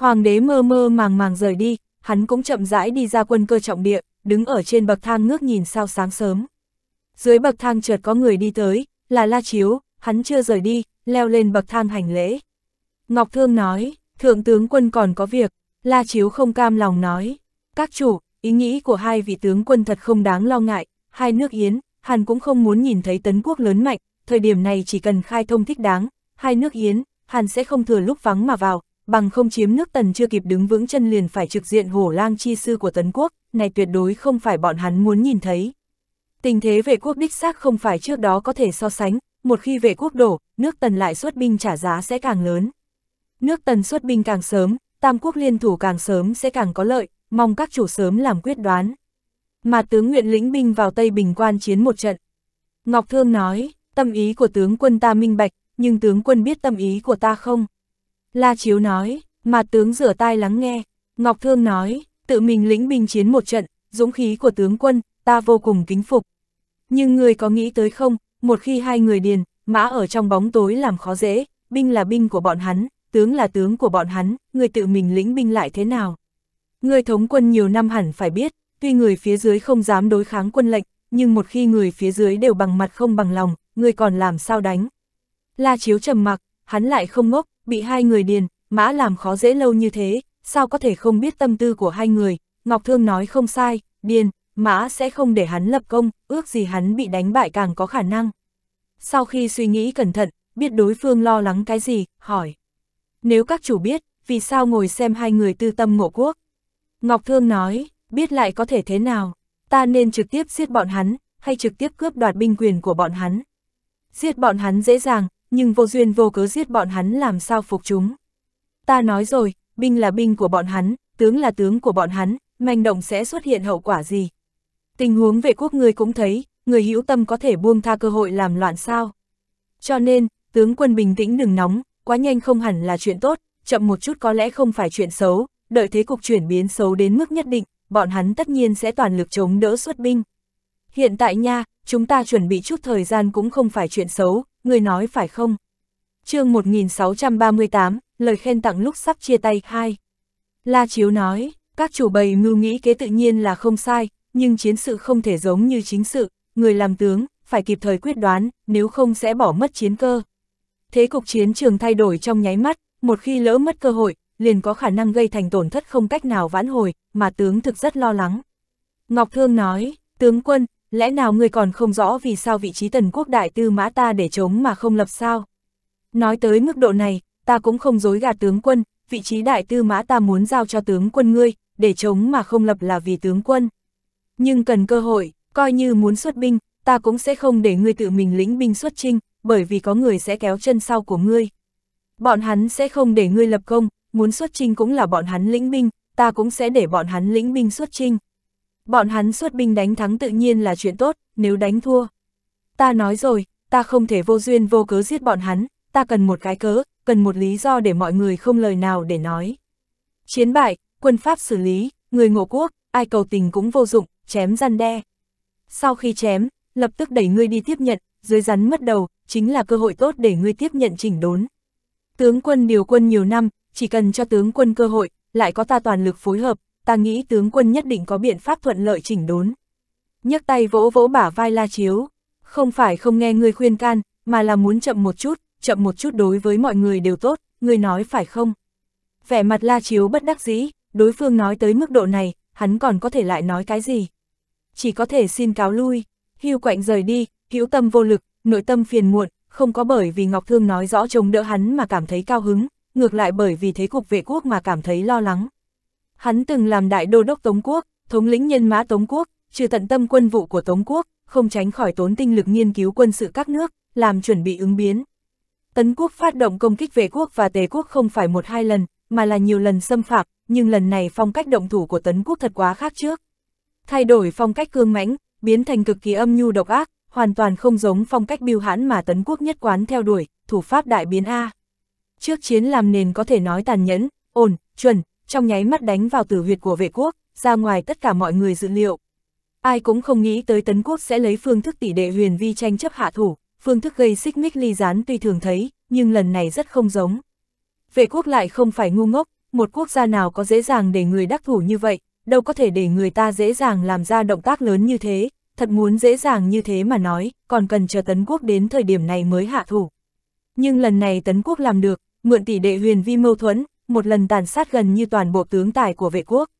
Hoàng đế mơ mơ màng màng rời đi, hắn cũng chậm rãi đi ra quân cơ trọng địa, đứng ở trên bậc thang ngước nhìn sao sáng sớm. Dưới bậc thang chợt có người đi tới, là La Chiếu, hắn chưa rời đi, leo lên bậc thang hành lễ. Ngọc Thương nói, Thượng tướng quân còn có việc, La Chiếu không cam lòng nói. Các chủ, ý nghĩ của hai vị tướng quân thật không đáng lo ngại, hai nước Yến, Hàn cũng không muốn nhìn thấy tấn quốc lớn mạnh, thời điểm này chỉ cần khai thông thích đáng, hai nước Yến, Hàn sẽ không thừa lúc vắng mà vào, bằng không chiếm nước tần chưa kịp đứng vững chân liền phải trực diện hổ lang chi sư của tấn quốc, này tuyệt đối không phải bọn hắn muốn nhìn thấy. Tình thế vệ quốc đích xác không phải trước đó có thể so sánh, một khi vệ quốc đổ, nước tần lại xuất binh trả giá sẽ càng lớn. Nước tần xuất binh càng sớm, tam quốc liên thủ càng sớm sẽ càng có lợi, mong các chủ sớm làm quyết đoán. Mà tướng nguyện lĩnh binh vào Tây Bình quan chiến một trận. Ngọc Thương nói, tâm ý của tướng quân ta minh bạch, nhưng tướng quân biết tâm ý của ta không? La Chiếu nói, mà tướng rửa tai lắng nghe, Ngọc Thương nói, tự mình lĩnh binh chiến một trận, dũng khí của tướng quân, ta vô cùng kính phục. Nhưng người có nghĩ tới không, một khi hai người điền, mã ở trong bóng tối làm khó dễ, binh là binh của bọn hắn, tướng là tướng của bọn hắn, người tự mình lĩnh binh lại thế nào? Người thống quân nhiều năm hẳn phải biết, tuy người phía dưới không dám đối kháng quân lệnh, nhưng một khi người phía dưới đều bằng mặt không bằng lòng, người còn làm sao đánh? La Chiếu trầm mặc, hắn lại không ngốc, bị hai người điền, mã làm khó dễ lâu như thế, sao có thể không biết tâm tư của hai người, Ngọc Thương nói không sai, điền, mã sẽ không để hắn lập công, ước gì hắn bị đánh bại càng có khả năng. Sau khi suy nghĩ cẩn thận, biết đối phương lo lắng cái gì, hỏi. Nếu các chủ biết, vì sao ngồi xem hai người tư tâm ngộ quốc? Ngọc Thương nói, biết lại có thể thế nào, ta nên trực tiếp giết bọn hắn, hay trực tiếp cướp đoạt binh quyền của bọn hắn. Giết bọn hắn dễ dàng, nhưng vô duyên vô cớ giết bọn hắn làm sao phục chúng. Ta nói rồi, binh là binh của bọn hắn, tướng là tướng của bọn hắn, manh động sẽ xuất hiện hậu quả gì. Tình huống về quốc người cũng thấy, người hữu tâm có thể buông tha cơ hội làm loạn sao. Cho nên, tướng quân bình tĩnh đừng nóng, quá nhanh không hẳn là chuyện tốt, chậm một chút có lẽ không phải chuyện xấu, đợi thế cục chuyển biến xấu đến mức nhất định, bọn hắn tất nhiên sẽ toàn lực chống đỡ xuất binh. Hiện tại nha, chúng ta chuẩn bị chút thời gian cũng không phải chuyện xấu, người nói phải không? chương 1638, lời khen tặng lúc sắp chia tay hai. La Chiếu nói, các chủ bày ngưu nghĩ kế tự nhiên là không sai, nhưng chiến sự không thể giống như chính sự, người làm tướng, phải kịp thời quyết đoán, nếu không sẽ bỏ mất chiến cơ. Thế cục chiến trường thay đổi trong nháy mắt, một khi lỡ mất cơ hội, liền có khả năng gây thành tổn thất không cách nào vãn hồi, mà tướng thực rất lo lắng. Ngọc Thương nói, tướng quân, lẽ nào ngươi còn không rõ vì sao vị trí tần quốc đại tư mã ta để chống mà không lập sao? Nói tới mức độ này, ta cũng không dối gạt tướng quân, vị trí đại tư mã ta muốn giao cho tướng quân ngươi, để chống mà không lập là vì tướng quân. Nhưng cần cơ hội, coi như muốn xuất binh, ta cũng sẽ không để ngươi tự mình lĩnh binh xuất chinh, bởi vì có người sẽ kéo chân sau của ngươi. Bọn hắn sẽ không để ngươi lập công, muốn xuất chinh cũng là bọn hắn lĩnh binh, ta cũng sẽ để bọn hắn lĩnh binh xuất chinh. Bọn hắn xuất binh đánh thắng tự nhiên là chuyện tốt, nếu đánh thua. Ta nói rồi, ta không thể vô duyên vô cớ giết bọn hắn, ta cần một cái cớ, cần một lý do để mọi người không lời nào để nói. Chiến bại, quân Pháp xử lý, người ngộ quốc, ai cầu tình cũng vô dụng, chém gian đe. Sau khi chém, lập tức đẩy ngươi đi tiếp nhận, dưới rắn mất đầu, chính là cơ hội tốt để ngươi tiếp nhận chỉnh đốn. Tướng quân điều quân nhiều năm, chỉ cần cho tướng quân cơ hội, lại có ta toàn lực phối hợp, ta nghĩ tướng quân nhất định có biện pháp thuận lợi chỉnh đốn. nhấc tay vỗ vỗ bả vai La Chiếu, không phải không nghe ngươi khuyên can, mà là muốn chậm một chút, chậm một chút đối với mọi người đều tốt, ngươi nói phải không? Vẻ mặt La Chiếu bất đắc dĩ, đối phương nói tới mức độ này, hắn còn có thể lại nói cái gì? Chỉ có thể xin cáo lui, hưu quạnh rời đi, hữu tâm vô lực, nội tâm phiền muộn, không có bởi vì Ngọc Thương nói rõ chống đỡ hắn mà cảm thấy cao hứng, ngược lại bởi vì thế cục vệ quốc mà cảm thấy lo lắng. Hắn từng làm đại đô đốc Tống Quốc, thống lĩnh nhân mã Tống Quốc, trừ tận tâm quân vụ của Tống Quốc, không tránh khỏi tốn tinh lực nghiên cứu quân sự các nước, làm chuẩn bị ứng biến. Tấn quốc phát động công kích về quốc và tề quốc không phải một hai lần, mà là nhiều lần xâm phạm, nhưng lần này phong cách động thủ của tấn quốc thật quá khác trước. Thay đổi phong cách cương mãnh, biến thành cực kỳ âm nhu độc ác, hoàn toàn không giống phong cách biêu hãn mà tấn quốc nhất quán theo đuổi, thủ pháp đại biến A. Trước chiến làm nền có thể nói tàn nhẫn, ổn, chuẩn, trong nháy mắt đánh vào tử huyệt của vệ quốc, ra ngoài tất cả mọi người dự liệu. Ai cũng không nghĩ tới Tấn Quốc sẽ lấy phương thức tỷ đệ huyền vi tranh chấp hạ thủ, phương thức gây xích mích ly gián tuy thường thấy, nhưng lần này rất không giống. Vệ quốc lại không phải ngu ngốc, một quốc gia nào có dễ dàng để người đắc thủ như vậy, đâu có thể để người ta dễ dàng làm ra động tác lớn như thế, thật muốn dễ dàng như thế mà nói, còn cần chờ Tấn Quốc đến thời điểm này mới hạ thủ. Nhưng lần này Tấn Quốc làm được, mượn tỷ đệ huyền vi mâu thuẫn, một lần tàn sát gần như toàn bộ tướng tài của vệ quốc.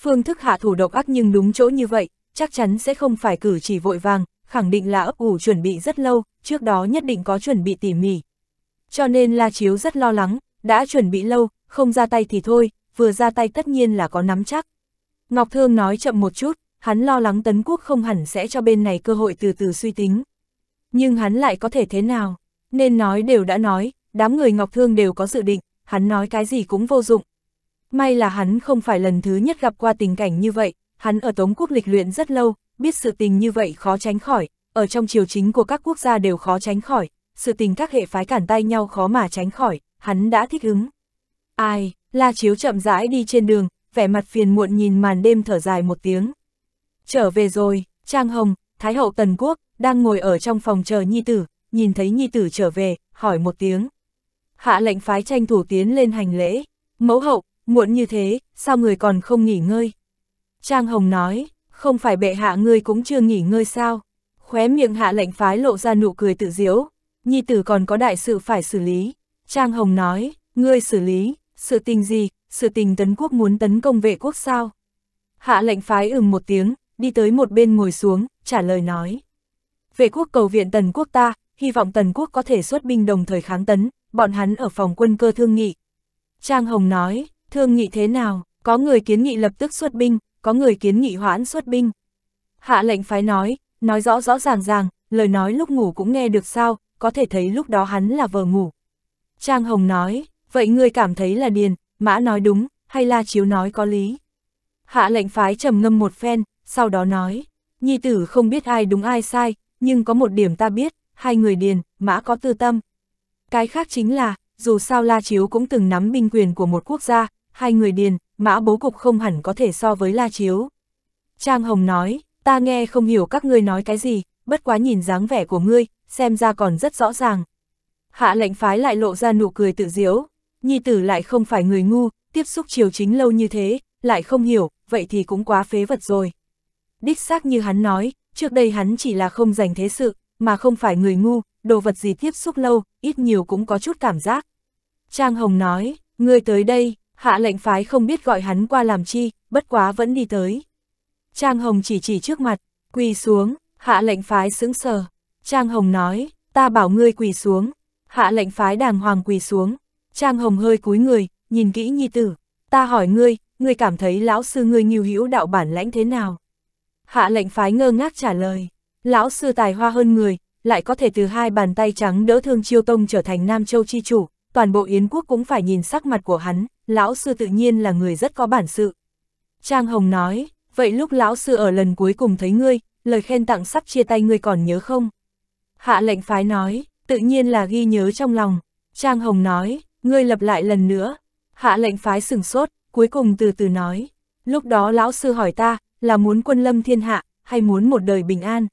Phương thức hạ thủ độc ác nhưng đúng chỗ như vậy, chắc chắn sẽ không phải cử chỉ vội vàng, khẳng định là ấp ủ chuẩn bị rất lâu, trước đó nhất định có chuẩn bị tỉ mỉ. Cho nên La Chiếu rất lo lắng, đã chuẩn bị lâu, không ra tay thì thôi, vừa ra tay tất nhiên là có nắm chắc. Ngọc Thương nói chậm một chút, hắn lo lắng Tấn Quốc không hẳn sẽ cho bên này cơ hội từ từ suy tính. Nhưng hắn lại có thể thế nào? Nên nói đều đã nói, đám người Ngọc Thương đều có dự định, hắn nói cái gì cũng vô dụng. May là hắn không phải lần thứ nhất gặp qua tình cảnh như vậy, hắn ở Tống quốc lịch luyện rất lâu, biết sự tình như vậy khó tránh khỏi, ở trong triều chính của các quốc gia đều khó tránh khỏi, sự tình các hệ phái cản tay nhau khó mà tránh khỏi, hắn đã thích ứng. Ai, La Chiếu chậm rãi đi trên đường, vẻ mặt phiền muộn nhìn màn đêm thở dài một tiếng. Trở về rồi, Trang Hồng, Thái hậu Tần Quốc, đang ngồi ở trong phòng chờ Nhi Tử, nhìn thấy Nhi Tử trở về, hỏi một tiếng hạ lệnh phái tranh thủ tiến lên hành lễ. Mẫu hậu, muộn như thế, sao người còn không nghỉ ngơi? Trang Hồng nói, không phải bệ hạ ngươi cũng chưa nghỉ ngơi sao? Khóe miệng hạ lệnh phái lộ ra nụ cười tự diễu, nhi tử còn có đại sự phải xử lý. Trang Hồng nói, ngươi xử lý, sự tình gì, sự tình tấn quốc muốn tấn công vệ quốc sao? Hạ lệnh phái ừm một tiếng, đi tới một bên ngồi xuống, trả lời nói. Vệ quốc cầu viện tần quốc ta, hy vọng tần quốc có thể xuất binh đồng thời kháng tấn, bọn hắn ở phòng quân cơ thương nghị. Trang Hồng nói, thương nghị thế nào, có người kiến nghị lập tức xuất binh, có người kiến nghị hoãn xuất binh. Hạ lệnh phái nói, nói rõ rõ ràng ràng, lời nói lúc ngủ cũng nghe được sao, có thể thấy lúc đó hắn là vờ ngủ. Trang Hồng nói, vậy ngươi cảm thấy là Điền, Mã nói đúng, hay La Chiếu nói có lý. Hạ lệnh phái trầm ngâm một phen, sau đó nói, Nhi tử không biết ai đúng ai sai, nhưng có một điểm ta biết, hai người Điền, Mã có tư tâm. Cái khác chính là, dù sao La Chiếu cũng từng nắm binh quyền của một quốc gia, hai người điền, mã bố cục không hẳn có thể so với La Chiếu. Trang Hồng nói, ta nghe không hiểu các ngươi nói cái gì, bất quá nhìn dáng vẻ của ngươi, xem ra còn rất rõ ràng. Hạ lệnh phái lại lộ ra nụ cười tự diễu, nhi tử lại không phải người ngu, tiếp xúc triều chính lâu như thế, lại không hiểu, vậy thì cũng quá phế vật rồi. Đích xác như hắn nói, trước đây hắn chỉ là không dành thế sự, mà không phải người ngu, đồ vật gì tiếp xúc lâu, ít nhiều cũng có chút cảm giác. Trang Hồng nói, ngươi tới đây, hạ lệnh phái không biết gọi hắn qua làm chi, bất quá vẫn đi tới. Trang Hồng chỉ chỉ trước mặt, quỳ xuống, hạ lệnh phái sững sờ. Trang Hồng nói, ta bảo ngươi quỳ xuống, hạ lệnh phái đàng hoàng quỳ xuống. Trang Hồng hơi cúi người, nhìn kỹ nhi tử, ta hỏi ngươi, ngươi cảm thấy lão sư ngươi nhiều hữu đạo bản lãnh thế nào? Hạ lệnh phái ngơ ngác trả lời, lão sư tài hoa hơn người, lại có thể từ hai bàn tay trắng đỡ thương chiêu tông trở thành Nam Châu chi chủ, toàn bộ Yến quốc cũng phải nhìn sắc mặt của hắn, lão sư tự nhiên là người rất có bản sự. Trang Hồng nói, vậy lúc lão sư ở lần cuối cùng thấy ngươi, lời khen tặng sắp chia tay ngươi còn nhớ không? Hạ lệnh phái nói, tự nhiên là ghi nhớ trong lòng. Trang Hồng nói, ngươi lập lại lần nữa. Hạ lệnh phái sừng sốt, cuối cùng từ từ nói. Lúc đó lão sư hỏi ta, là muốn quân lâm thiên hạ, hay muốn một đời bình an?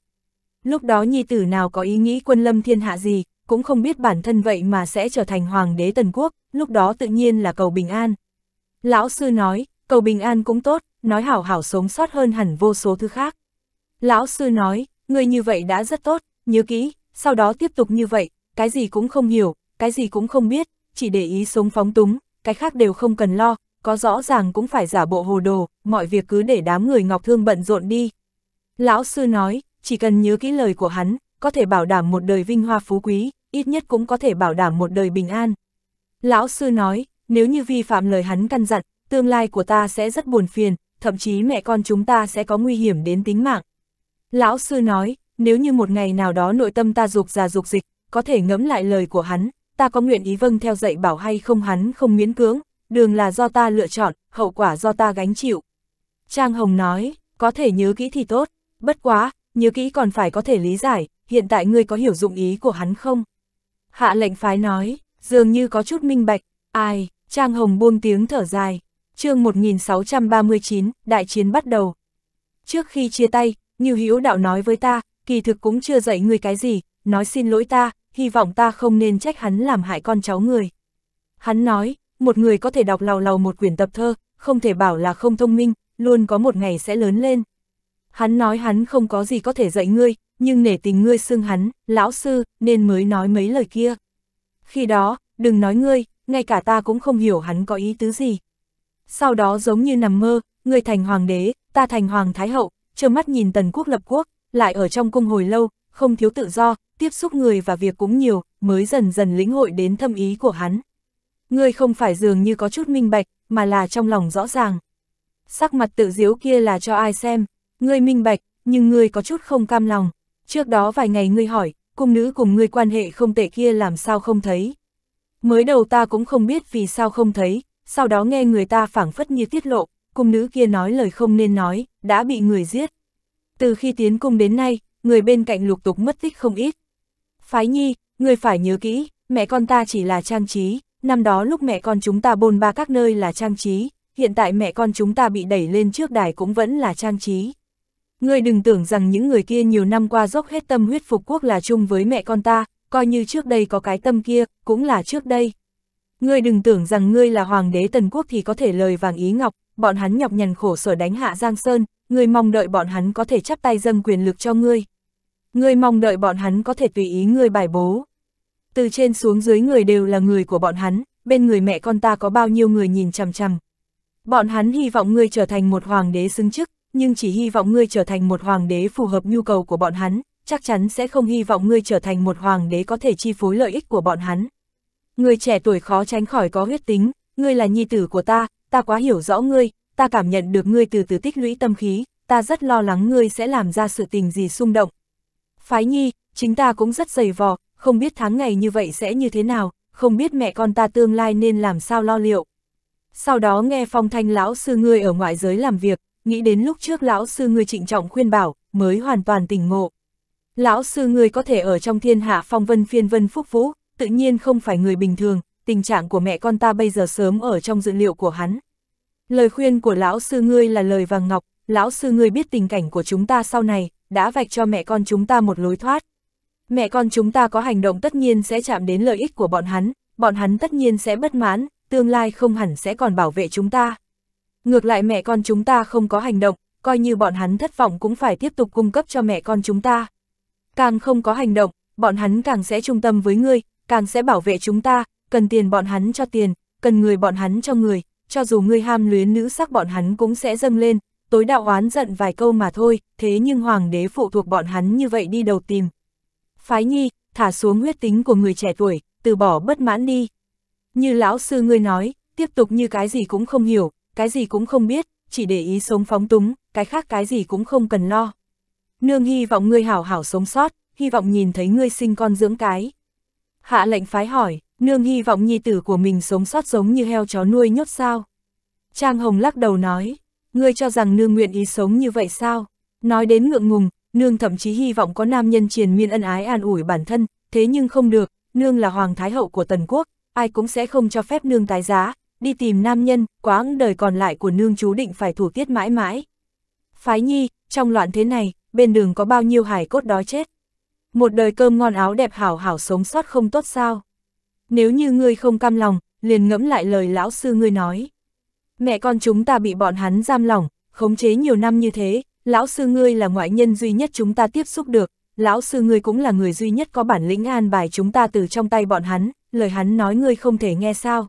lúc đó nhi tử nào có ý nghĩ quân lâm thiên hạ gì, cũng không biết bản thân vậy mà sẽ trở thành hoàng đế tần quốc, lúc đó tự nhiên là cầu bình an. Lão sư nói, cầu bình an cũng tốt, nói hảo hảo sống sót hơn hẳn vô số thứ khác. Lão sư nói, người như vậy đã rất tốt, nhớ kỹ, sau đó tiếp tục như vậy, cái gì cũng không hiểu, cái gì cũng không biết, chỉ để ý sống phóng túng, cái khác đều không cần lo, có rõ ràng cũng phải giả bộ hồ đồ, mọi việc cứ để đám người Ngọc Thương bận rộn đi. Lão sư nói, chỉ cần nhớ kỹ lời của hắn, có thể bảo đảm một đời vinh hoa phú quý, ít nhất cũng có thể bảo đảm một đời bình an. Lão sư nói, nếu như vi phạm lời hắn căn dặn, tương lai của ta sẽ rất buồn phiền, thậm chí mẹ con chúng ta sẽ có nguy hiểm đến tính mạng. Lão sư nói, nếu như một ngày nào đó nội tâm ta dục già dục dịch, có thể ngẫm lại lời của hắn, ta có nguyện ý vâng theo dạy bảo hay không hắn không miễn cưỡng, đường là do ta lựa chọn, hậu quả do ta gánh chịu. Trang Hồng nói, có thể nhớ kỹ thì tốt, bất quá, nhớ kỹ còn phải có thể lý giải, hiện tại ngươi có hiểu dụng ý của hắn không? Hạ lệnh phái nói, dường như có chút minh bạch, ai, Trang Hồng buông tiếng thở dài. chương 1639, đại chiến bắt đầu. Trước khi chia tay, Như Hữu Đạo nói với ta, kỳ thực cũng chưa dạy ngươi cái gì, nói xin lỗi ta, hy vọng ta không nên trách hắn làm hại con cháu người. Hắn nói, một người có thể đọc lầu lầu một quyển tập thơ, không thể bảo là không thông minh, luôn có một ngày sẽ lớn lên, hắn nói hắn không có gì có thể dạy ngươi, nhưng nể tình ngươi xưng hắn, lão sư, nên mới nói mấy lời kia. Khi đó, đừng nói ngươi, ngay cả ta cũng không hiểu hắn có ý tứ gì. Sau đó giống như nằm mơ, ngươi thành hoàng đế, ta thành hoàng thái hậu, trơ mắt nhìn tần quốc lập quốc, lại ở trong cung hồi lâu, không thiếu tự do, tiếp xúc người và việc cũng nhiều, mới dần dần lĩnh hội đến thâm ý của hắn. Ngươi không phải dường như có chút minh bạch, mà là trong lòng rõ ràng. Sắc mặt tự diếu kia là cho ai xem. Ngươi minh bạch, nhưng ngươi có chút không cam lòng. Trước đó vài ngày ngươi hỏi, cung nữ cùng ngươi quan hệ không tệ kia làm sao không thấy. Mới đầu ta cũng không biết vì sao không thấy, sau đó nghe người ta phảng phất như tiết lộ, cung nữ kia nói lời không nên nói, đã bị người giết. Từ khi tiến cung đến nay, người bên cạnh lục tục mất tích không ít. Phái nhi, người phải nhớ kỹ, mẹ con ta chỉ là trang trí, năm đó lúc mẹ con chúng ta bôn ba các nơi là trang trí, hiện tại mẹ con chúng ta bị đẩy lên trước đài cũng vẫn là trang trí. Ngươi đừng tưởng rằng những người kia nhiều năm qua dốc hết tâm huyết phục quốc là chung với mẹ con ta, coi như trước đây có cái tâm kia, cũng là trước đây. Ngươi đừng tưởng rằng ngươi là hoàng đế tần quốc thì có thể lời vàng ý ngọc, bọn hắn nhọc nhằn khổ sở đánh hạ Giang Sơn, ngươi mong đợi bọn hắn có thể chắp tay dâng quyền lực cho ngươi. Ngươi mong đợi bọn hắn có thể tùy ý ngươi bài bố. Từ trên xuống dưới người đều là người của bọn hắn, bên người mẹ con ta có bao nhiêu người nhìn chằm chằm. Bọn hắn hy vọng ngươi trở thành một hoàng đế xứng chức, nhưng chỉ hy vọng ngươi trở thành một hoàng đế phù hợp nhu cầu của bọn hắn, chắc chắn sẽ không hy vọng ngươi trở thành một hoàng đế có thể chi phối lợi ích của bọn hắn. Ngươi trẻ tuổi khó tránh khỏi có huyết tính, ngươi là nhi tử của ta, ta quá hiểu rõ ngươi, ta cảm nhận được ngươi từ từ tích lũy tâm khí, ta rất lo lắng ngươi sẽ làm ra sự tình gì xung động. Phái nhi, chính ta cũng rất dày vò, không biết tháng ngày như vậy sẽ như thế nào, không biết mẹ con ta tương lai nên làm sao lo liệu. Sau đó nghe phong thanh lão sư ngươi ở ngoại giới làm việc, nghĩ đến lúc trước lão sư người trịnh trọng khuyên bảo, mới hoàn toàn tỉnh ngộ. Lão sư người có thể ở trong thiên hạ phong vân phiên vân phúc vũ, tự nhiên không phải người bình thường, tình trạng của mẹ con ta bây giờ sớm ở trong dự liệu của hắn. Lời khuyên của lão sư ngươi là lời vàng ngọc, lão sư ngươi biết tình cảnh của chúng ta sau này, đã vạch cho mẹ con chúng ta một lối thoát. Mẹ con chúng ta có hành động tất nhiên sẽ chạm đến lợi ích của bọn hắn, bọn hắn tất nhiên sẽ bất mãn, tương lai không hẳn sẽ còn bảo vệ chúng ta. Ngược lại mẹ con chúng ta không có hành động, coi như bọn hắn thất vọng cũng phải tiếp tục cung cấp cho mẹ con chúng ta. Càng không có hành động, bọn hắn càng sẽ trung tâm với ngươi, càng sẽ bảo vệ chúng ta, cần tiền bọn hắn cho tiền, cần người bọn hắn cho người, cho dù ngươi ham luyến nữ sắc bọn hắn cũng sẽ dâng lên, tối đạo oán giận vài câu mà thôi, thế nhưng hoàng đế phụ thuộc bọn hắn như vậy đi đầu tìm. Phái nhi, thả xuống huyết tính của người trẻ tuổi, từ bỏ bất mãn đi. Như lão sư ngươi nói, tiếp tục như cái gì cũng không hiểu, cái gì cũng không biết, chỉ để ý sống phóng túng, cái khác cái gì cũng không cần lo. Nương hy vọng ngươi hảo hảo sống sót, hy vọng nhìn thấy ngươi sinh con dưỡng cái. Hạ lệnh phái hỏi, nương hy vọng nhi tử của mình sống sót giống như heo chó nuôi nhốt sao. Trang Hồng lắc đầu nói, ngươi cho rằng nương nguyện ý sống như vậy sao? Nói đến ngượng ngùng, nương thậm chí hy vọng có nam nhân triền miên ân ái an ủi bản thân, thế nhưng không được, nương là hoàng thái hậu của Tần Quốc, ai cũng sẽ không cho phép nương tái giá, đi tìm nam nhân, quãng đời còn lại của nương chú định phải thủ tiết mãi mãi. Phái nhi, trong loạn thế này, bên đường có bao nhiêu hài cốt đói chết. Một đời cơm ngon áo đẹp hảo hảo sống sót không tốt sao. Nếu như ngươi không cam lòng, liền ngẫm lại lời lão sư ngươi nói. Mẹ con chúng ta bị bọn hắn giam lỏng, khống chế nhiều năm như thế, lão sư ngươi là ngoại nhân duy nhất chúng ta tiếp xúc được, lão sư ngươi cũng là người duy nhất có bản lĩnh an bài chúng ta từ trong tay bọn hắn, lời hắn nói ngươi không thể nghe sao.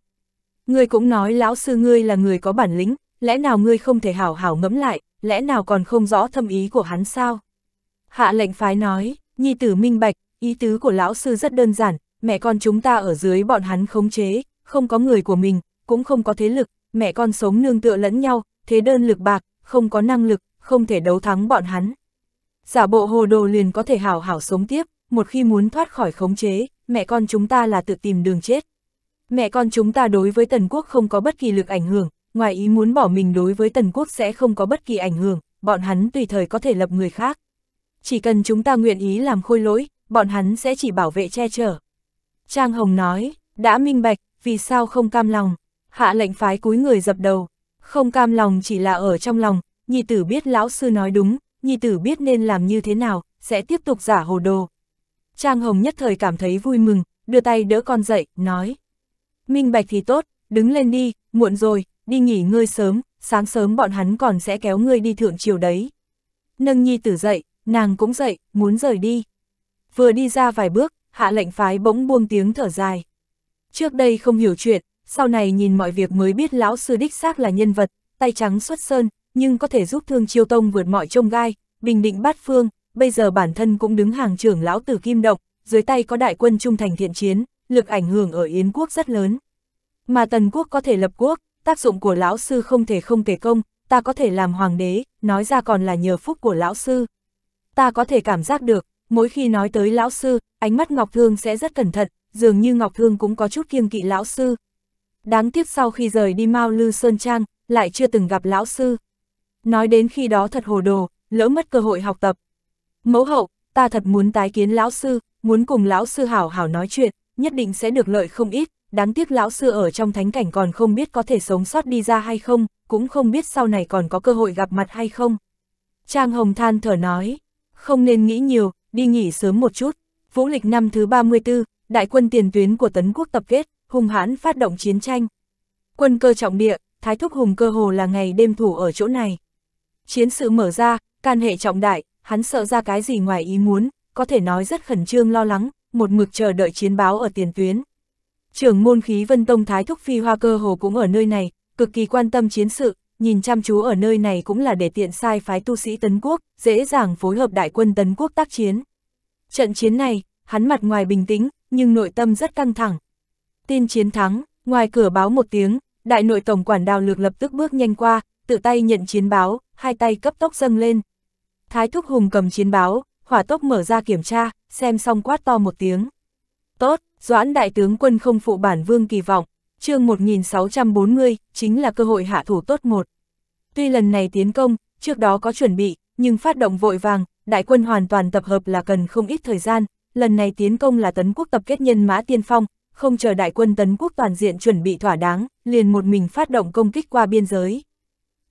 Ngươi cũng nói lão sư ngươi là người có bản lĩnh, lẽ nào ngươi không thể hảo hảo ngẫm lại, lẽ nào còn không rõ thâm ý của hắn sao? Hạ lệnh phái nói, nhi tử minh bạch, ý tứ của lão sư rất đơn giản, mẹ con chúng ta ở dưới bọn hắn khống chế, không có người của mình, cũng không có thế lực, mẹ con sống nương tựa lẫn nhau, thế đơn lực bạc, không có năng lực, không thể đấu thắng bọn hắn. Giả bộ hồ đồ liền có thể hảo hảo sống tiếp, một khi muốn thoát khỏi khống chế, mẹ con chúng ta là tự tìm đường chết. Mẹ con chúng ta đối với Tần Quốc không có bất kỳ lực ảnh hưởng, ngoài ý muốn bỏ mình đối với Tần Quốc sẽ không có bất kỳ ảnh hưởng, bọn hắn tùy thời có thể lập người khác. Chỉ cần chúng ta nguyện ý làm khôi lỗi, bọn hắn sẽ chỉ bảo vệ che chở. Trang Hồng nói, đã minh bạch, vì sao không cam lòng, hạ lệnh phái cúi người dập đầu, không cam lòng chỉ là ở trong lòng, nhi tử biết lão sư nói đúng, nhi tử biết nên làm như thế nào, sẽ tiếp tục giả hồ đồ. Trang Hồng nhất thời cảm thấy vui mừng, đưa tay đỡ con dậy, nói, Minh Bạch thì tốt, đứng lên đi, muộn rồi, đi nghỉ ngơi sớm, sáng sớm bọn hắn còn sẽ kéo ngươi đi thượng chiều đấy. Nâng nhi tử dậy, nàng cũng dậy, muốn rời đi. Vừa đi ra vài bước, hạ lệnh phái bỗng buông tiếng thở dài. Trước đây không hiểu chuyện, sau này nhìn mọi việc mới biết lão sư đích xác là nhân vật, tay trắng xuất sơn, nhưng có thể giúp thương chiêu tông vượt mọi trông gai, bình định bát phương, bây giờ bản thân cũng đứng hàng trưởng lão tử kim động, dưới tay có đại quân trung thành thiện chiến, lực ảnh hưởng ở Yến quốc rất lớn. Mà Tần quốc có thể lập quốc, tác dụng của lão sư không thể không kể công, ta có thể làm hoàng đế, nói ra còn là nhờ phúc của lão sư. Ta có thể cảm giác được, mỗi khi nói tới lão sư, ánh mắt Ngọc Thương sẽ rất cẩn thận, dường như Ngọc Thương cũng có chút kiêng kỵ lão sư. Đáng tiếc sau khi rời đi Mao Lư Sơn Trang, lại chưa từng gặp lão sư. Nói đến khi đó thật hồ đồ, lỡ mất cơ hội học tập. Mẫu hậu, ta thật muốn tái kiến lão sư, muốn cùng lão sư hảo hảo nói chuyện, nhất định sẽ được lợi không ít, đáng tiếc lão sư ở trong thánh cảnh còn không biết có thể sống sót đi ra hay không, cũng không biết sau này còn có cơ hội gặp mặt hay không. Trang Hồng than thở nói, không nên nghĩ nhiều, đi nghỉ sớm một chút. Vũ lịch năm thứ 34, đại quân tiền tuyến của Tấn Quốc tập kết, hung hãn phát động chiến tranh. Quân cơ trọng địa, Thái Thúc Hùng cơ hồ là ngày đêm thủ ở chỗ này. Chiến sự mở ra, can hệ trọng đại, hắn sợ ra cái gì ngoài ý muốn, có thể nói rất khẩn trương lo lắng, một mực chờ đợi chiến báo ở tiền tuyến. Trưởng môn khí vân tông Thái Thúc Phi Hoa Cơ Hồ cũng ở nơi này, cực kỳ quan tâm chiến sự, nhìn chăm chú ở nơi này cũng là để tiện sai phái tu sĩ Tấn Quốc, dễ dàng phối hợp đại quân Tấn Quốc tác chiến. Trận chiến này, hắn mặt ngoài bình tĩnh, nhưng nội tâm rất căng thẳng. Tin chiến thắng, ngoài cửa báo một tiếng, đại nội tổng quản đào lược lập tức bước nhanh qua, tự tay nhận chiến báo, hai tay cấp tốc dâng lên. Thái Thúc Hùng cầm chiến báo, hỏa tốc mở ra kiểm tra, xem xong quát to một tiếng. Tốt, Doãn đại tướng quân không phụ bản vương kỳ vọng, chương 1640, chính là cơ hội hạ thủ tốt một. Tuy lần này tiến công, trước đó có chuẩn bị, nhưng phát động vội vàng, đại quân hoàn toàn tập hợp là cần không ít thời gian, lần này tiến công là tấn quốc tập kết nhân mã tiên phong, không chờ đại quân tấn quốc toàn diện chuẩn bị thỏa đáng, liền một mình phát động công kích qua biên giới.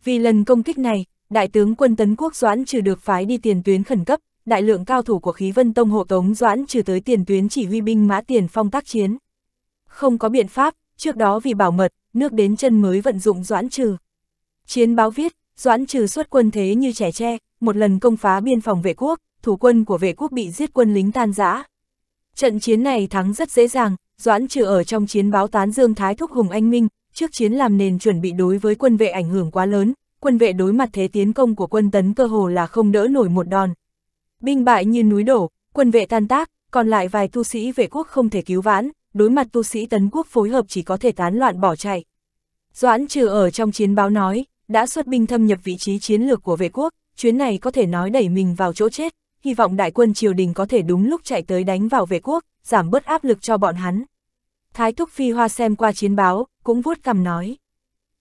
Vì lần công kích này, đại tướng quân tấn quốc doãn trừ được phái đi tiền tuyến khẩn cấp, đại lượng cao thủ của khí vân tông hộ tống doãn trừ tới tiền tuyến chỉ huy binh mã tiền phong tác chiến. Không có biện pháp, trước đó vì bảo mật, nước đến chân mới vận dụng doãn trừ. Chiến báo viết, doãn trừ xuất quân thế như trẻ tre, một lần công phá biên phòng vệ quốc, thủ quân của vệ quốc bị giết quân lính tan rã. Trận chiến này thắng rất dễ dàng, doãn trừ ở trong chiến báo tán dương thái thúc hùng anh minh, trước chiến làm nền chuẩn bị đối với quân vệ ảnh hưởng quá lớn, quân vệ đối mặt thế tiến công của quân tấn cơ hồ là không đỡ nổi một đòn, Binh bại như núi đổ, quân vệ tan tác, còn lại vài tu sĩ vệ quốc không thể cứu vãn, đối mặt tu sĩ tấn quốc phối hợp chỉ có thể tán loạn bỏ chạy. Doãn trừ ở trong chiến báo nói, đã xuất binh thâm nhập vị trí chiến lược của vệ quốc, chuyến này có thể nói đẩy mình vào chỗ chết, hy vọng đại quân triều đình có thể đúng lúc chạy tới đánh vào vệ quốc, giảm bớt áp lực cho bọn hắn. Thái Thúc Phi Hoa xem qua chiến báo, cũng vuốt cằm nói.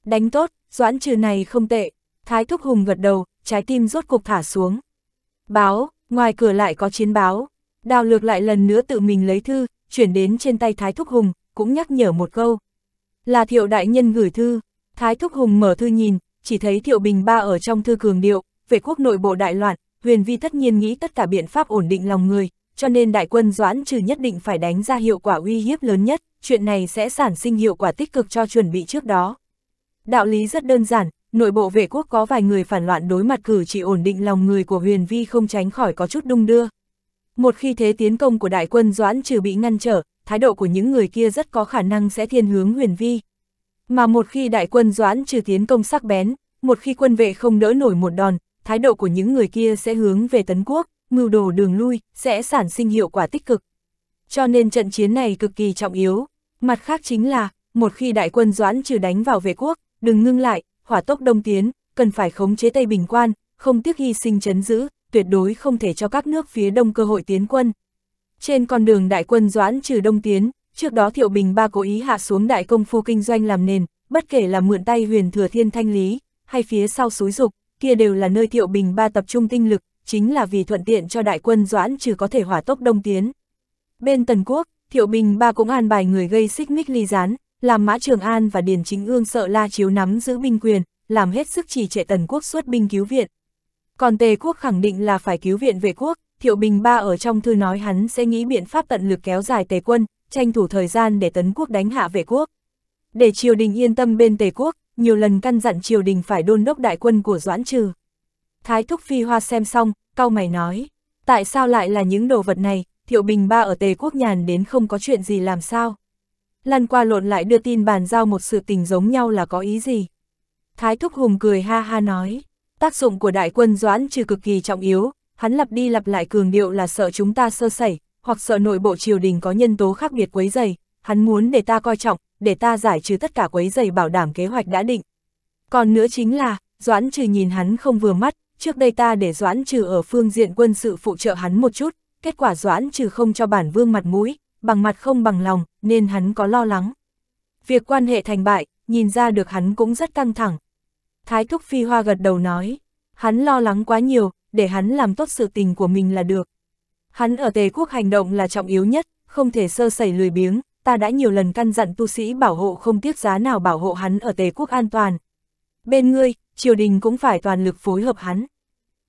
Đánh tốt, doãn trừ này không tệ. Thái Thúc Hùng gật đầu, trái tim rốt cục thả xuống. Báo, Ngoài cửa lại có chiến báo, đào lược lại lần nữa tự mình lấy thư, chuyển đến trên tay Thái Thúc Hùng, cũng nhắc nhở một câu. Là thiệu đại nhân gửi thư, Thái Thúc Hùng mở thư nhìn, chỉ thấy thiệu bình ba ở trong thư cường điệu, về quốc nội bộ đại loạn, huyền vi tất nhiên nghĩ tất cả biện pháp ổn định lòng người, cho nên đại quân doãn trừ nhất định phải đánh ra hiệu quả uy hiếp lớn nhất, chuyện này sẽ sản sinh hiệu quả tích cực cho chuẩn bị trước đó. Đạo lý rất đơn giản, nội bộ vệ quốc có vài người phản loạn đối mặt cử chỉ ổn định lòng người của huyền vi không tránh khỏi có chút đung đưa. Một khi thế tiến công của đại quân Doãn trừ bị ngăn trở, thái độ của những người kia rất có khả năng sẽ thiên hướng huyền vi. Mà một khi đại quân Doãn trừ tiến công sắc bén, một khi quân vệ không đỡ nổi một đòn, thái độ của những người kia sẽ hướng về Tấn Quốc, mưu đồ đường lui, sẽ sản sinh hiệu quả tích cực. Cho nên trận chiến này cực kỳ trọng yếu. Mặt khác chính là, một khi đại quân Doãn trừ đánh vào vệ quốc, đừng ngưng lại, hỏa tốc đông tiến, cần phải khống chế Tây Bình Quan, không tiếc hy sinh chấn giữ, tuyệt đối không thể cho các nước phía đông cơ hội tiến quân. Trên con đường đại quân doãn trừ đông tiến, trước đó Thiệu Bình Ba cố ý hạ xuống đại công phu kinh doanh làm nền, bất kể là mượn tay huyền thừa thiên thanh lý, hay phía sau suối dục, kia đều là nơi Thiệu Bình Ba tập trung tinh lực, chính là vì thuận tiện cho đại quân doãn trừ có thể hỏa tốc đông tiến. Bên Tần Quốc, Thiệu Bình Ba cũng an bài người gây xích mích ly gián, làm Mã Trường An và Điền Chính Ương sợ La Chiếu nắm giữ binh quyền, làm hết sức chỉ trệ tần quốc xuất binh cứu viện. Còn Tề quốc khẳng định là phải cứu viện về quốc, Thiệu Bình Ba ở trong thư nói hắn sẽ nghĩ biện pháp tận lực kéo dài Tề quân, tranh thủ thời gian để tấn quốc đánh hạ về quốc. Để triều đình yên tâm bên Tề quốc, nhiều lần căn dặn triều đình phải đôn đốc đại quân của Doãn Trừ. Thái Thúc Phi Hoa xem xong, cau mày nói, tại sao lại là những đồ vật này, Thiệu Bình Ba ở Tề quốc nhàn đến không có chuyện gì làm sao? lăn qua lộn lại đưa tin bàn giao một sự tình giống nhau là có ý gì. Thái Thúc Hùng cười ha ha nói, tác dụng của đại quân Doãn trừ cực kỳ trọng yếu, hắn lặp đi lặp lại cường điệu là sợ chúng ta sơ sẩy, hoặc sợ nội bộ triều đình có nhân tố khác biệt quấy dày, hắn muốn để ta coi trọng, để ta giải trừ tất cả quấy dày bảo đảm kế hoạch đã định. Còn nữa chính là, Doãn trừ nhìn hắn không vừa mắt, trước đây ta để Doãn trừ ở phương diện quân sự phụ trợ hắn một chút, kết quả Doãn trừ không cho bản vương mặt mũi, bằng mặt không bằng lòng, nên hắn có lo lắng. Việc quan hệ thành bại, nhìn ra được hắn cũng rất căng thẳng. Thái thúc phi hoa gật đầu nói, hắn lo lắng quá nhiều, để hắn làm tốt sự tình của mình là được. Hắn ở tề quốc hành động là trọng yếu nhất, không thể sơ sẩy lười biếng, ta đã nhiều lần căn dặn tu sĩ bảo hộ không tiếc giá nào bảo hộ hắn ở tề quốc an toàn. Bên ngươi, triều đình cũng phải toàn lực phối hợp hắn.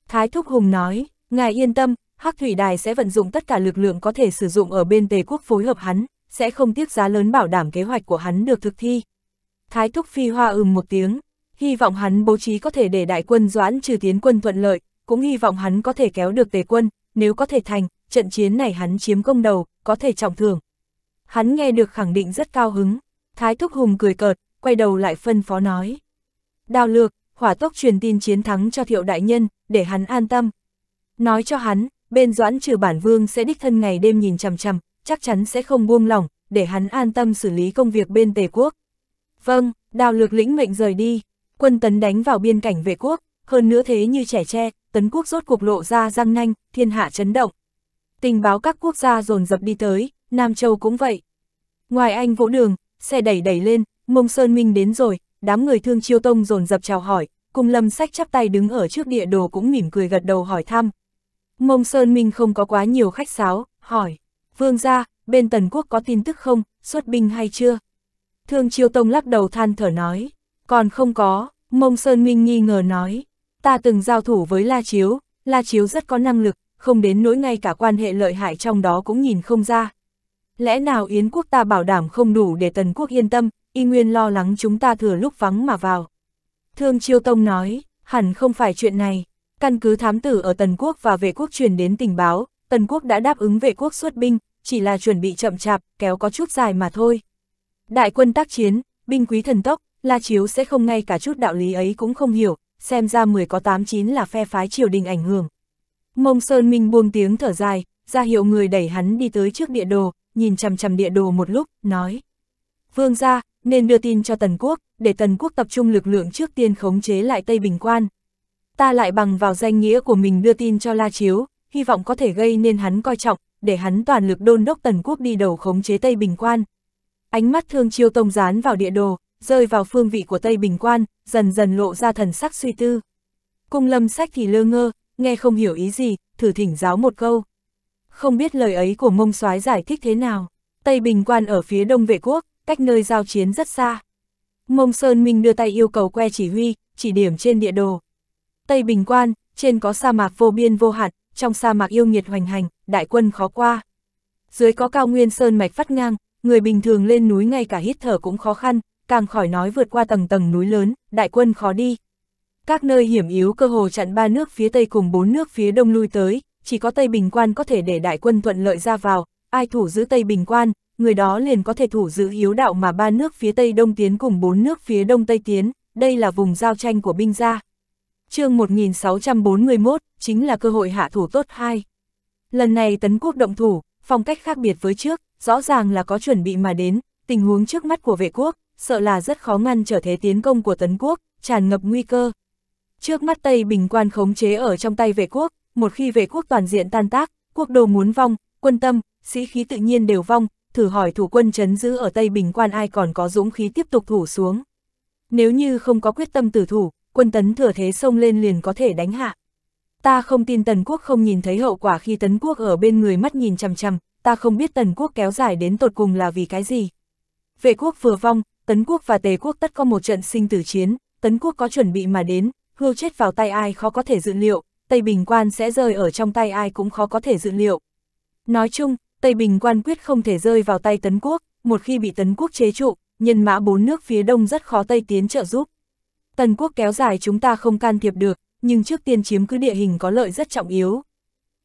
Thái Thúc Hùng nói, ngài yên tâm, Hắc Thủy Đài sẽ vận dụng tất cả lực lượng có thể sử dụng ở bên Tề quốc phối hợp hắn, sẽ không tiếc giá lớn bảo đảm kế hoạch của hắn được thực thi. Thái Thúc Phi Hoa ừm một tiếng, hy vọng hắn bố trí có thể để đại quân doãn trừ tiến quân thuận lợi, cũng hy vọng hắn có thể kéo được Tề quân, nếu có thể thành, trận chiến này hắn chiếm công đầu, có thể trọng thưởng. Hắn nghe được khẳng định rất cao hứng, Thái Thúc Hùng cười cợt, quay đầu lại phân phó nói. Đào lược, hỏa tốc truyền tin chiến thắng cho thiệu đại nhân, để hắn an tâm. Nói cho hắn, bên doãn trừ bản vương sẽ đích thân ngày đêm nhìn chằm chằm, chắc chắn sẽ không buông lỏng, để hắn an tâm xử lý công việc bên tề quốc. Vâng, đào lược lĩnh mệnh rời đi, quân tấn đánh vào biên cảnh vệ quốc, hơn nữa thế như trẻ tre, tấn quốc rốt cuộc lộ ra răng nanh, thiên hạ chấn động. Tình báo các quốc gia dồn dập đi tới, Nam Châu cũng vậy. Ngoài anh vỗ đường, xe đẩy đẩy lên, mông Sơn Minh đến rồi, đám người thương chiêu tông dồn dập chào hỏi, cùng lâm sách chắp tay đứng ở trước địa đồ cũng mỉm cười gật đầu hỏi thăm, Mông Sơn Minh không có quá nhiều khách sáo, hỏi, vương gia, bên Tần Quốc có tin tức không, xuất binh hay chưa? Thương Chiêu Tông lắc đầu than thở nói, còn không có, Mông Sơn Minh nghi ngờ nói, ta từng giao thủ với La Chiếu, La Chiếu rất có năng lực, không đến nỗi ngay cả quan hệ lợi hại trong đó cũng nhìn không ra. Lẽ nào Yến quốc ta bảo đảm không đủ để Tần quốc yên tâm, y nguyên lo lắng chúng ta thừa lúc vắng mà vào. Thương Chiêu Tông nói, hẳn không phải chuyện này, Căn cứ thám tử ở Tần Quốc và vệ quốc truyền đến tình báo, Tần Quốc đã đáp ứng vệ quốc xuất binh, chỉ là chuẩn bị chậm chạp, kéo có chút dài mà thôi. Đại quân tác chiến, binh quý thần tốc, La Chiếu sẽ không ngay cả chút đạo lý ấy cũng không hiểu, xem ra 10 có 8 9 là phe phái triều đình ảnh hưởng. Mông Sơn Minh buông tiếng thở dài, ra hiệu người đẩy hắn đi tới trước địa đồ, nhìn chằm chằm địa đồ một lúc, nói. Vương gia, nên đưa tin cho Tần Quốc, để Tần Quốc tập trung lực lượng trước tiên khống chế lại Tây Bình Quan ta lại bằng vào danh nghĩa của mình đưa tin cho La Chiếu, hy vọng có thể gây nên hắn coi trọng, để hắn toàn lực đôn đốc tần quốc đi đầu khống chế Tây Bình Quan. Ánh mắt thương chiêu tông dán vào địa đồ, rơi vào phương vị của Tây Bình Quan, dần dần lộ ra thần sắc suy tư. Cung lâm sách thì lơ ngơ, nghe không hiểu ý gì, thử thỉnh giáo một câu. Không biết lời ấy của mông soái giải thích thế nào. Tây Bình Quan ở phía đông vệ quốc, cách nơi giao chiến rất xa. Mông Sơn Minh đưa tay yêu cầu que chỉ huy, chỉ điểm trên địa đồ. Tây Bình Quan, trên có sa mạc vô biên vô hạn, trong sa mạc yêu nghiệt hoành hành, đại quân khó qua. Dưới có cao nguyên sơn mạch phát ngang, người bình thường lên núi ngay cả hít thở cũng khó khăn, càng khỏi nói vượt qua tầng tầng núi lớn, đại quân khó đi. Các nơi hiểm yếu cơ hồ chặn ba nước phía Tây cùng bốn nước phía Đông lui tới, chỉ có Tây Bình Quan có thể để đại quân thuận lợi ra vào, ai thủ giữ Tây Bình Quan, người đó liền có thể thủ giữ hiếu đạo mà ba nước phía Tây Đông tiến cùng bốn nước phía Đông Tây tiến, đây là vùng giao tranh của binh gia chương 1641, chính là cơ hội hạ thủ tốt hai. Lần này Tấn Quốc động thủ, phong cách khác biệt với trước, rõ ràng là có chuẩn bị mà đến, tình huống trước mắt của vệ quốc, sợ là rất khó ngăn trở thế tiến công của Tấn Quốc, tràn ngập nguy cơ. Trước mắt Tây Bình quan khống chế ở trong tay vệ quốc, một khi vệ quốc toàn diện tan tác, quốc đồ muốn vong, quân tâm, sĩ khí tự nhiên đều vong, thử hỏi thủ quân chấn giữ ở Tây Bình quan ai còn có dũng khí tiếp tục thủ xuống. Nếu như không có quyết tâm tử thủ, quân tấn thừa thế xông lên liền có thể đánh hạ. Ta không tin tần quốc không nhìn thấy hậu quả khi tấn quốc ở bên người mắt nhìn chằm chằm, ta không biết tần quốc kéo dài đến tột cùng là vì cái gì. Vệ quốc vừa vong, tấn quốc và tề quốc tất có một trận sinh tử chiến, tấn quốc có chuẩn bị mà đến, hưu chết vào tay ai khó có thể dự liệu, Tây Bình Quan sẽ rơi ở trong tay ai cũng khó có thể dự liệu. Nói chung, Tây Bình Quan quyết không thể rơi vào tay Tấn Quốc, một khi bị Tấn Quốc chế trụ, nhân mã bốn nước phía đông rất khó Tây tiến trợ giúp. Tần quốc kéo dài chúng ta không can thiệp được, nhưng trước tiên chiếm cứ địa hình có lợi rất trọng yếu.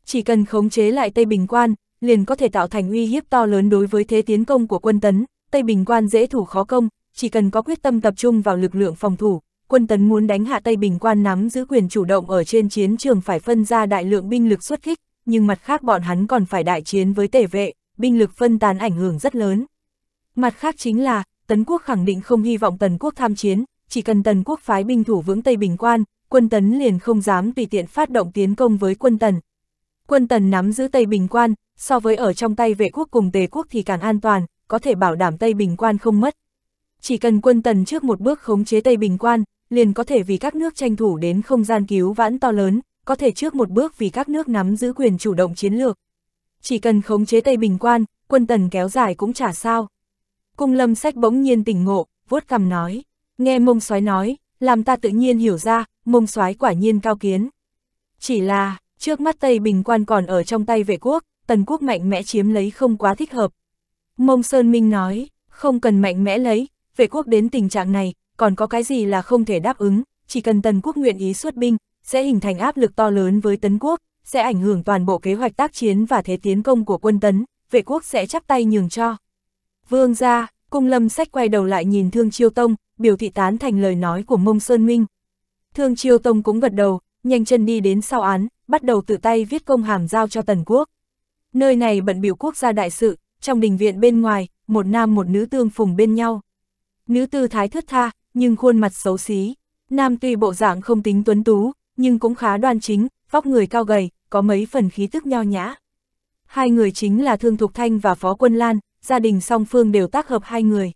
Chỉ cần khống chế lại Tây Bình Quan, liền có thể tạo thành uy hiếp to lớn đối với thế tiến công của quân tấn, Tây Bình Quan dễ thủ khó công, chỉ cần có quyết tâm tập trung vào lực lượng phòng thủ, quân tấn muốn đánh hạ Tây Bình Quan nắm giữ quyền chủ động ở trên chiến trường phải phân ra đại lượng binh lực xuất kích, nhưng mặt khác bọn hắn còn phải đại chiến với tể vệ, binh lực phân tán ảnh hưởng rất lớn. Mặt khác chính là, Tấn Quốc khẳng định không hy vọng Tần Quốc tham chiến, chỉ cần tần quốc phái binh thủ vững Tây Bình Quan, quân tấn liền không dám tùy tiện phát động tiến công với quân tần. Quân tần nắm giữ Tây Bình Quan, so với ở trong tay vệ quốc cùng tề quốc thì càng an toàn, có thể bảo đảm Tây Bình Quan không mất. Chỉ cần quân tần trước một bước khống chế Tây Bình Quan, liền có thể vì các nước tranh thủ đến không gian cứu vãn to lớn, có thể trước một bước vì các nước nắm giữ quyền chủ động chiến lược. Chỉ cần khống chế Tây Bình Quan, quân tần kéo dài cũng chả sao. Cung lâm sách bỗng nhiên tỉnh ngộ, vuốt cằm nói. Nghe mông soái nói, làm ta tự nhiên hiểu ra, mông soái quả nhiên cao kiến. Chỉ là, trước mắt Tây Bình quan còn ở trong tay vệ quốc, tần quốc mạnh mẽ chiếm lấy không quá thích hợp. Mông Sơn Minh nói, không cần mạnh mẽ lấy, vệ quốc đến tình trạng này, còn có cái gì là không thể đáp ứng, chỉ cần tần quốc nguyện ý xuất binh, sẽ hình thành áp lực to lớn với tấn quốc, sẽ ảnh hưởng toàn bộ kế hoạch tác chiến và thế tiến công của quân tấn, vệ quốc sẽ chắp tay nhường cho. Vương ra, cung lâm sách quay đầu lại nhìn Thương Chiêu Tông, biểu thị tán thành lời nói của Mông Sơn Minh. Thương Chiêu Tông cũng gật đầu, nhanh chân đi đến sau án, bắt đầu tự tay viết công hàm giao cho Tần Quốc. Nơi này bận biểu quốc gia đại sự, trong đình viện bên ngoài, một nam một nữ tương phùng bên nhau. Nữ tư thái thướt tha, nhưng khuôn mặt xấu xí. Nam tuy bộ dạng không tính tuấn tú, nhưng cũng khá đoan chính, vóc người cao gầy, có mấy phần khí tức nho nhã. Hai người chính là Thương Thục Thanh và Phó Quân Lan, gia đình song phương đều tác hợp hai người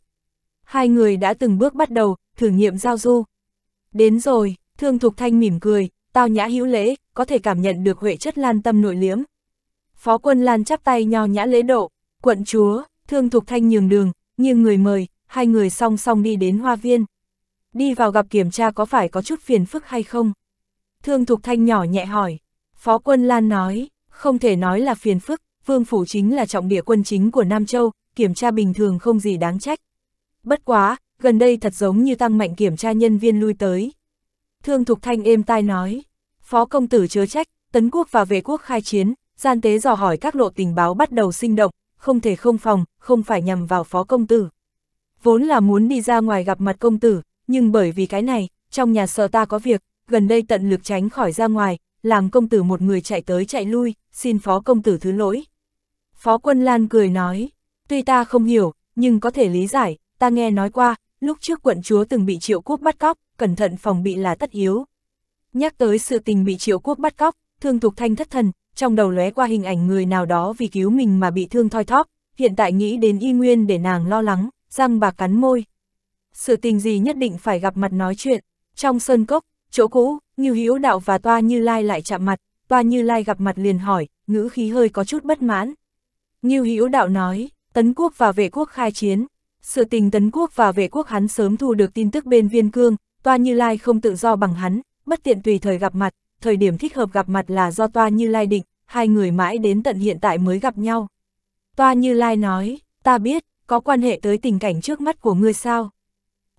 hai người đã từng bước bắt đầu, thử nghiệm giao du. Đến rồi, Thương Thục Thanh mỉm cười, tao nhã hữu lễ, có thể cảm nhận được huệ chất lan tâm nội liếm. Phó quân Lan chắp tay nho nhã lễ độ, quận chúa, Thương Thục Thanh nhường đường, nghiêng người mời, hai người song song đi đến hoa viên. Đi vào gặp kiểm tra có phải có chút phiền phức hay không? Thương Thục Thanh nhỏ nhẹ hỏi. Phó quân Lan nói, không thể nói là phiền phức, vương phủ chính là trọng địa quân chính của Nam Châu, kiểm tra bình thường không gì đáng trách bất quá, gần đây thật giống như tăng mạnh kiểm tra nhân viên lui tới. Thương Thục Thanh êm tai nói, phó công tử chớ trách, tấn quốc và vệ quốc khai chiến, gian tế dò hỏi các lộ tình báo bắt đầu sinh động, không thể không phòng, không phải nhằm vào phó công tử. Vốn là muốn đi ra ngoài gặp mặt công tử, nhưng bởi vì cái này, trong nhà sợ ta có việc, gần đây tận lực tránh khỏi ra ngoài, làm công tử một người chạy tới chạy lui, xin phó công tử thứ lỗi. Phó quân Lan cười nói, tuy ta không hiểu, nhưng có thể lý giải, ta nghe nói qua, lúc trước quận chúa từng bị triệu quốc bắt cóc, cẩn thận phòng bị là tất yếu. Nhắc tới sự tình bị triệu quốc bắt cóc, thương thục thanh thất thần, trong đầu lóe qua hình ảnh người nào đó vì cứu mình mà bị thương thoi thóp, hiện tại nghĩ đến y nguyên để nàng lo lắng, răng bà cắn môi. Sự tình gì nhất định phải gặp mặt nói chuyện, trong sơn cốc, chỗ cũ, như Hiếu Đạo và Toa Như Lai lại chạm mặt, Toa Như Lai gặp mặt liền hỏi, ngữ khí hơi có chút bất mãn. Như Hiếu Đạo nói, Tấn Quốc và Vệ Quốc khai chiến, sự tình tấn quốc và vệ quốc hắn sớm thu được tin tức bên viên cương, toa Như Lai không tự do bằng hắn, bất tiện tùy thời gặp mặt, thời điểm thích hợp gặp mặt là do toa Như Lai định, hai người mãi đến tận hiện tại mới gặp nhau. Toa Như Lai nói, ta biết, có quan hệ tới tình cảnh trước mắt của ngươi sao?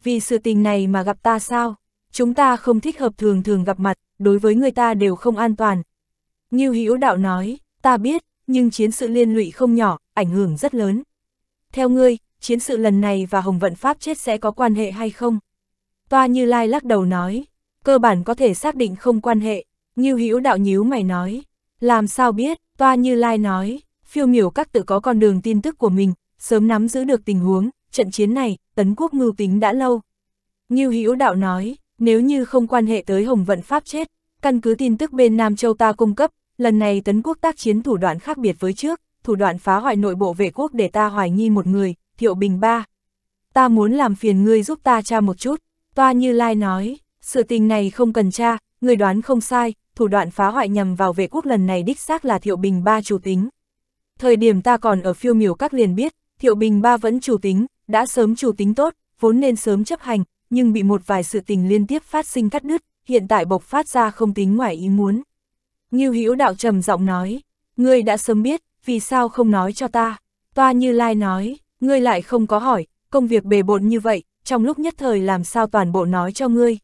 Vì sự tình này mà gặp ta sao? Chúng ta không thích hợp thường thường gặp mặt, đối với người ta đều không an toàn. Như Hữu Đạo nói, ta biết, nhưng chiến sự liên lụy không nhỏ, ảnh hưởng rất lớn. Theo ngươi, chiến sự lần này và Hồng Vận Pháp chết sẽ có quan hệ hay không? Toa Như Lai lắc đầu nói, cơ bản có thể xác định không quan hệ, như Hữu đạo nhíu mày nói, làm sao biết, Toa Như Lai nói, phiêu miểu các tự có con đường tin tức của mình, sớm nắm giữ được tình huống, trận chiến này, tấn quốc mưu tính đã lâu. như Hữu đạo nói, nếu như không quan hệ tới Hồng Vận Pháp chết, căn cứ tin tức bên Nam Châu ta cung cấp, lần này tấn quốc tác chiến thủ đoạn khác biệt với trước, thủ đoạn phá hoại nội bộ vệ quốc để ta hoài nghi một người, Thiệu Bình ba. Ta muốn làm phiền ngươi giúp ta tra một chút. Toa Như Lai nói, sự tình này không cần tra, người đoán không sai, thủ đoạn phá hoại nhằm vào vệ quốc lần này đích xác là Thiệu Bình ba chủ tính. Thời điểm ta còn ở phiêu miểu các liền biết, Thiệu Bình ba vẫn chủ tính, đã sớm chủ tính tốt, vốn nên sớm chấp hành, nhưng bị một vài sự tình liên tiếp phát sinh cắt đứt, hiện tại bộc phát ra không tính ngoài ý muốn. Ngưu Hữu đạo trầm giọng nói, ngươi đã sớm biết, vì sao không nói cho ta? Toa Như Lai nói, ngươi lại không có hỏi, công việc bề bộn như vậy, trong lúc nhất thời làm sao toàn bộ nói cho ngươi.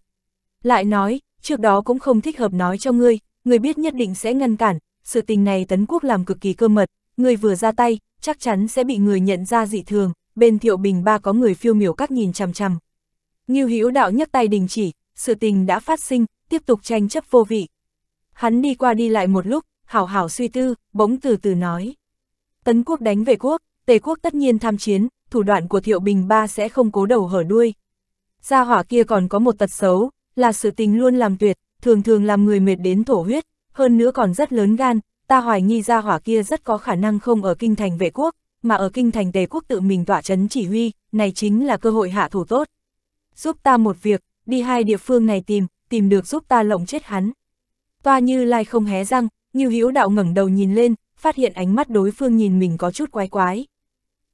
Lại nói, trước đó cũng không thích hợp nói cho ngươi, ngươi biết nhất định sẽ ngăn cản, sự tình này Tấn Quốc làm cực kỳ cơ mật, ngươi vừa ra tay, chắc chắn sẽ bị người nhận ra dị thường, bên Thiệu Bình ba có người phiêu miểu các nhìn chằm chằm. Ngưu Hữu Đạo nhấc tay đình chỉ, sự tình đã phát sinh, tiếp tục tranh chấp vô vị. Hắn đi qua đi lại một lúc, hảo hảo suy tư, bỗng từ từ nói. Tấn Quốc đánh về quốc, Tề quốc tất nhiên tham chiến, thủ đoạn của Thiệu Bình Ba sẽ không cố đầu hở đuôi. Gia hỏa kia còn có một tật xấu, là sự tình luôn làm tuyệt, thường thường làm người mệt đến thổ huyết, hơn nữa còn rất lớn gan, ta hoài nghi gia hỏa kia rất có khả năng không ở kinh thành vệ quốc, mà ở kinh thành tề quốc tự mình tỏa chấn chỉ huy, này chính là cơ hội hạ thủ tốt. Giúp ta một việc, đi hai địa phương này tìm, tìm được giúp ta lộng chết hắn. Toa như lai không hé răng, như hữu đạo ngẩng đầu nhìn lên, phát hiện ánh mắt đối phương nhìn mình có chút quái quái.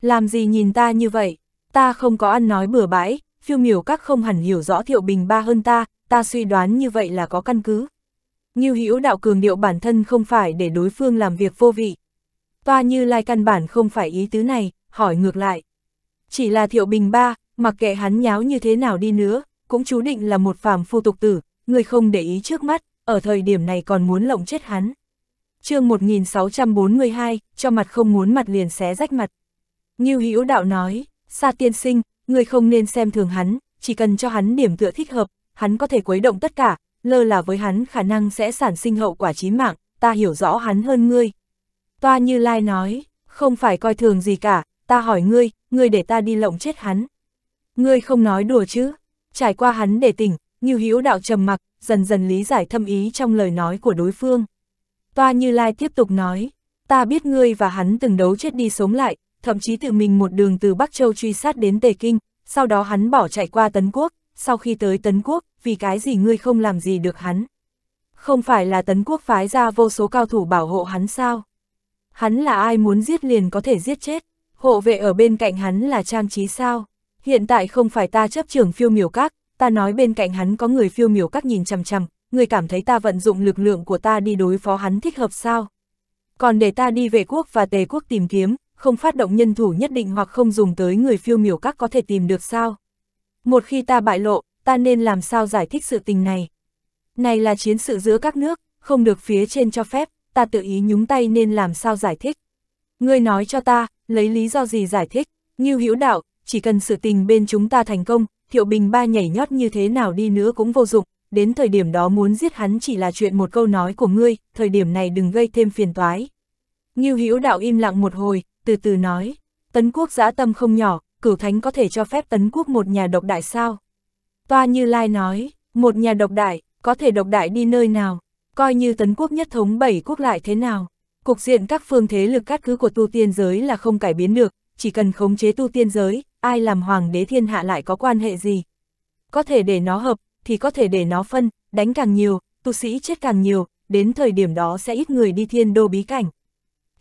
Làm gì nhìn ta như vậy? Ta không có ăn nói bừa bãi, phiêu miểu các không hẳn hiểu rõ thiệu bình ba hơn ta, ta suy đoán như vậy là có căn cứ. như hữu đạo cường điệu bản thân không phải để đối phương làm việc vô vị. Toa như lai căn bản không phải ý tứ này, hỏi ngược lại. Chỉ là thiệu bình ba, mặc kệ hắn nháo như thế nào đi nữa, cũng chú định là một phàm phu tục tử, người không để ý trước mắt, ở thời điểm này còn muốn lộng chết hắn. chương 1642, cho mặt không muốn mặt liền xé rách mặt. Ngưu Hữu Đạo nói, Sa Tiên Sinh, người không nên xem thường hắn, chỉ cần cho hắn điểm tựa thích hợp, hắn có thể quấy động tất cả, lơ là với hắn khả năng sẽ sản sinh hậu quả chí mạng, ta hiểu rõ hắn hơn ngươi. Toa Như Lai nói, không phải coi thường gì cả, ta hỏi ngươi, ngươi để ta đi lộng chết hắn. Ngươi không nói đùa chứ, trải qua hắn để tỉnh, Ngưu Hữu Đạo trầm mặc, dần dần lý giải thâm ý trong lời nói của đối phương. Toa Như Lai tiếp tục nói, ta biết ngươi và hắn từng đấu chết đi sống lại, thậm chí tự mình một đường từ Bắc Châu truy sát đến Tề Kinh, sau đó hắn bỏ chạy qua Tấn Quốc, sau khi tới Tấn Quốc, vì cái gì ngươi không làm gì được hắn. Không phải là Tấn Quốc phái ra vô số cao thủ bảo hộ hắn sao? Hắn là ai muốn giết liền có thể giết chết, hộ vệ ở bên cạnh hắn là trang trí sao? Hiện tại không phải ta chấp trưởng phiêu miểu các, ta nói bên cạnh hắn có người phiêu miểu các nhìn chằm chằm, người cảm thấy ta vận dụng lực lượng của ta đi đối phó hắn thích hợp sao? Còn để ta đi về quốc và tề quốc tìm kiếm, không phát động nhân thủ nhất định hoặc không dùng tới người phiêu miểu các có thể tìm được sao. Một khi ta bại lộ, ta nên làm sao giải thích sự tình này. Này là chiến sự giữa các nước, không được phía trên cho phép, ta tự ý nhúng tay nên làm sao giải thích. Ngươi nói cho ta, lấy lý do gì giải thích, như hữu đạo, chỉ cần sự tình bên chúng ta thành công, thiệu bình ba nhảy nhót như thế nào đi nữa cũng vô dụng, đến thời điểm đó muốn giết hắn chỉ là chuyện một câu nói của ngươi, thời điểm này đừng gây thêm phiền toái. Nghiêu Hữu đạo im lặng một hồi, từ từ nói, tấn quốc giã tâm không nhỏ, cửu thánh có thể cho phép tấn quốc một nhà độc đại sao? Toa Như Lai nói, một nhà độc đại, có thể độc đại đi nơi nào, coi như tấn quốc nhất thống bảy quốc lại thế nào. Cục diện các phương thế lực cát cứ của tu tiên giới là không cải biến được, chỉ cần khống chế tu tiên giới, ai làm hoàng đế thiên hạ lại có quan hệ gì. Có thể để nó hợp, thì có thể để nó phân, đánh càng nhiều, tu sĩ chết càng nhiều, đến thời điểm đó sẽ ít người đi thiên đô bí cảnh.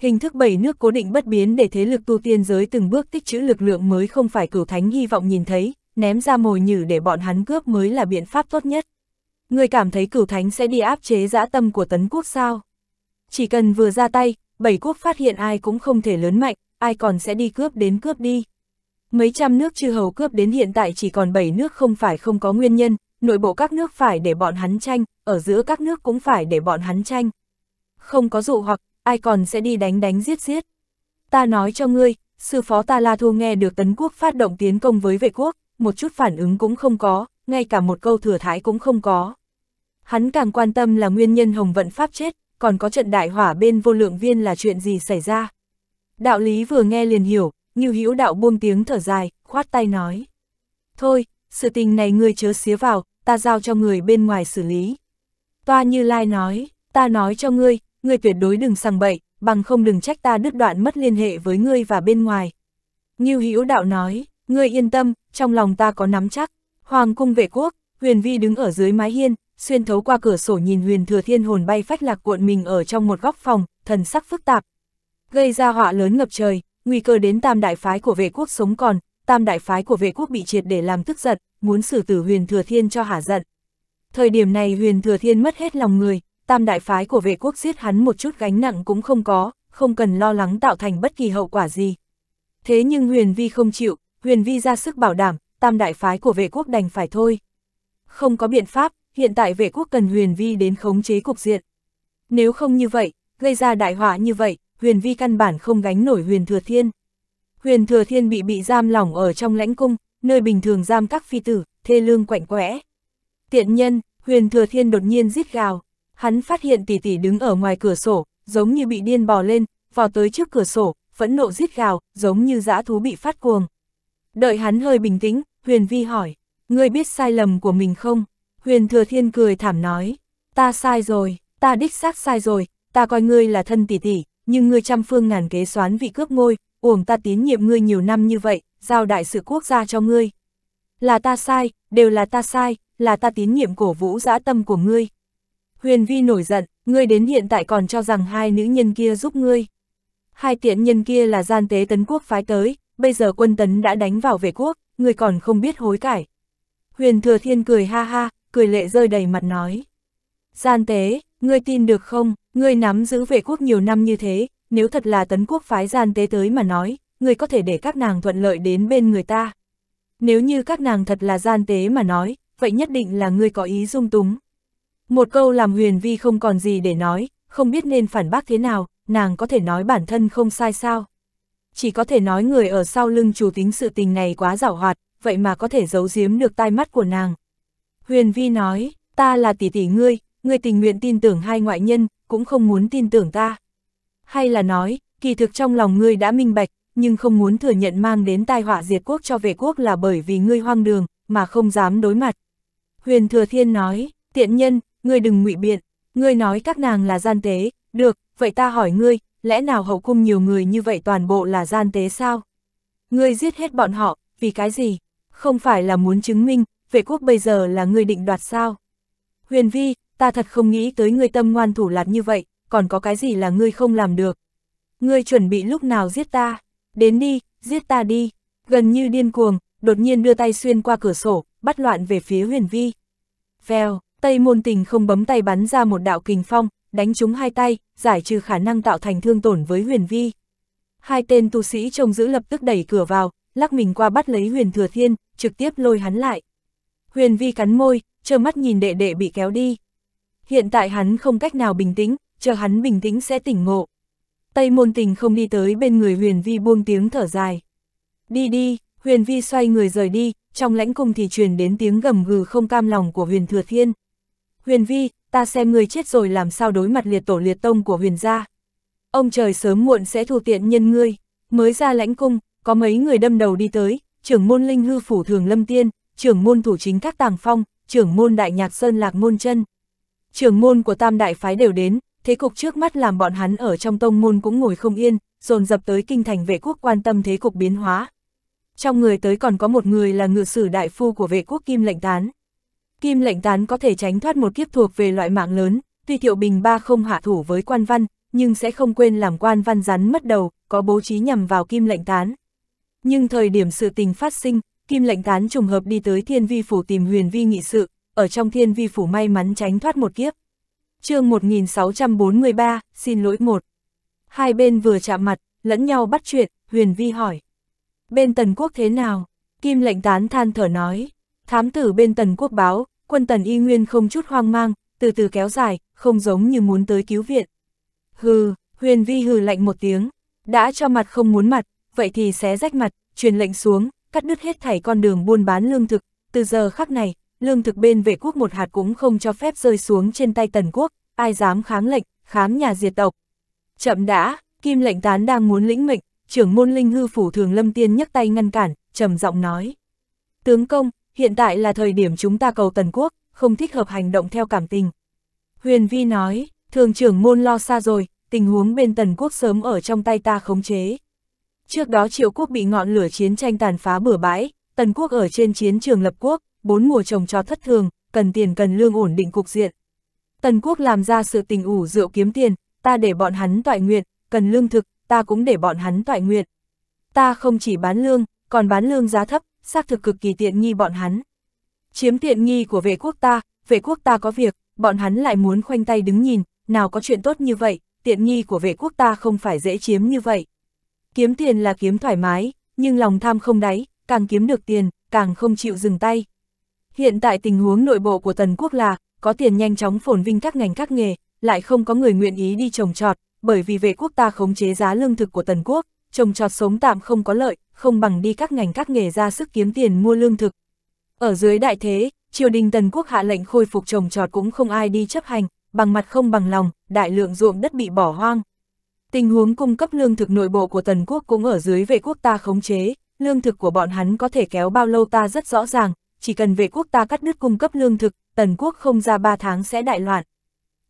Hình thức bảy nước cố định bất biến để thế lực tu tiên giới từng bước tích trữ lực lượng mới không phải cửu thánh hy vọng nhìn thấy, ném ra mồi nhử để bọn hắn cướp mới là biện pháp tốt nhất. Người cảm thấy cửu thánh sẽ đi áp chế dã tâm của tấn quốc sao? Chỉ cần vừa ra tay, bảy quốc phát hiện ai cũng không thể lớn mạnh, ai còn sẽ đi cướp đến cướp đi. Mấy trăm nước chư hầu cướp đến hiện tại chỉ còn bảy nước không phải không có nguyên nhân, nội bộ các nước phải để bọn hắn tranh, ở giữa các nước cũng phải để bọn hắn tranh. Không có dụ hoặc, ai còn sẽ đi đánh đánh giết giết. Ta nói cho ngươi, sư phó ta La Thu nghe được tấn quốc phát động tiến công với vệ quốc, một chút phản ứng cũng không có, ngay cả một câu thừa thái cũng không có. Hắn càng quan tâm là nguyên nhân Hồng Vận Pháp chết, còn có trận đại hỏa bên vô lượng viên là chuyện gì xảy ra. Đạo lý vừa nghe liền hiểu, như hữu đạo buông tiếng thở dài, khoát tay nói. Thôi, sự tình này ngươi chớ xía vào, ta giao cho người bên ngoài xử lý. Toa Như Lai nói, ta nói cho ngươi, ngươi tuyệt đối đừng sằng bậy, bằng không đừng trách ta đứt đoạn mất liên hệ với ngươi và bên ngoài. Ngưu Hữu Đạo nói, ngươi yên tâm, trong lòng ta có nắm chắc. Hoàng cung vệ quốc, Huyền Vi đứng ở dưới mái hiên, xuyên thấu qua cửa sổ nhìn Huyền Thừa Thiên hồn bay phách lạc cuộn mình ở trong một góc phòng, thần sắc phức tạp. Gây ra họa lớn ngập trời, nguy cơ đến tam đại phái của vệ quốc sống còn, tam đại phái của vệ quốc bị triệt để làm tức giận, muốn xử tử Huyền Thừa Thiên cho hả giận. Thời điểm này Huyền Thừa Thiên mất hết lòng người, tam đại phái của vệ quốc giết hắn một chút gánh nặng cũng không có, không cần lo lắng tạo thành bất kỳ hậu quả gì. Thế nhưng huyền vi không chịu, huyền vi ra sức bảo đảm, tam đại phái của vệ quốc đành phải thôi. Không có biện pháp, hiện tại vệ quốc cần huyền vi đến khống chế cục diện. Nếu không như vậy, gây ra đại họa như vậy, huyền vi căn bản không gánh nổi huyền thừa thiên. Huyền thừa thiên bị bị giam lỏng ở trong lãnh cung, nơi bình thường giam các phi tử, thê lương quạnh quẽ. Tiện nhân, huyền thừa thiên đột nhiên giết gào hắn phát hiện tỷ tỷ đứng ở ngoài cửa sổ, giống như bị điên bò lên, vào tới trước cửa sổ, phẫn nộ giết gào, giống như dã thú bị phát cuồng. Đợi hắn hơi bình tĩnh, Huyền Vi hỏi, ngươi biết sai lầm của mình không? Huyền Thừa Thiên cười thảm nói, ta sai rồi, ta đích xác sai rồi, ta coi ngươi là thân tỷ tỷ, nhưng ngươi trăm phương ngàn kế xoán vị cướp ngôi, uổng ta tín nhiệm ngươi nhiều năm như vậy, giao đại sự quốc gia cho ngươi. Là ta sai, đều là ta sai, là ta tín nhiệm cổ vũ dã tâm của ngươi. Huyền Vi nổi giận, ngươi đến hiện tại còn cho rằng hai nữ nhân kia giúp ngươi. Hai tiện nhân kia là gian tế tấn quốc phái tới, bây giờ quân tấn đã đánh vào về quốc, ngươi còn không biết hối cải. Huyền Thừa Thiên cười ha ha, cười lệ rơi đầy mặt nói. Gian tế, ngươi tin được không, ngươi nắm giữ vệ quốc nhiều năm như thế, nếu thật là tấn quốc phái gian tế tới mà nói, ngươi có thể để các nàng thuận lợi đến bên người ta. Nếu như các nàng thật là gian tế mà nói, vậy nhất định là ngươi có ý dung túng. Một câu làm huyền vi không còn gì để nói, không biết nên phản bác thế nào, nàng có thể nói bản thân không sai sao. Chỉ có thể nói người ở sau lưng chủ tính sự tình này quá giảo hoạt, vậy mà có thể giấu giếm được tai mắt của nàng. Huyền vi nói, ta là tỷ tỷ ngươi, ngươi tình nguyện tin tưởng hai ngoại nhân, cũng không muốn tin tưởng ta. Hay là nói, kỳ thực trong lòng ngươi đã minh bạch, nhưng không muốn thừa nhận mang đến tai họa diệt quốc cho vệ quốc là bởi vì ngươi hoang đường, mà không dám đối mặt. Huyền Thừa Thiên nói, tiện nhân, ngươi đừng ngụy biện, ngươi nói các nàng là gian tế, được, vậy ta hỏi ngươi, lẽ nào hậu cung nhiều người như vậy toàn bộ là gian tế sao? Ngươi giết hết bọn họ, vì cái gì? Không phải là muốn chứng minh, vệ quốc bây giờ là ngươi định đoạt sao? Huyền Vi, ta thật không nghĩ tới ngươi tâm ngoan thủ lạt như vậy, còn có cái gì là ngươi không làm được? Ngươi chuẩn bị lúc nào giết ta? Đến đi, giết ta đi. Gần như điên cuồng, đột nhiên đưa tay xuyên qua cửa sổ, bắt loạn về phía Huyền Vi. phèo. Tây môn tình không bấm tay bắn ra một đạo kình phong, đánh trúng hai tay, giải trừ khả năng tạo thành thương tổn với huyền vi. Hai tên tu sĩ trông giữ lập tức đẩy cửa vào, lắc mình qua bắt lấy huyền thừa thiên, trực tiếp lôi hắn lại. Huyền vi cắn môi, trơ mắt nhìn đệ đệ bị kéo đi. Hiện tại hắn không cách nào bình tĩnh, chờ hắn bình tĩnh sẽ tỉnh ngộ. Tây môn tình không đi tới bên người huyền vi buông tiếng thở dài. Đi đi, huyền vi xoay người rời đi, trong lãnh cung thì truyền đến tiếng gầm gừ không cam lòng của huyền thừa thiên. Huyền Vi, ta xem người chết rồi làm sao đối mặt liệt tổ liệt tông của huyền gia. Ông trời sớm muộn sẽ thu tiện nhân ngươi, mới ra lãnh cung, có mấy người đâm đầu đi tới, trưởng môn linh hư phủ thường lâm tiên, trưởng môn thủ chính các tàng phong, trưởng môn đại nhạc sơn lạc môn chân. Trưởng môn của tam đại phái đều đến, thế cục trước mắt làm bọn hắn ở trong tông môn cũng ngồi không yên, dồn dập tới kinh thành vệ quốc quan tâm thế cục biến hóa. Trong người tới còn có một người là ngự sử đại phu của vệ quốc kim lệnh tán. Kim lệnh tán có thể tránh thoát một kiếp thuộc về loại mạng lớn, tuy Thiệu Bình ba không hạ thủ với quan văn, nhưng sẽ không quên làm quan văn rắn mất đầu, có bố trí nhằm vào kim lệnh tán. Nhưng thời điểm sự tình phát sinh, kim lệnh tán trùng hợp đi tới thiên vi phủ tìm huyền vi nghị sự, ở trong thiên vi phủ may mắn tránh thoát một kiếp. chương 1643, xin lỗi một. Hai bên vừa chạm mặt, lẫn nhau bắt chuyện, huyền vi hỏi. Bên tần quốc thế nào? Kim lệnh tán than thở nói. Thám tử bên tần quốc báo, quân tần y nguyên không chút hoang mang, từ từ kéo dài, không giống như muốn tới cứu viện. Hừ, huyền vi hừ lạnh một tiếng, đã cho mặt không muốn mặt, vậy thì xé rách mặt, truyền lệnh xuống, cắt đứt hết thảy con đường buôn bán lương thực, từ giờ khắc này, lương thực bên vệ quốc một hạt cũng không cho phép rơi xuống trên tay tần quốc, ai dám kháng lệnh, khám nhà diệt tộc. Chậm đã, kim lệnh tán đang muốn lĩnh mệnh, trưởng môn linh hư phủ thường lâm tiên nhấc tay ngăn cản, trầm giọng nói. Tướng công, hiện tại là thời điểm chúng ta cầu tần quốc, không thích hợp hành động theo cảm tình. Huyền Vi nói, thường trưởng môn lo xa rồi, tình huống bên tần quốc sớm ở trong tay ta khống chế. Trước đó triệu quốc bị ngọn lửa chiến tranh tàn phá bừa bãi, tần quốc ở trên chiến trường lập quốc, bốn mùa trồng cho thất thường, cần tiền cần lương ổn định cục diện. Tần quốc làm ra sự tình ủ rượu kiếm tiền, ta để bọn hắn toại nguyện, cần lương thực, ta cũng để bọn hắn toại nguyện. Ta không chỉ bán lương, còn bán lương giá thấp, xác thực cực kỳ tiện nghi bọn hắn. Chiếm tiện nghi của vệ quốc ta, vệ quốc ta có việc, bọn hắn lại muốn khoanh tay đứng nhìn, nào có chuyện tốt như vậy, tiện nghi của vệ quốc ta không phải dễ chiếm như vậy. Kiếm tiền là kiếm thoải mái, nhưng lòng tham không đáy, càng kiếm được tiền, càng không chịu dừng tay. Hiện tại tình huống nội bộ của Tần Quốc là, có tiền nhanh chóng phồn vinh các ngành các nghề, lại không có người nguyện ý đi trồng trọt, bởi vì vệ quốc ta khống chế giá lương thực của Tần Quốc, trồng trọt sống tạm không có lợi, không bằng đi các ngành các nghề ra sức kiếm tiền mua lương thực. Ở dưới đại thế, triều đình tần quốc hạ lệnh khôi phục trồng trọt cũng không ai đi chấp hành, bằng mặt không bằng lòng, đại lượng ruộng đất bị bỏ hoang. Tình huống cung cấp lương thực nội bộ của tần quốc cũng ở dưới vệ quốc ta khống chế, lương thực của bọn hắn có thể kéo bao lâu ta rất rõ ràng, chỉ cần vệ quốc ta cắt đứt cung cấp lương thực, tần quốc không ra 3 tháng sẽ đại loạn.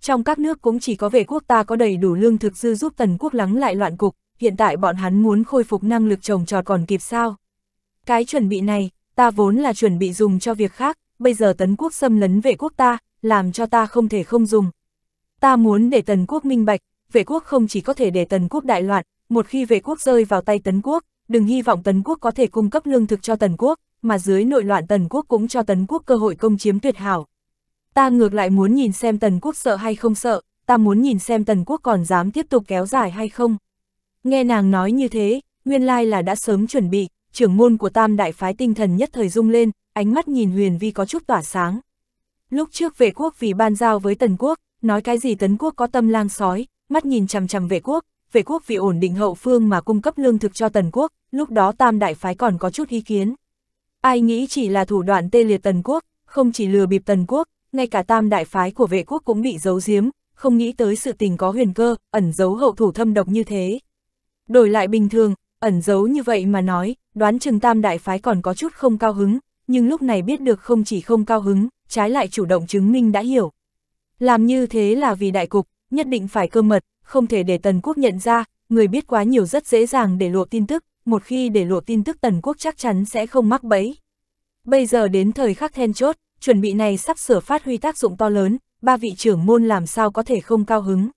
Trong các nước cũng chỉ có vệ quốc ta có đầy đủ lương thực dư giúp tần quốc lắng lại loạn cục, hiện tại bọn hắn muốn khôi phục năng lực trồng trọt còn kịp sao. Cái chuẩn bị này, ta vốn là chuẩn bị dùng cho việc khác, bây giờ tấn quốc xâm lấn vệ quốc ta, làm cho ta không thể không dùng. Ta muốn để tấn quốc minh bạch, vệ quốc không chỉ có thể để tấn quốc đại loạn, một khi vệ quốc rơi vào tay tấn quốc, đừng hy vọng tấn quốc có thể cung cấp lương thực cho tấn quốc, mà dưới nội loạn tấn quốc cũng cho tấn quốc cơ hội công chiếm tuyệt hảo. Ta ngược lại muốn nhìn xem tần quốc sợ hay không sợ, ta muốn nhìn xem tần quốc còn dám tiếp tục kéo dài hay không. Nghe nàng nói như thế, nguyên lai là đã sớm chuẩn bị, trưởng môn của tam đại phái tinh thần nhất thời rung lên, ánh mắt nhìn huyền vi có chút tỏa sáng. Lúc trước vệ quốc vì ban giao với tần quốc, nói cái gì tấn quốc có tâm lang sói, mắt nhìn chằm chằm vệ quốc, vệ quốc vì ổn định hậu phương mà cung cấp lương thực cho tần quốc, lúc đó tam đại phái còn có chút ý kiến. Ai nghĩ chỉ là thủ đoạn tê liệt tần quốc, không chỉ lừa bịp tần quốc, ngay cả tam đại phái của vệ quốc cũng bị giấu giếm, không nghĩ tới sự tình có huyền cơ, ẩn giấu hậu thủ thâm độc như thế. Đổi lại bình thường, ẩn giấu như vậy mà nói, đoán chừng tam đại phái còn có chút không cao hứng, nhưng lúc này biết được không chỉ không cao hứng, trái lại chủ động chứng minh đã hiểu. Làm như thế là vì đại cục, nhất định phải cơ mật, không thể để Tần Quốc nhận ra, người biết quá nhiều rất dễ dàng để lộ tin tức, một khi để lộ tin tức Tần Quốc chắc chắn sẽ không mắc bẫy. Bây giờ đến thời khắc then chốt, chuẩn bị này sắp sửa phát huy tác dụng to lớn, ba vị trưởng môn làm sao có thể không cao hứng.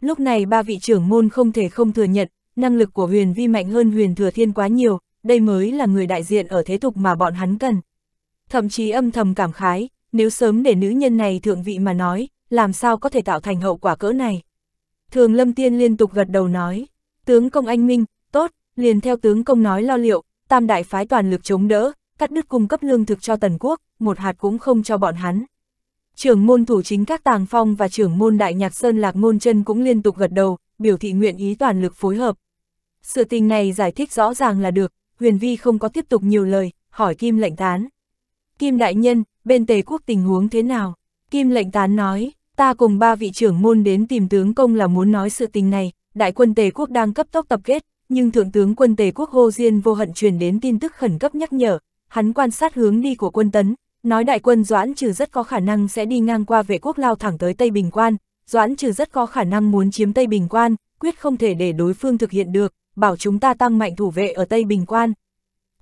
Lúc này ba vị trưởng môn không thể không thừa nhận, năng lực của huyền vi mạnh hơn huyền thừa thiên quá nhiều, đây mới là người đại diện ở thế tục mà bọn hắn cần. Thậm chí âm thầm cảm khái, nếu sớm để nữ nhân này thượng vị mà nói, làm sao có thể tạo thành hậu quả cỡ này. Thường Lâm Tiên liên tục gật đầu nói, tướng công anh Minh, tốt, liền theo tướng công nói lo liệu, tam đại phái toàn lực chống đỡ, cắt đứt cung cấp lương thực cho Tần Quốc, một hạt cũng không cho bọn hắn. Trưởng môn thủ chính các tàng phong và trưởng môn đại nhạc sơn lạc ngôn chân cũng liên tục gật đầu, biểu thị nguyện ý toàn lực phối hợp. Sự tình này giải thích rõ ràng là được, Huyền Vi không có tiếp tục nhiều lời, hỏi Kim lệnh tán. Kim đại nhân, bên tề quốc tình huống thế nào? Kim lệnh tán nói, ta cùng ba vị trưởng môn đến tìm tướng công là muốn nói sự tình này, đại quân tề quốc đang cấp tốc tập kết, nhưng thượng tướng quân tề quốc Hồ Diên vô hận truyền đến tin tức khẩn cấp nhắc nhở, hắn quan sát hướng đi của quân tấn, nói đại quân Doãn trừ rất có khả năng sẽ đi ngang qua vệ quốc lao thẳng tới Tây Bình Quan, Doãn trừ rất có khả năng muốn chiếm Tây Bình Quan, quyết không thể để đối phương thực hiện được, bảo chúng ta tăng mạnh thủ vệ ở Tây Bình Quan.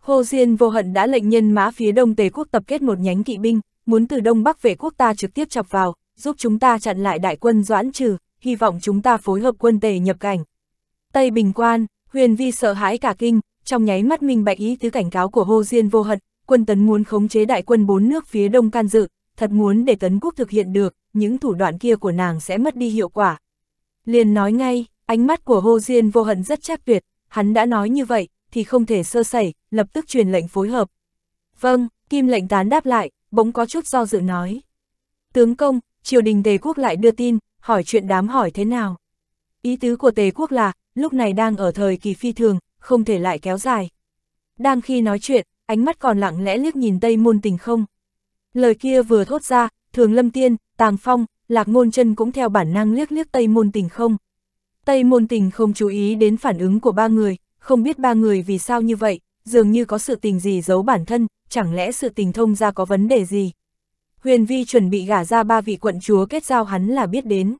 Hồ Diên vô hận đã lệnh nhân mã phía đông Tề quốc tập kết một nhánh kỵ binh, muốn từ đông bắc về quốc ta trực tiếp chọc vào, giúp chúng ta chặn lại đại quân doãn trừ, hy vọng chúng ta phối hợp quân Tề nhập cảnh. Tây Bình Quan, huyền vi sợ hãi cả kinh, trong nháy mắt minh bạch ý tứ cảnh cáo của Hồ Diên vô hận, quân tấn muốn khống chế đại quân bốn nước phía đông can dự, thật muốn để tấn quốc thực hiện được, những thủ đoạn kia của nàng sẽ mất đi hiệu quả. Liền nói ngay, Ánh mắt của Hồ Diên vô hận rất chắc tuyệt, hắn đã nói như vậy, thì không thể sơ sẩy, lập tức truyền lệnh phối hợp. Vâng, Kim lệnh tán đáp lại, bỗng có chút do dự nói. Tướng công, triều đình tề quốc lại đưa tin, hỏi chuyện đám hỏi thế nào. Ý tứ của tề quốc là, lúc này đang ở thời kỳ phi thường, không thể lại kéo dài. Đang khi nói chuyện, ánh mắt còn lặng lẽ liếc nhìn Tây Môn Tình không. Lời kia vừa thốt ra, Thường Lâm Tiên, Tàng Phong, Lạc Ngôn chân cũng theo bản năng liếc liếc Tây Môn Tình không. Tây môn tình không chú ý đến phản ứng của ba người, không biết ba người vì sao như vậy, dường như có sự tình gì giấu bản thân, chẳng lẽ sự tình thông ra có vấn đề gì. Huyền Vi chuẩn bị gả ra ba vị quận chúa kết giao hắn là biết đến.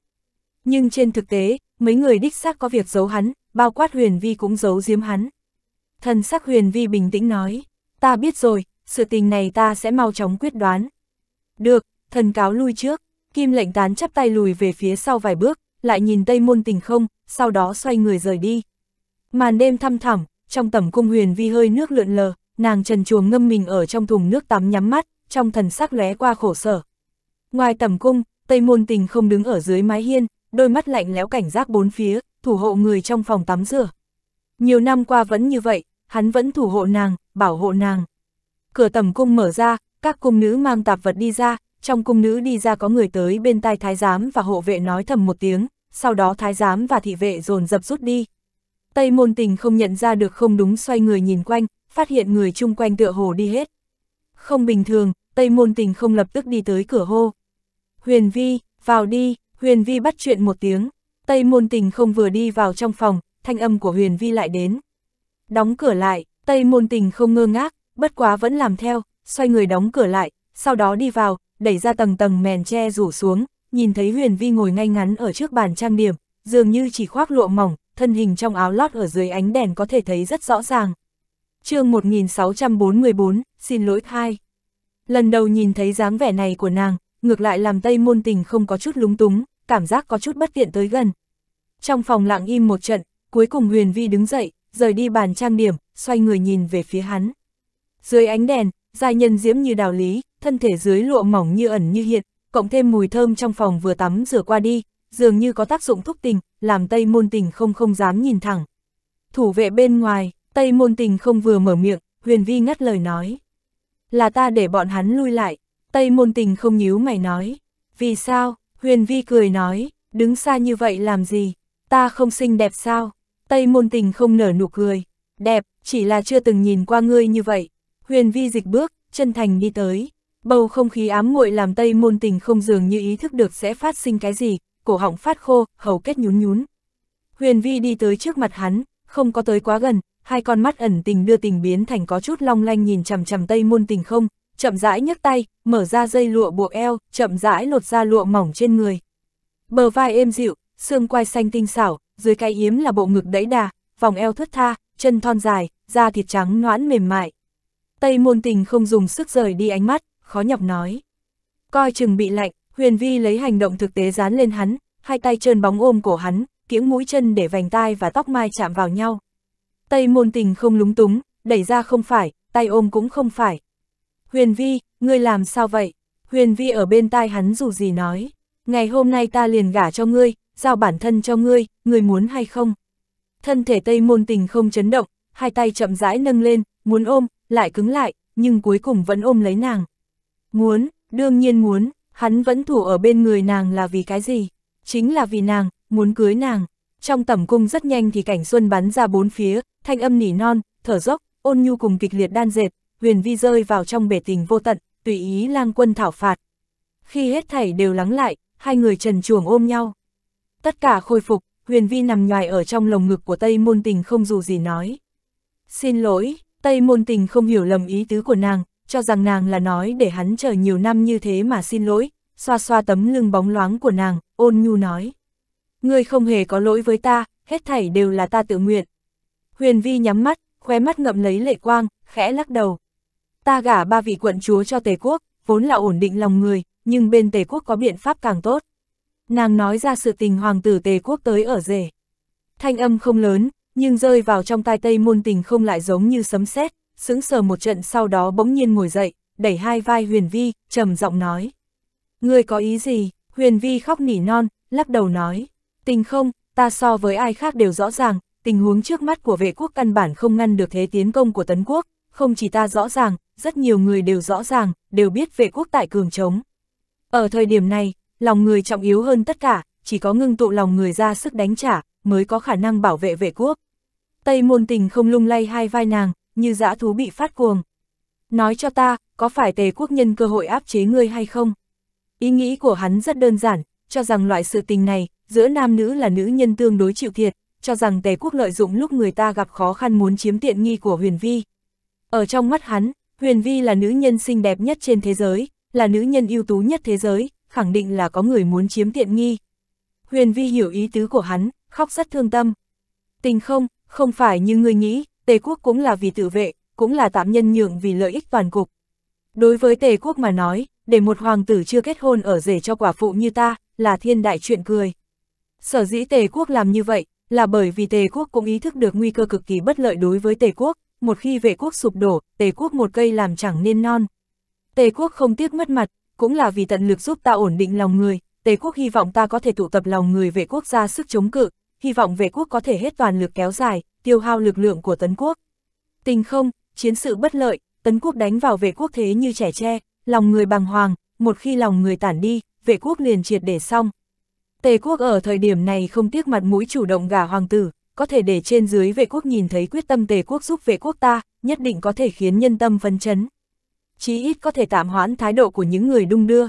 Nhưng trên thực tế, mấy người đích xác có việc giấu hắn, bao quát Huyền Vi cũng giấu giếm hắn. Thần sắc Huyền Vi bình tĩnh nói, ta biết rồi, sự tình này ta sẽ mau chóng quyết đoán. Được, thần cáo lui trước, kim lệnh tán chắp tay lùi về phía sau vài bước, lại nhìn Tây Môn Tình không, sau đó xoay người rời đi. Màn đêm thăm thẳm, trong tầm cung huyền vi hơi nước lượn lờ, nàng trần chuồng ngâm mình ở trong thùng nước tắm nhắm mắt, trong thần sắc lóe qua khổ sở. Ngoài tầm cung, Tây Môn Tình không đứng ở dưới mái hiên, đôi mắt lạnh lẽo cảnh giác bốn phía, thủ hộ người trong phòng tắm rửa. Nhiều năm qua vẫn như vậy, hắn vẫn thủ hộ nàng, bảo hộ nàng. Cửa tầm cung mở ra, các cung nữ mang tạp vật đi ra, trong cung nữ đi ra có người tới bên tai thái giám và hộ vệ nói thầm một tiếng, sau đó thái giám và thị vệ dồn dập rút đi. Tây môn tình không nhận ra được không đúng xoay người nhìn quanh, phát hiện người chung quanh tựa hồ đi hết. Không bình thường, Tây môn tình không lập tức đi tới cửa hô. Huyền Vi, vào đi, Huyền Vi bắt chuyện một tiếng. Tây môn tình không vừa đi vào trong phòng, thanh âm của Huyền Vi lại đến. Đóng cửa lại, Tây môn tình không ngơ ngác, bất quá vẫn làm theo, xoay người đóng cửa lại, sau đó đi vào, đẩy ra tầng tầng mèn che rủ xuống, nhìn thấy Huyền Vi ngồi ngay ngắn ở trước bàn trang điểm, dường như chỉ khoác lụa mỏng, thân hình trong áo lót ở dưới ánh đèn có thể thấy rất rõ ràng. chương 1644, xin lỗi khai. Lần đầu nhìn thấy dáng vẻ này của nàng, ngược lại làm Tây Môn Tình không có chút lúng túng, cảm giác có chút bất tiện tới gần. Trong phòng lặng im một trận, cuối cùng Huyền Vi đứng dậy, rời đi bàn trang điểm, xoay người nhìn về phía hắn. Dưới ánh đèn, giai nhân diễm như đào lý, thân thể dưới lụa mỏng như ẩn như hiện, cộng thêm mùi thơm trong phòng vừa tắm rửa qua đi, dường như có tác dụng thúc tình, làm Tây Môn Tình không không dám nhìn thẳng. Thủ vệ bên ngoài, Tây Môn Tình không vừa mở miệng, Huyền Vi ngắt lời nói. Là ta để bọn hắn lui lại, Tây Môn Tình không nhíu mày nói. Vì sao, Huyền Vi cười nói, đứng xa như vậy làm gì, ta không xinh đẹp sao? Tây Môn Tình không nở nụ cười, đẹp, chỉ là chưa từng nhìn qua ngươi như vậy. Huyền Vi dịch bước, chân thành đi tới. Bầu không khí ám muội làm Tây Môn Tình không dường như ý thức được sẽ phát sinh cái gì, cổ họng phát khô, hầu kết nhún nhún. Huyền Vi đi tới trước mặt hắn, không có tới quá gần, hai con mắt ẩn tình đưa tình biến thành có chút long lanh nhìn chằm chằm Tây Môn Tình không, chậm rãi nhấc tay, mở ra dây lụa buộc eo, chậm rãi lột ra lụa mỏng trên người. Bờ vai êm dịu, xương quai xanh tinh xảo, dưới cái yếm là bộ ngực đẫy đà, vòng eo thướt tha, chân thon dài, da thịt trắng noãn mềm mại. Tây Môn Tình không dùng sức rời đi ánh mắt, khó nhọc nói. Coi chừng bị lạnh, Huyền Vi lấy hành động thực tế dán lên hắn, hai tay trơn bóng ôm cổ hắn, kiễng mũi chân để vành tai và tóc mai chạm vào nhau. Tây môn tình không lúng túng, đẩy ra không phải, tay ôm cũng không phải. Huyền Vi, ngươi làm sao vậy? Huyền Vi ở bên tai hắn dù gì nói. Ngày hôm nay ta liền gả cho ngươi, giao bản thân cho ngươi, ngươi muốn hay không? Thân thể Tây môn tình không chấn động, hai tay chậm rãi nâng lên, muốn ôm, lại cứng lại, nhưng cuối cùng vẫn ôm lấy nàng. Muốn, đương nhiên muốn, hắn vẫn thủ ở bên người nàng là vì cái gì? Chính là vì nàng, muốn cưới nàng. Trong tẩm cung rất nhanh thì cảnh xuân bắn ra bốn phía, thanh âm nỉ non, thở dốc, ôn nhu cùng kịch liệt đan dệt, huyền vi rơi vào trong bể tình vô tận, tùy ý lang quân thảo phạt. Khi hết thảy đều lắng lại, hai người trần chuồng ôm nhau. Tất cả khôi phục, huyền vi nằm nhòi ở trong lồng ngực của Tây Môn Tình không dù gì nói. Xin lỗi, Tây Môn Tình không hiểu lầm ý tứ của nàng, cho rằng nàng là nói để hắn chờ nhiều năm như thế mà xin lỗi, xoa xoa tấm lưng bóng loáng của nàng, ôn nhu nói. Ngươi không hề có lỗi với ta, hết thảy đều là ta tự nguyện. Huyền Vi nhắm mắt, khóe mắt ngậm lấy lệ quang, khẽ lắc đầu. Ta gả ba vị quận chúa cho Tề Quốc, vốn là ổn định lòng người, nhưng bên Tề Quốc có biện pháp càng tốt. Nàng nói ra sự tình hoàng tử Tề Quốc tới ở rể. Thanh âm không lớn, nhưng rơi vào trong tai Tây môn tình không lại giống như sấm sét, sững sờ một trận sau đó bỗng nhiên ngồi dậy, đẩy hai vai Huyền Vi, trầm giọng nói. Ngươi có ý gì? Huyền Vi khóc nỉ non, lắc đầu nói. Tình không, ta so với ai khác đều rõ ràng, tình huống trước mắt của vệ quốc căn bản không ngăn được thế tiến công của Tấn Quốc, không chỉ ta rõ ràng, rất nhiều người đều rõ ràng, đều biết vệ quốc tại cường chống Ở thời điểm này, lòng người trọng yếu hơn tất cả, chỉ có ngưng tụ lòng người ra sức đánh trả, mới có khả năng bảo vệ vệ quốc. Tây môn tình không lung lay hai vai nàng, như dã thú bị phát cuồng. Nói cho ta, có phải tề quốc nhân cơ hội áp chế ngươi hay không? Ý nghĩ của hắn rất đơn giản, cho rằng loại sự tình này, giữa nam nữ là nữ nhân tương đối chịu thiệt, cho rằng tề quốc lợi dụng lúc người ta gặp khó khăn muốn chiếm tiện nghi của huyền vi. Ở trong mắt hắn, huyền vi là nữ nhân xinh đẹp nhất trên thế giới, là nữ nhân ưu tú nhất thế giới, khẳng định là có người muốn chiếm tiện nghi. Huyền vi hiểu ý tứ của hắn, khóc rất thương tâm. Tình không, không phải như ngươi nghĩ, Tề quốc cũng là vì tự vệ, cũng là tạm nhân nhượng vì lợi ích toàn cục. Đối với Tề quốc mà nói, để một hoàng tử chưa kết hôn ở rể cho quả phụ như ta, là thiên đại chuyện cười. Sở dĩ Tề quốc làm như vậy, là bởi vì Tề quốc cũng ý thức được nguy cơ cực kỳ bất lợi đối với Tề quốc, một khi vệ quốc sụp đổ, Tề quốc một cây làm chẳng nên non. Tề quốc không tiếc mất mặt, cũng là vì tận lực giúp ta ổn định lòng người, Tề quốc hy vọng ta có thể tụ tập lòng người vệ quốc ra sức chống cự, hy vọng vệ quốc có thể hết toàn lực kéo dài, tiêu hao lực lượng của tấn quốc. Tình không, chiến sự bất lợi, tấn quốc đánh vào vệ quốc thế như trẻ tre, lòng người bằng hoàng, một khi lòng người tản đi, vệ quốc liền triệt để xong. Tề quốc ở thời điểm này không tiếc mặt mũi chủ động gả hoàng tử, có thể để trên dưới vệ quốc nhìn thấy quyết tâm tề quốc giúp vệ quốc ta, nhất định có thể khiến nhân tâm phân chấn. Chí ít có thể tạm hoãn thái độ của những người đung đưa.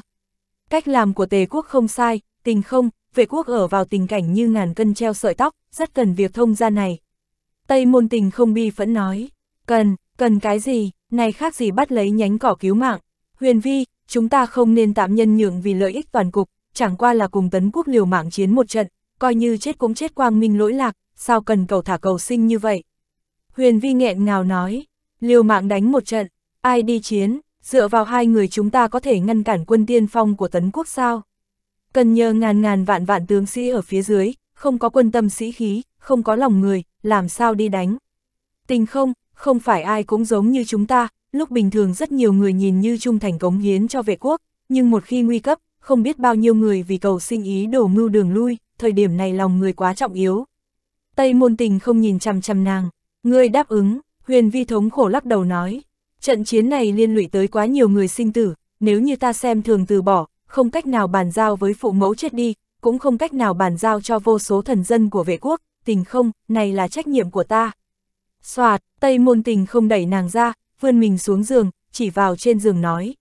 Cách làm của tề quốc không sai, tình không, vệ quốc ở vào tình cảnh như ngàn cân treo sợi tóc, rất cần việc thông gia này. Tây môn tình không bi phẫn nói, cần, cần cái gì, này khác gì bắt lấy nhánh cỏ cứu mạng. Huyền vi, chúng ta không nên tạm nhân nhượng vì lợi ích toàn cục, chẳng qua là cùng tấn quốc liều mạng chiến một trận, coi như chết cũng chết quang minh lỗi lạc, sao cần cầu thả cầu sinh như vậy. Huyền vi nghẹn ngào nói, liều mạng đánh một trận, ai đi chiến, dựa vào hai người chúng ta có thể ngăn cản quân tiên phong của tấn quốc sao? Cần nhờ ngàn ngàn vạn vạn tướng sĩ ở phía dưới, không có quân tâm sĩ khí, không có lòng người, làm sao đi đánh. Tình không, không phải ai cũng giống như chúng ta, lúc bình thường rất nhiều người nhìn như trung thành cống hiến cho vệ quốc, nhưng một khi nguy cấp, không biết bao nhiêu người vì cầu sinh ý đổ mưu đường lui, thời điểm này lòng người quá trọng yếu. Tây môn tình không nhìn chằm chằm nàng, ngươi đáp ứng, huyền vi thống khổ lắc đầu nói, trận chiến này liên lụy tới quá nhiều người sinh tử, nếu như ta xem thường từ bỏ, không cách nào bàn giao với phụ mẫu chết đi, cũng không cách nào bàn giao cho vô số thần dân của vệ quốc, tình không, này là trách nhiệm của ta. Xoạt, Tây Môn Tình không đẩy nàng ra, vươn mình xuống giường, chỉ vào trên giường nói.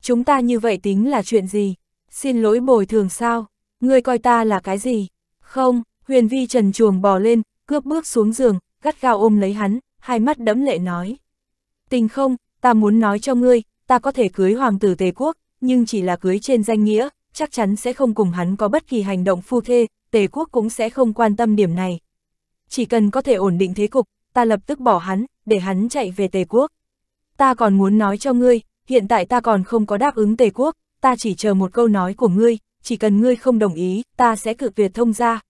Chúng ta như vậy tính là chuyện gì? Xin lỗi bồi thường sao? Ngươi coi ta là cái gì? Không, huyền vi trần chuồng bò lên, cướp bước xuống giường, gắt gao ôm lấy hắn, hai mắt đẫm lệ nói. Tình không, ta muốn nói cho ngươi, ta có thể cưới hoàng tử Tề Quốc, nhưng chỉ là cưới trên danh nghĩa, chắc chắn sẽ không cùng hắn có bất kỳ hành động phu thê, tề quốc cũng sẽ không quan tâm điểm này. Chỉ cần có thể ổn định thế cục, ta lập tức bỏ hắn, để hắn chạy về tề quốc. Ta còn muốn nói cho ngươi, hiện tại ta còn không có đáp ứng tề quốc, ta chỉ chờ một câu nói của ngươi, chỉ cần ngươi không đồng ý, ta sẽ cự tuyệt thông ra.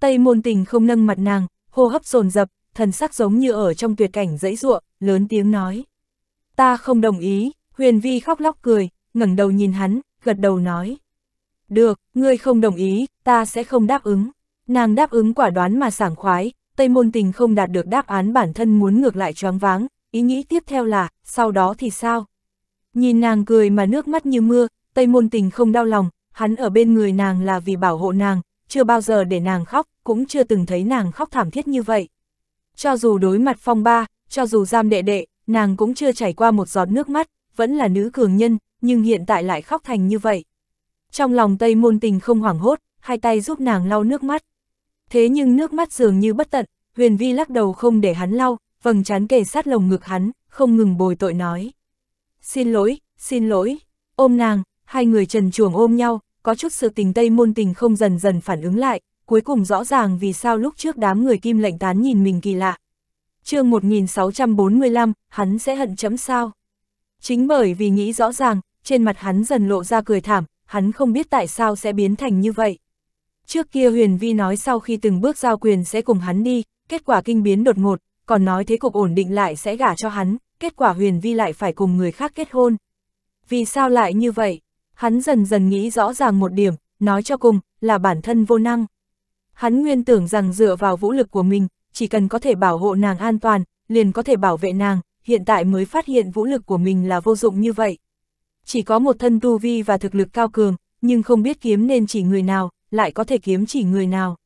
Tây môn tình không nâng mặt nàng, hô hấp dồn dập thần sắc giống như ở trong tuyệt cảnh dãy ruộng, lớn tiếng nói. Ta không đồng ý, huyền vi khóc lóc cười, ngẩng đầu nhìn hắn, gật đầu nói. Được, ngươi không đồng ý, ta sẽ không đáp ứng. Nàng đáp ứng quả đoán mà sảng khoái, Tây Môn Tình không đạt được đáp án bản thân muốn ngược lại choáng váng, ý nghĩ tiếp theo là, sau đó thì sao? Nhìn nàng cười mà nước mắt như mưa, Tây Môn Tình không đau lòng, hắn ở bên người nàng là vì bảo hộ nàng, chưa bao giờ để nàng khóc, cũng chưa từng thấy nàng khóc thảm thiết như vậy. Cho dù đối mặt phong ba, cho dù giam đệ đệ, nàng cũng chưa chảy qua một giọt nước mắt, vẫn là nữ cường nhân, nhưng hiện tại lại khóc thành như vậy. Trong lòng Tây Môn Tình không hoảng hốt, hai tay giúp nàng lau nước mắt. Thế nhưng nước mắt dường như bất tận, Huyền Vi lắc đầu không để hắn lau, vầng trán kề sát lồng ngực hắn, không ngừng bồi tội nói. Xin lỗi, xin lỗi, ôm nàng, hai người trần chuồng ôm nhau, có chút sự tình Tây Môn Tình không dần dần phản ứng lại, cuối cùng rõ ràng vì sao lúc trước đám người kim lệnh tán nhìn mình kỳ lạ. chương 1645, hắn sẽ hận chấm sao? Chính bởi vì nghĩ rõ ràng, trên mặt hắn dần lộ ra cười thảm, hắn không biết tại sao sẽ biến thành như vậy. Trước kia Huyền Vi nói sau khi từng bước giao quyền sẽ cùng hắn đi, kết quả kinh biến đột ngột, còn nói thế cục ổn định lại sẽ gả cho hắn, kết quả Huyền Vi lại phải cùng người khác kết hôn. Vì sao lại như vậy? Hắn dần dần nghĩ rõ ràng một điểm, nói cho cùng, là bản thân vô năng. Hắn nguyên tưởng rằng dựa vào vũ lực của mình, chỉ cần có thể bảo hộ nàng an toàn, liền có thể bảo vệ nàng, hiện tại mới phát hiện vũ lực của mình là vô dụng như vậy chỉ có một thân tu vi và thực lực cao cường, nhưng không biết kiếm nên chỉ người nào, lại có thể kiếm chỉ người nào.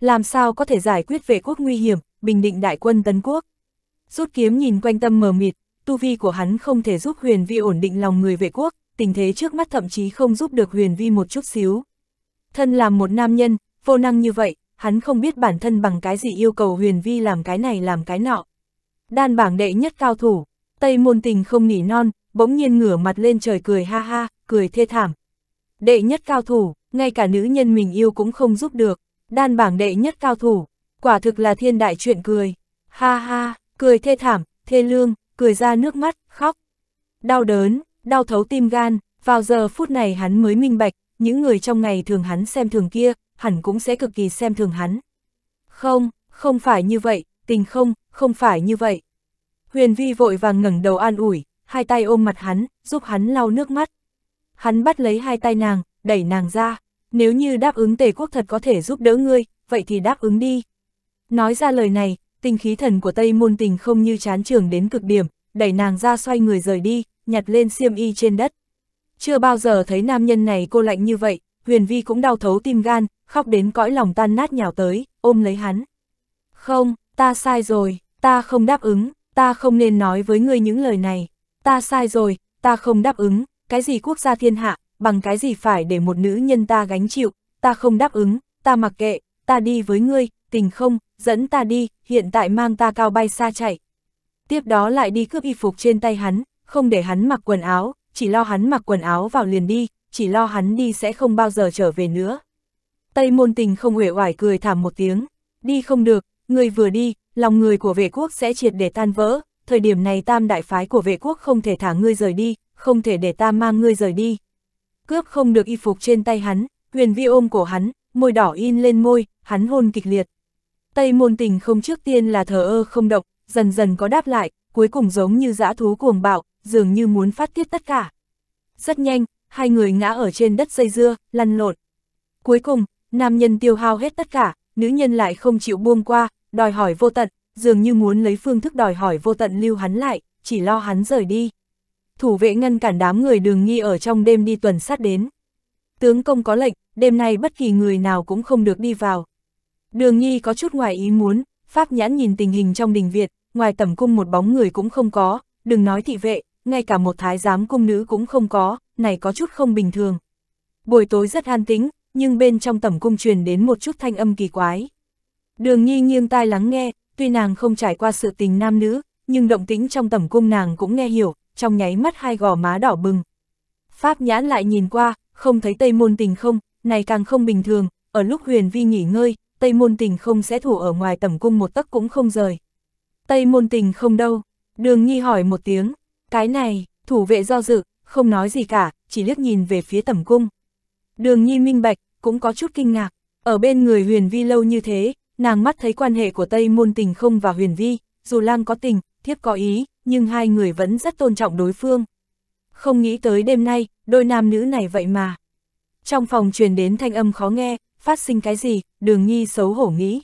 Làm sao có thể giải quyết vệ quốc nguy hiểm, bình định đại quân tấn quốc. Rút kiếm nhìn quanh tâm mờ mịt, tu vi của hắn không thể giúp huyền vi ổn định lòng người vệ quốc, tình thế trước mắt thậm chí không giúp được huyền vi một chút xíu. Thân làm một nam nhân, vô năng như vậy, hắn không biết bản thân bằng cái gì yêu cầu huyền vi làm cái này làm cái nọ. Đan bảng đệ nhất cao thủ, Tây môn tình không nỉ non, bỗng nhiên ngửa mặt lên trời cười ha ha, cười thê thảm. Đệ nhất cao thủ, ngay cả nữ nhân mình yêu cũng không giúp được, đan bảng đệ nhất cao thủ, quả thực là thiên đại chuyện cười. Ha ha, cười thê thảm, thê lương, cười ra nước mắt, khóc. Đau đớn, đau thấu tim gan, vào giờ phút này hắn mới minh bạch, những người trong ngày thường hắn xem thường kia, hẳn cũng sẽ cực kỳ xem thường hắn. Không, không phải như vậy, tình không, không phải như vậy. Huyền Vi vội vàng ngẩng đầu an ủi, hai tay ôm mặt hắn, giúp hắn lau nước mắt. Hắn bắt lấy hai tay nàng, đẩy nàng ra, nếu như đáp ứng tề quốc thật có thể giúp đỡ ngươi, vậy thì đáp ứng đi. Nói ra lời này, tình khí thần của Tây Môn Tình không như chán trường đến cực điểm, đẩy nàng ra xoay người rời đi, nhặt lên xiêm y trên đất. Chưa bao giờ thấy nam nhân này cô lạnh như vậy, Huyền Vi cũng đau thấu tim gan, khóc đến cõi lòng tan nát nhào tới, ôm lấy hắn. Không, ta sai rồi, ta không đáp ứng, ta không nên nói với ngươi những lời này ta sai rồi, ta không đáp ứng, cái gì quốc gia thiên hạ, bằng cái gì phải để một nữ nhân ta gánh chịu, ta không đáp ứng, ta mặc kệ, ta đi với ngươi, tình không, dẫn ta đi, hiện tại mang ta cao bay xa chạy. Tiếp đó lại đi cướp y phục trên tay hắn, không để hắn mặc quần áo, chỉ lo hắn mặc quần áo vào liền đi, chỉ lo hắn đi sẽ không bao giờ trở về nữa. Tây môn tình không uể oải cười thảm một tiếng, đi không được, người vừa đi, lòng người của vệ quốc sẽ triệt để tan vỡ, thời điểm này tam đại phái của vệ quốc không thể thả ngươi rời đi, không thể để ta mang ngươi rời đi. Cướp không được y phục trên tay hắn, huyền vi ôm cổ hắn, môi đỏ in lên môi, hắn hôn kịch liệt. Tây môn tình không trước tiên là thờ ơ không động, dần dần có đáp lại, cuối cùng giống như dã thú cuồng bạo, dường như muốn phát tiết tất cả. Rất nhanh, hai người ngã ở trên đất dây dưa, lăn lộn. Cuối cùng, nam nhân tiêu hao hết tất cả, nữ nhân lại không chịu buông qua, đòi hỏi vô tận, dường như muốn lấy phương thức đòi hỏi vô tận lưu hắn lại, chỉ lo hắn rời đi. Thủ vệ ngăn cản đám người đường nghi ở trong đêm đi tuần sát đến. Tướng công có lệnh, đêm nay bất kỳ người nào cũng không được đi vào. Đường nghi có chút ngoài ý muốn, Pháp nhãn nhìn tình hình trong đình Việt, ngoài tầm cung một bóng người cũng không có, đừng nói thị vệ, ngay cả một thái giám cung nữ cũng không có, này có chút không bình thường. Buổi tối rất an tĩnh, nhưng bên trong tầm cung truyền đến một chút thanh âm kỳ quái. Đường nghi nghiêng tai lắng nghe, tuy nàng không trải qua sự tình nam nữ, nhưng động tĩnh trong tầm cung nàng cũng nghe hiểu, trong nháy mắt hai gò má đỏ bừng. Pháp nhãn lại nhìn qua, không thấy Tây Môn Tình không, này càng không bình thường, ở lúc Huyền Vi nghỉ ngơi, Tây Môn Tình không sẽ thủ ở ngoài tầm cung một tấc cũng không rời. Tây Môn Tình không đâu, đường nghi hỏi một tiếng, cái này, thủ vệ do dự, không nói gì cả, chỉ liếc nhìn về phía tầm cung. Đường nhi minh bạch, cũng có chút kinh ngạc, ở bên người Huyền Vi lâu như thế, nàng mắt thấy quan hệ của Tây Môn Tình không và Huyền Vi, dù lang có tình, thiếp có ý, nhưng hai người vẫn rất tôn trọng đối phương. Không nghĩ tới đêm nay, đôi nam nữ này vậy mà. Trong phòng truyền đến thanh âm khó nghe, phát sinh cái gì, đường nghi xấu hổ nghĩ.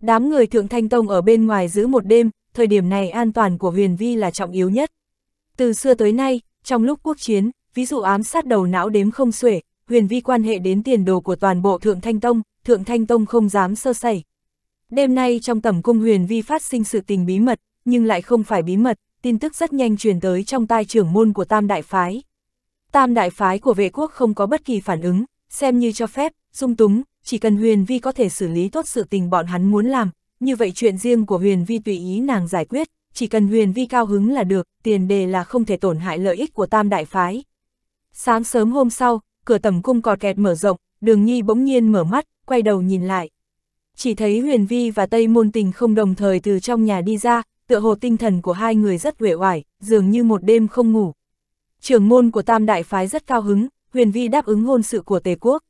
Đám người thượng thanh tông ở bên ngoài giữ một đêm, thời điểm này an toàn của huyền vi là trọng yếu nhất. Từ xưa tới nay, trong lúc quốc chiến, ví dụ ám sát đầu não đếm không xuể, huyền vi quan hệ đến tiền đồ của toàn bộ thượng thanh tông, thượng thanh tông không dám sơ sẩy. Đêm nay trong tầm cung huyền vi phát sinh sự tình bí mật, nhưng lại không phải bí mật, tin tức rất nhanh truyền tới trong tai trưởng môn của Tam Đại Phái. Tam Đại Phái của vệ quốc không có bất kỳ phản ứng, xem như cho phép, dung túng, chỉ cần huyền vi có thể xử lý tốt sự tình bọn hắn muốn làm, như vậy chuyện riêng của huyền vi tùy ý nàng giải quyết, chỉ cần huyền vi cao hứng là được, tiền đề là không thể tổn hại lợi ích của Tam Đại Phái. Sáng sớm hôm sau, cửa tầm cung cọt kẹt mở rộng, đường nhi bỗng nhiên mở mắt, quay đầu nhìn lại, chỉ thấy Huyền Vi và Tây Môn Tình không đồng thời từ trong nhà đi ra, tựa hồ tinh thần của hai người rất uể oải, dường như một đêm không ngủ. Trưởng môn của Tam Đại Phái rất cao hứng, Huyền Vi đáp ứng hôn sự của Tề Quốc.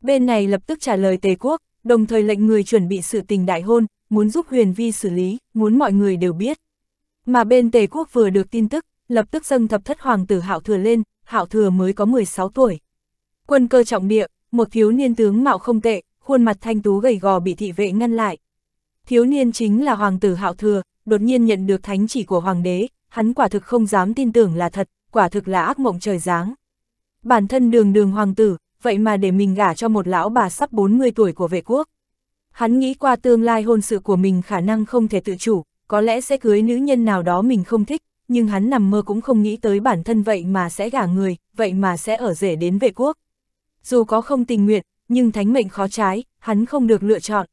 Bên này lập tức trả lời Tề Quốc, đồng thời lệnh người chuẩn bị sự tình đại hôn, muốn giúp Huyền Vi xử lý, muốn mọi người đều biết. Mà bên Tề Quốc vừa được tin tức, lập tức dâng thập thất hoàng tử Hạo Thừa lên, Hạo Thừa mới có 16 tuổi. Quân cơ trọng địa, một thiếu niên tướng mạo không tệ, khuôn mặt thanh tú gầy gò bị thị vệ ngăn lại. Thiếu niên chính là hoàng tử hạo thừa, đột nhiên nhận được thánh chỉ của hoàng đế, hắn quả thực không dám tin tưởng là thật, quả thực là ác mộng trời giáng. Bản thân đường đường hoàng tử, vậy mà để mình gả cho một lão bà sắp 40 tuổi của vệ quốc. Hắn nghĩ qua tương lai hôn sự của mình khả năng không thể tự chủ, có lẽ sẽ cưới nữ nhân nào đó mình không thích, nhưng hắn nằm mơ cũng không nghĩ tới bản thân vậy mà sẽ gả người, vậy mà sẽ ở rể đến vệ quốc. Dù có không tình nguyện, nhưng thánh mệnh khó trái, hắn không được lựa chọn.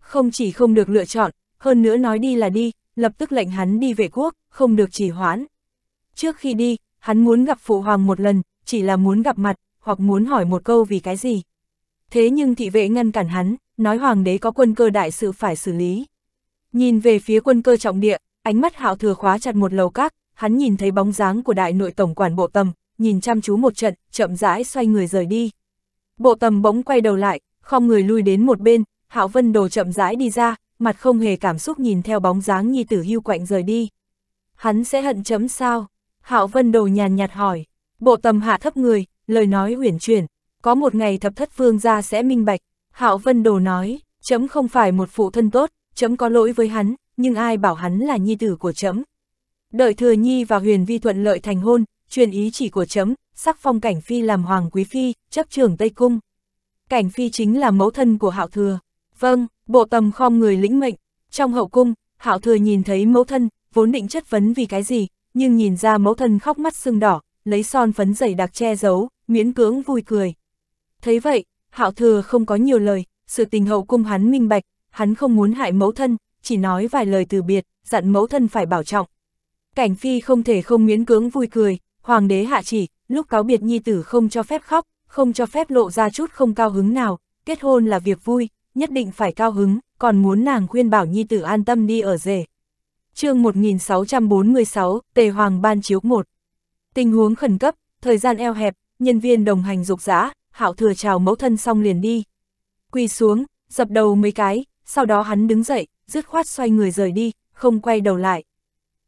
Không chỉ không được lựa chọn, hơn nữa nói đi là đi, lập tức lệnh hắn đi về quốc, không được trì hoãn. Trước khi đi, hắn muốn gặp phụ hoàng một lần, chỉ là muốn gặp mặt, hoặc muốn hỏi một câu vì cái gì. Thế nhưng thị vệ ngăn cản hắn, nói hoàng đế có quân cơ đại sự phải xử lý. Nhìn về phía quân cơ trọng địa, ánh mắt hạo thừa khóa chặt một lầu các, hắn nhìn thấy bóng dáng của đại nội tổng quản bộ tầm, nhìn chăm chú một trận, chậm rãi xoay người rời đi. Bộ tầm bỗng quay đầu lại, không người lui đến một bên, Hạo Vân Đồ chậm rãi đi ra, mặt không hề cảm xúc nhìn theo bóng dáng nhi tử hưu quạnh rời đi. Hắn sẽ hận chấm sao? Hạo Vân Đồ nhàn nhạt hỏi. Bộ tầm hạ thấp người, lời nói uyển chuyển. Có một ngày thập thất phương gia sẽ minh bạch. Hạo Vân Đồ nói, chấm không phải một phụ thân tốt, chấm có lỗi với hắn, nhưng ai bảo hắn là nhi tử của chấm. Đợi thừa nhi và huyền vi thuận lợi thành hôn, truyền ý chỉ của chấm, sắc phong cảnh phi làm hoàng quý phi, chấp trưởng Tây Cung. Cảnh phi chính là mẫu thân của hạo thừa. Vâng, bộ tầm khom người lĩnh mệnh. Trong hậu cung, hạo thừa nhìn thấy mẫu thân, vốn định chất vấn vì cái gì, nhưng nhìn ra mẫu thân khóc mắt sưng đỏ, lấy son phấn dày đặc che giấu, miễn cưỡng vui cười. Thấy vậy, hạo thừa không có nhiều lời, sự tình hậu cung hắn minh bạch, hắn không muốn hại mẫu thân, chỉ nói vài lời từ biệt, dặn mẫu thân phải bảo trọng. Cảnh phi không thể không miễn cưỡng vui cười, hoàng đế hạ chỉ, lúc cáo biệt nhi tử không cho phép khóc, không cho phép lộ ra chút không cao hứng nào, kết hôn là việc vui, nhất định phải cao hứng, còn muốn nàng khuyên bảo nhi tử an tâm đi ở rể. chương 1646, Tề Hoàng Ban Chiếu 1 Tình huống khẩn cấp, thời gian eo hẹp, nhân viên đồng hành dục dã hạo thừa chào mẫu thân xong liền đi. Quỳ xuống, dập đầu mấy cái, sau đó hắn đứng dậy, dứt khoát xoay người rời đi, không quay đầu lại.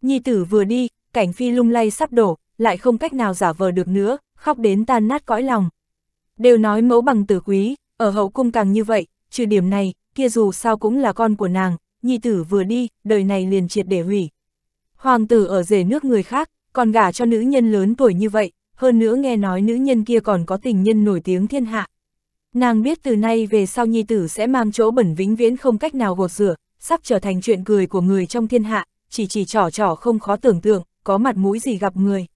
Nhi tử vừa đi, cảnh phi lung lay sắp đổ, lại không cách nào giả vờ được nữa, khóc đến tan nát cõi lòng. Đều nói mẫu bằng tử quý, ở hậu cung càng như vậy, trừ điểm này, kia dù sao cũng là con của nàng, nhi tử vừa đi, đời này liền triệt để hủy. Hoàng tử ở rể nước người khác, còn gả cho nữ nhân lớn tuổi như vậy, hơn nữa nghe nói nữ nhân kia còn có tình nhân nổi tiếng thiên hạ. Nàng biết từ nay về sau nhi tử sẽ mang chỗ bẩn vĩnh viễn không cách nào gột rửa, sắp trở thành chuyện cười của người trong thiên hạ, chỉ chỉ trỏ trỏ không khó tưởng tượng, có mặt mũi gì gặp người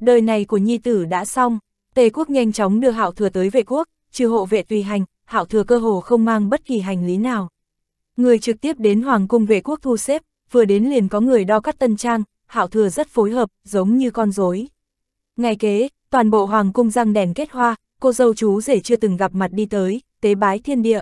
đời này của nhi tử đã xong, Tề quốc nhanh chóng đưa hạo thừa tới vệ quốc, trừ hộ vệ tùy hành, hạo thừa cơ hồ không mang bất kỳ hành lý nào. Người trực tiếp đến hoàng cung vệ quốc thu xếp, vừa đến liền có người đo cắt tân trang, hạo thừa rất phối hợp, giống như con rối. Ngày kế, toàn bộ hoàng cung răng đèn kết hoa, cô dâu chú rể chưa từng gặp mặt đi tới, tế bái thiên địa.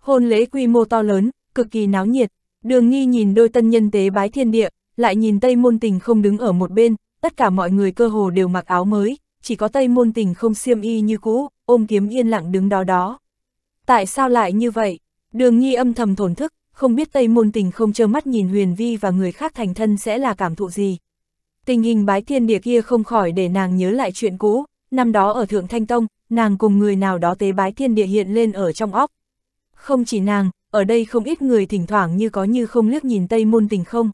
Hôn lễ quy mô to lớn, cực kỳ náo nhiệt, đường nghi nhìn đôi tân nhân tế bái thiên địa, lại nhìn tây môn tình không đứng ở một bên, tất cả mọi người cơ hồ đều mặc áo mới, chỉ có Tây Môn Tình không xiêm y như cũ, ôm kiếm yên lặng đứng đó đó. Tại sao lại như vậy? Đường Nhi âm thầm thổn thức, không biết Tây Môn Tình không trơ mắt nhìn Huyền Vi và người khác thành thân sẽ là cảm thụ gì. Tình hình bái thiên địa kia không khỏi để nàng nhớ lại chuyện cũ, năm đó ở Thượng Thanh Tông, nàng cùng người nào đó tế bái thiên địa hiện lên ở trong óc. Không chỉ nàng, ở đây không ít người thỉnh thoảng như có như không liếc nhìn Tây Môn Tình không.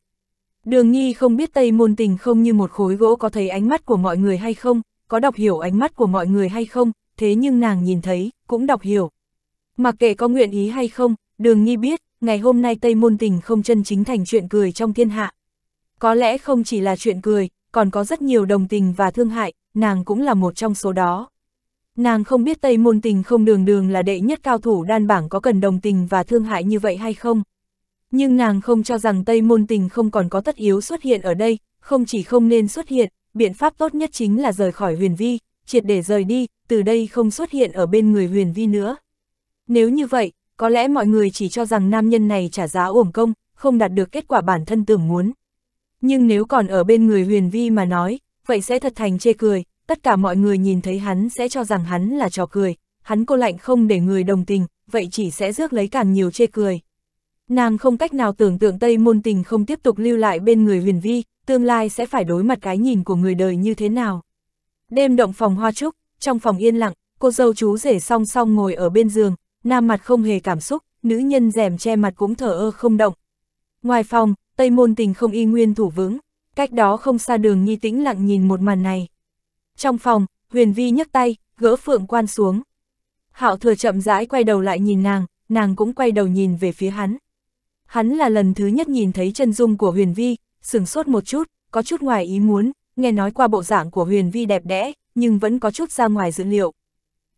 Đường Nhi không biết Tây Môn Tình không như một khối gỗ có thấy ánh mắt của mọi người hay không, có đọc hiểu ánh mắt của mọi người hay không, thế nhưng nàng nhìn thấy, cũng đọc hiểu. Mặc kệ có nguyện ý hay không, đường Nhi biết, ngày hôm nay Tây Môn Tình không chân chính thành chuyện cười trong thiên hạ. Có lẽ không chỉ là chuyện cười, còn có rất nhiều đồng tình và thương hại, nàng cũng là một trong số đó. Nàng không biết Tây Môn Tình không đường đường là đệ nhất cao thủ đan bảng có cần đồng tình và thương hại như vậy hay không. Nhưng nàng không cho rằng Tây Môn Tình không còn có tất yếu xuất hiện ở đây, không chỉ không nên xuất hiện, biện pháp tốt nhất chính là rời khỏi huyền vi, triệt để rời đi, từ đây không xuất hiện ở bên người huyền vi nữa. Nếu như vậy, có lẽ mọi người chỉ cho rằng nam nhân này trả giá uổng công, không đạt được kết quả bản thân tưởng muốn. Nhưng nếu còn ở bên người huyền vi mà nói, vậy sẽ thật thành chê cười, tất cả mọi người nhìn thấy hắn sẽ cho rằng hắn là trò cười, hắn cô lạnh không để người đồng tình, vậy chỉ sẽ rước lấy càng nhiều chê cười nàng không cách nào tưởng tượng Tây Môn Tình không tiếp tục lưu lại bên người huyền vi, tương lai sẽ phải đối mặt cái nhìn của người đời như thế nào. Đêm động phòng hoa trúc, trong phòng yên lặng, cô dâu chú rể song song ngồi ở bên giường, nam mặt không hề cảm xúc, nữ nhân rèm che mặt cũng thở ơ không động. Ngoài phòng, Tây Môn Tình không y nguyên thủ vững, cách đó không xa đường nhi tĩnh lặng nhìn một màn này. Trong phòng, Huyền Vi nhấc tay, gỡ phượng quan xuống. Hạo thừa chậm rãi quay đầu lại nhìn nàng, nàng cũng quay đầu nhìn về phía hắn. Hắn là lần thứ nhất nhìn thấy chân dung của Huyền Vi, sửng sốt một chút, có chút ngoài ý muốn, nghe nói qua bộ dạng của Huyền Vi đẹp đẽ, nhưng vẫn có chút ra ngoài dự liệu.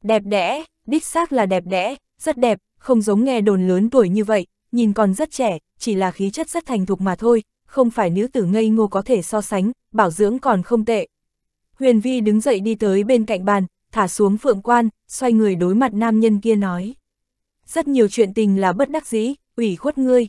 Đẹp đẽ, đích xác là đẹp đẽ, rất đẹp, không giống nghe đồn lớn tuổi như vậy, nhìn còn rất trẻ, chỉ là khí chất rất thành thục mà thôi, không phải nữ tử ngây ngô có thể so sánh, bảo dưỡng còn không tệ. Huyền Vi đứng dậy đi tới bên cạnh bàn, thả xuống phượng quan, xoay người đối mặt nam nhân kia nói. Rất nhiều chuyện tình là bất đắc dĩ, ủy khuất ngươi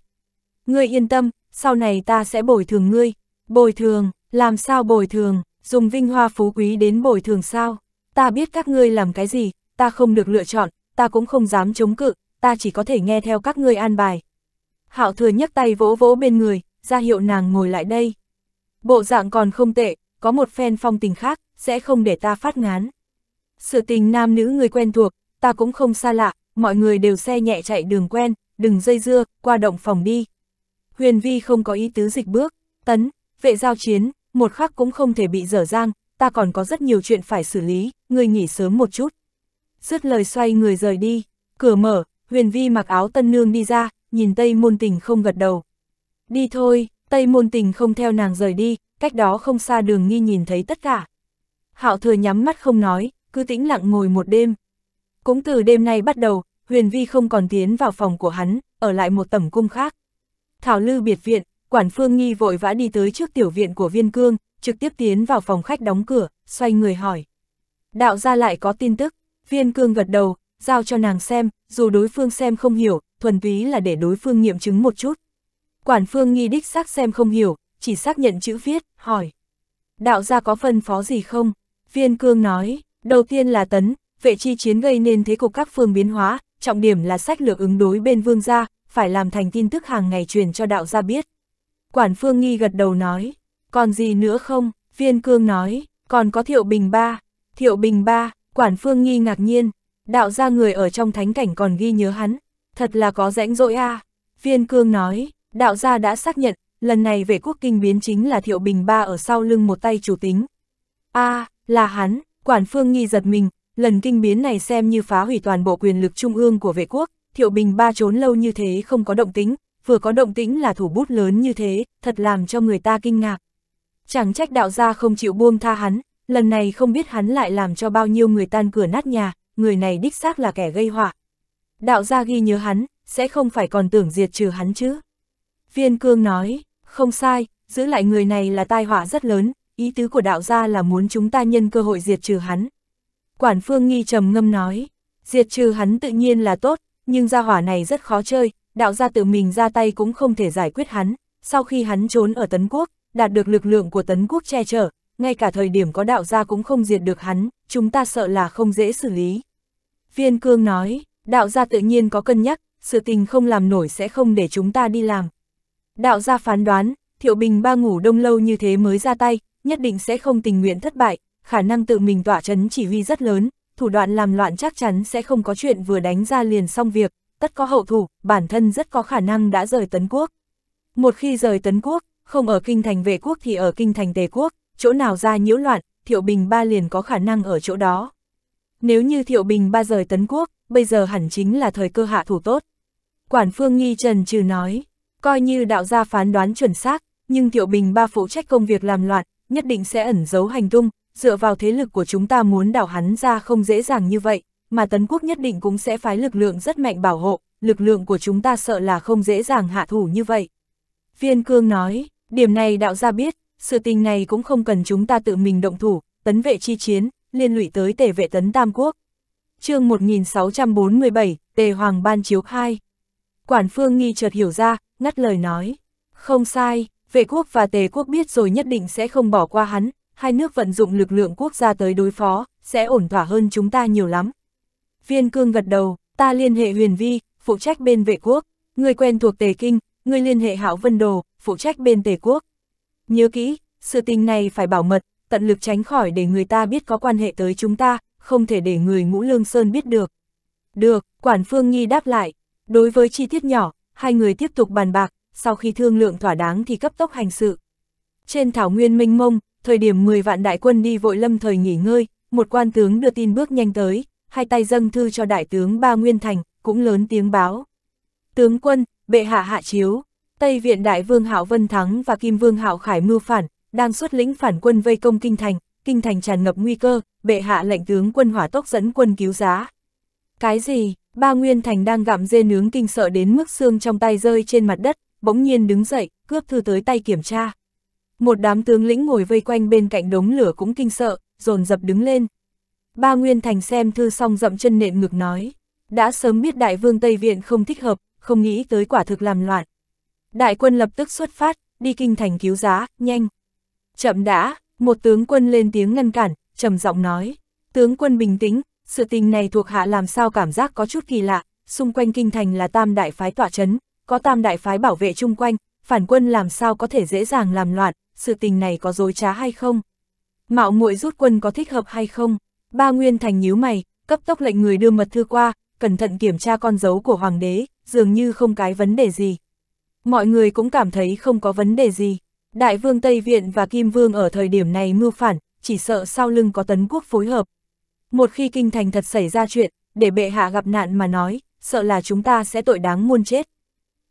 ngươi yên tâm, sau này ta sẽ bồi thường ngươi. Bồi thường, làm sao bồi thường, dùng vinh hoa phú quý đến bồi thường sao? Ta biết các ngươi làm cái gì, ta không được lựa chọn, ta cũng không dám chống cự, ta chỉ có thể nghe theo các ngươi an bài. Hạo thừa nhấc tay vỗ vỗ bên người, ra hiệu nàng ngồi lại đây. Bộ dạng còn không tệ, có một phen phong tình khác, sẽ không để ta phát ngán. Sự tình nam nữ người quen thuộc, ta cũng không xa lạ, mọi người đều xe nhẹ chạy đường quen, đừng dây dưa, qua động phòng đi huyền vi không có ý tứ dịch bước, tấn, vệ giao chiến, một khắc cũng không thể bị dở dang, ta còn có rất nhiều chuyện phải xử lý, ngươi nghỉ sớm một chút. Dứt lời xoay người rời đi, cửa mở, huyền vi mặc áo tân nương đi ra, nhìn tây môn tình không gật đầu. Đi thôi, tây môn tình không theo nàng rời đi, cách đó không xa đường nghi nhìn thấy tất cả. Hạo thừa nhắm mắt không nói, cứ tĩnh lặng ngồi một đêm. Cũng từ đêm nay bắt đầu, huyền vi không còn tiến vào phòng của hắn, ở lại một tầm cung khác. Thảo Lư biệt viện, quản phương nghi vội vã đi tới trước tiểu viện của viên cương, trực tiếp tiến vào phòng khách đóng cửa, xoay người hỏi. Đạo ra lại có tin tức, viên cương gật đầu, giao cho nàng xem, dù đối phương xem không hiểu, thuần túy là để đối phương nghiệm chứng một chút. Quản phương nghi đích xác xem không hiểu, chỉ xác nhận chữ viết, hỏi. Đạo gia có phân phó gì không? Viên cương nói, đầu tiên là tấn, vệ chi chiến gây nên thế cục các phương biến hóa, trọng điểm là sách lược ứng đối bên vương gia, phải làm thành tin tức hàng ngày truyền cho đạo gia biết. Quản Phương Nghi gật đầu nói, còn gì nữa không, viên cương nói, còn có Thiệu Bình Ba, Thiệu Bình Ba, Quản Phương Nghi ngạc nhiên, đạo gia người ở trong thánh cảnh còn ghi nhớ hắn, thật là có rãnh rỗi a à. Viên cương nói, đạo gia đã xác nhận, lần này về quốc kinh biến chính là Thiệu Bình Ba ở sau lưng một tay chủ tính. a à, là hắn, Quản Phương Nghi giật mình, lần kinh biến này xem như phá hủy toàn bộ quyền lực trung ương của vệ quốc. Thiệu Bình Ba trốn lâu như thế không có động tính, vừa có động tĩnh là thủ bút lớn như thế, thật làm cho người ta kinh ngạc. Chẳng trách đạo gia không chịu buông tha hắn, lần này không biết hắn lại làm cho bao nhiêu người tan cửa nát nhà, người này đích xác là kẻ gây họa. Đạo gia ghi nhớ hắn, sẽ không phải còn tưởng diệt trừ hắn chứ. Viên cương nói, không sai, giữ lại người này là tai họa rất lớn, ý tứ của đạo gia là muốn chúng ta nhân cơ hội diệt trừ hắn. Quản phương nghi trầm ngâm nói, diệt trừ hắn tự nhiên là tốt, nhưng gia hỏa này rất khó chơi, đạo gia tự mình ra tay cũng không thể giải quyết hắn, sau khi hắn trốn ở Tấn Quốc, đạt được lực lượng của Tấn Quốc che chở, ngay cả thời điểm có đạo gia cũng không diệt được hắn, chúng ta sợ là không dễ xử lý. Viên cương nói, đạo gia tự nhiên có cân nhắc, sự tình không làm nổi sẽ không để chúng ta đi làm. Đạo gia phán đoán, thiệu bình ba ngủ đông lâu như thế mới ra tay, nhất định sẽ không tình nguyện thất bại, khả năng tự mình tỏa chấn chỉ huy rất lớn, thủ đoạn làm loạn chắc chắn sẽ không có chuyện vừa đánh ra liền xong việc, tất có hậu thủ, bản thân rất có khả năng đã rời Tấn Quốc. Một khi rời Tấn Quốc, không ở kinh thành vệ quốc thì ở kinh thành tề quốc, chỗ nào ra nhiễu loạn, Thiệu Bình ba liền có khả năng ở chỗ đó. Nếu như Thiệu Bình ba rời Tấn Quốc, bây giờ hẳn chính là thời cơ hạ thủ tốt. Quản phương nghi trần trừ nói, coi như đạo gia phán đoán chuẩn xác, nhưng Thiệu Bình ba phụ trách công việc làm loạn, nhất định sẽ ẩn giấu hành tung, dựa vào thế lực của chúng ta muốn đảo hắn ra không dễ dàng như vậy, mà Tấn Quốc nhất định cũng sẽ phái lực lượng rất mạnh bảo hộ, lực lượng của chúng ta sợ là không dễ dàng hạ thủ như vậy. Viên Cương nói, điểm này đạo gia biết, sự tình này cũng không cần chúng ta tự mình động thủ, tấn vệ chi chiến, liên lụy tới tể vệ tấn Tam Quốc. chương 1647, Tề Hoàng Ban Chiếu 2 Quản Phương nghi chợt hiểu ra, ngắt lời nói, không sai, vệ quốc và tề quốc biết rồi nhất định sẽ không bỏ qua hắn, hai nước vận dụng lực lượng quốc gia tới đối phó, sẽ ổn thỏa hơn chúng ta nhiều lắm. Viên cương gật đầu, ta liên hệ huyền vi, phụ trách bên vệ quốc, người quen thuộc tề kinh, người liên hệ hảo vân đồ, phụ trách bên tề quốc. Nhớ kỹ, sự tình này phải bảo mật, tận lực tránh khỏi để người ta biết có quan hệ tới chúng ta, không thể để người ngũ lương sơn biết được. Được, quản phương nghi đáp lại, đối với chi tiết nhỏ, hai người tiếp tục bàn bạc, sau khi thương lượng thỏa đáng thì cấp tốc hành sự. Trên thảo nguyên minh mông, thời điểm 10 vạn đại quân đi vội lâm thời nghỉ ngơi, một quan tướng đưa tin bước nhanh tới, hai tay dâng thư cho đại tướng Ba Nguyên Thành, cũng lớn tiếng báo. Tướng quân, bệ hạ hạ chiếu, Tây viện đại vương Hạo Vân Thắng và Kim vương Hạo Khải mưu phản, đang xuất lĩnh phản quân vây công kinh thành, kinh thành tràn ngập nguy cơ, bệ hạ lệnh tướng quân hỏa tốc dẫn quân cứu giá. Cái gì? Ba Nguyên Thành đang gặm dê nướng kinh sợ đến mức xương trong tay rơi trên mặt đất, bỗng nhiên đứng dậy, cướp thư tới tay kiểm tra. Một đám tướng lĩnh ngồi vây quanh bên cạnh đống lửa cũng kinh sợ, dồn dập đứng lên. Ba Nguyên Thành xem thư xong dậm chân nện ngực nói, đã sớm biết đại vương Tây Viện không thích hợp, không nghĩ tới quả thực làm loạn. Đại quân lập tức xuất phát, đi kinh thành cứu giá, nhanh. Chậm đã, một tướng quân lên tiếng ngăn cản, trầm giọng nói, tướng quân bình tĩnh, sự tình này thuộc hạ làm sao cảm giác có chút kỳ lạ, xung quanh kinh thành là tam đại phái tỏa chấn, có tam đại phái bảo vệ chung quanh, phản quân làm sao có thể dễ dàng làm loạn, sự tình này có dối trá hay không? Mạo muội rút quân có thích hợp hay không? Ba Nguyên Thành nhíu mày, cấp tốc lệnh người đưa mật thư qua, cẩn thận kiểm tra con dấu của hoàng đế, dường như không cái vấn đề gì. Mọi người cũng cảm thấy không có vấn đề gì. Đại vương Tây Viện và Kim Vương ở thời điểm này mưu phản, chỉ sợ sau lưng có tấn quốc phối hợp. Một khi kinh thành thật xảy ra chuyện, để bệ hạ gặp nạn mà nói, sợ là chúng ta sẽ tội đáng muôn chết.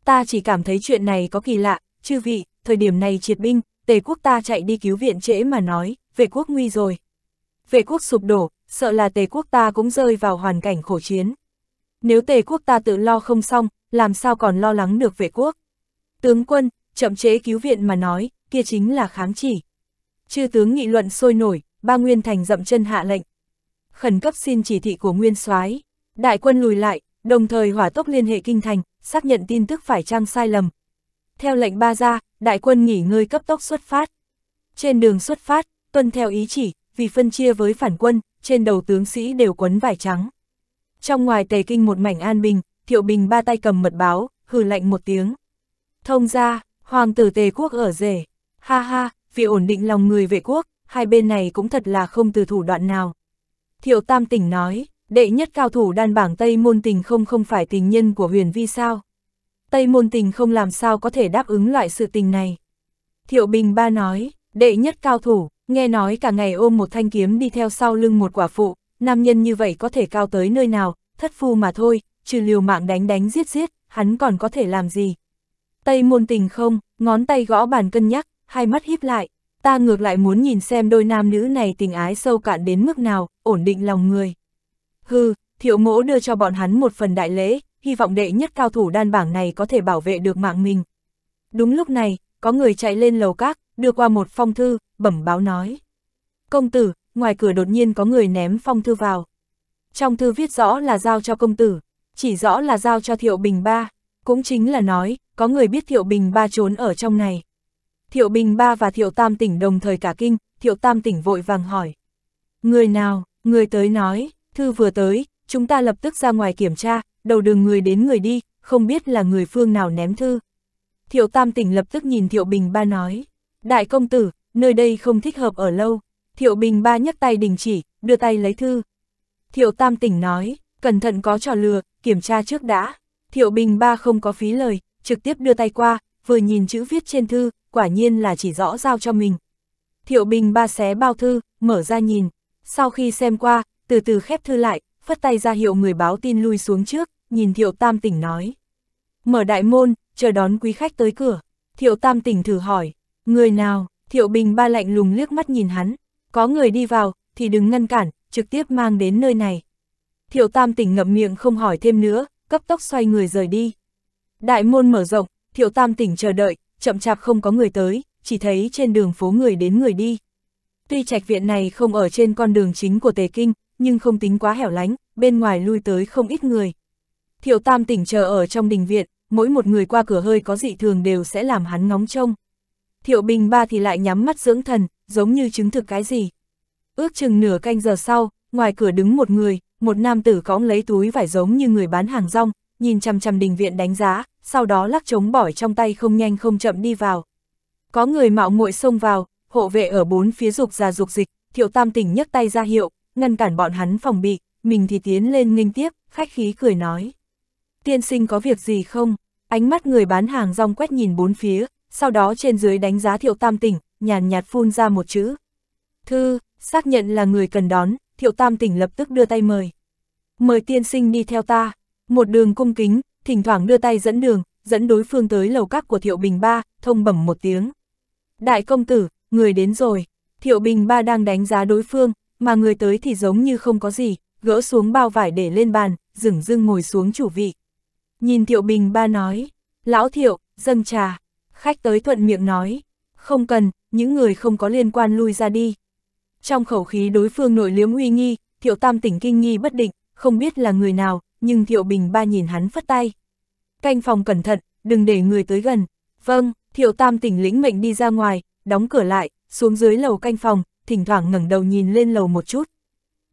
Ta chỉ cảm thấy chuyện này có kỳ lạ, chư vị, thời điểm này triệt binh, tề quốc ta chạy đi cứu viện trễ mà nói, về quốc nguy rồi. về quốc sụp đổ, sợ là tề quốc ta cũng rơi vào hoàn cảnh khổ chiến. Nếu tề quốc ta tự lo không xong, làm sao còn lo lắng được về quốc. Tướng quân, chậm chế cứu viện mà nói, kia chính là kháng chỉ. Chư tướng nghị luận sôi nổi, ba Nguyên Thành dậm chân hạ lệnh. Khẩn cấp xin chỉ thị của Nguyên soái Đại quân lùi lại, đồng thời hỏa tốc liên hệ kinh thành, xác nhận tin tức phải trang sai lầm, theo lệnh ba ra, đại quân nghỉ ngơi cấp tốc xuất phát. Trên đường xuất phát, tuân theo ý chỉ, vì phân chia với phản quân, trên đầu tướng sĩ đều quấn vải trắng. Trong ngoài tề kinh một mảnh an bình, thiệu bình ba tay cầm mật báo, hừ lạnh một tiếng. Thông ra, hoàng tử tề quốc ở rể. Ha ha, vì ổn định lòng người vệ quốc, hai bên này cũng thật là không từ thủ đoạn nào. Thiệu Tam Tỉnh nói, đệ nhất cao thủ đan bảng Tây môn tình không không phải tình nhân của huyền vi sao? Tây Môn Tình không làm sao có thể đáp ứng loại sự tình này. Thiệu Bình Ba nói, đệ nhất cao thủ, nghe nói cả ngày ôm một thanh kiếm đi theo sau lưng một quả phụ, nam nhân như vậy có thể cao tới nơi nào, thất phu mà thôi, trừ liều mạng đánh đánh giết giết, hắn còn có thể làm gì. Tây Môn Tình không, ngón tay gõ bàn cân nhắc, hai mắt híp lại, ta ngược lại muốn nhìn xem đôi nam nữ này tình ái sâu cạn đến mức nào, ổn định lòng người. Hừ, thiệu mỗ đưa cho bọn hắn một phần đại lễ, hy vọng đệ nhất cao thủ đan bảng này có thể bảo vệ được mạng mình. Đúng lúc này, có người chạy lên lầu các, đưa qua một phong thư, bẩm báo nói. Công tử, ngoài cửa đột nhiên có người ném phong thư vào. Trong thư viết rõ là giao cho công tử, chỉ rõ là giao cho Thiệu Bình Ba, cũng chính là nói, có người biết Thiệu Bình Ba trốn ở trong này. Thiệu Bình Ba và Thiệu Tam Tỉnh đồng thời cả kinh, Thiệu Tam Tỉnh vội vàng hỏi. Người nào, người tới nói, thư vừa tới, chúng ta lập tức ra ngoài kiểm tra, đầu đường người đến người đi, không biết là người phương nào ném thư. Thiệu Tam tỉnh lập tức nhìn Thiệu Bình Ba nói, đại công tử, nơi đây không thích hợp ở lâu. Thiệu Bình Ba nhấc tay đình chỉ, đưa tay lấy thư. Thiệu Tam tỉnh nói, cẩn thận có trò lừa, kiểm tra trước đã. Thiệu Bình Ba không có phí lời, trực tiếp đưa tay qua, vừa nhìn chữ viết trên thư, quả nhiên là chỉ rõ giao cho mình. Thiệu Bình Ba xé bao thư, mở ra nhìn. Sau khi xem qua, từ từ khép thư lại, phất tay ra hiệu người báo tin lui xuống trước, nhìn Thiệu Tam Tỉnh nói. Mở đại môn, chờ đón quý khách tới cửa. Thiệu Tam Tỉnh thử hỏi, người nào, Thiệu Bình ba lạnh lùng liếc mắt nhìn hắn, có người đi vào, thì đừng ngăn cản, trực tiếp mang đến nơi này. Thiệu Tam Tỉnh ngậm miệng không hỏi thêm nữa, cấp tốc xoay người rời đi. Đại môn mở rộng, Thiệu Tam Tỉnh chờ đợi, chậm chạp không có người tới, chỉ thấy trên đường phố người đến người đi. Tuy trạch viện này không ở trên con đường chính của Tề Kinh, nhưng không tính quá hẻo lánh, bên ngoài lui tới không ít người thiệu tam tỉnh chờ ở trong đình viện, mỗi một người qua cửa hơi có dị thường đều sẽ làm hắn ngóng trông. Thiệu bình ba thì lại nhắm mắt dưỡng thần, giống như chứng thực cái gì. Ước chừng nửa canh giờ sau, ngoài cửa đứng một người, một nam tử cõng lấy túi vải giống như người bán hàng rong, nhìn chằm chằm đình viện đánh giá, sau đó lắc chống bỏi trong tay không nhanh không chậm đi vào. Có người mạo muội xông vào, hộ vệ ở bốn phía dục ra dục dịch, thiệu tam tỉnh nhấc tay ra hiệu, ngăn cản bọn hắn phòng bị, mình thì tiến lên nghênh tiếp, khách khí cười nói tiên sinh có việc gì không? Ánh mắt người bán hàng rong quét nhìn bốn phía, sau đó trên dưới đánh giá thiệu tam tỉnh, nhàn nhạt phun ra một chữ. Thư, xác nhận là người cần đón, thiệu tam tỉnh lập tức đưa tay mời. Mời tiên sinh đi theo ta, một đường cung kính, thỉnh thoảng đưa tay dẫn đường, dẫn đối phương tới lầu các của thiệu bình ba, thông bẩm một tiếng. Đại công tử, người đến rồi, thiệu bình ba đang đánh giá đối phương, mà người tới thì giống như không có gì, gỡ xuống bao vải để lên bàn, rửng dưng ngồi xuống chủ vị. Nhìn Thiệu Bình ba nói, lão Thiệu, dâng trà, khách tới thuận miệng nói, không cần, những người không có liên quan lui ra đi. Trong khẩu khí đối phương nội liếm uy nghi, Thiệu Tam tỉnh kinh nghi bất định, không biết là người nào, nhưng Thiệu Bình ba nhìn hắn phất tay. Canh phòng cẩn thận, đừng để người tới gần. Vâng, Thiệu Tam tỉnh lĩnh mệnh đi ra ngoài, đóng cửa lại, xuống dưới lầu canh phòng, thỉnh thoảng ngẩng đầu nhìn lên lầu một chút.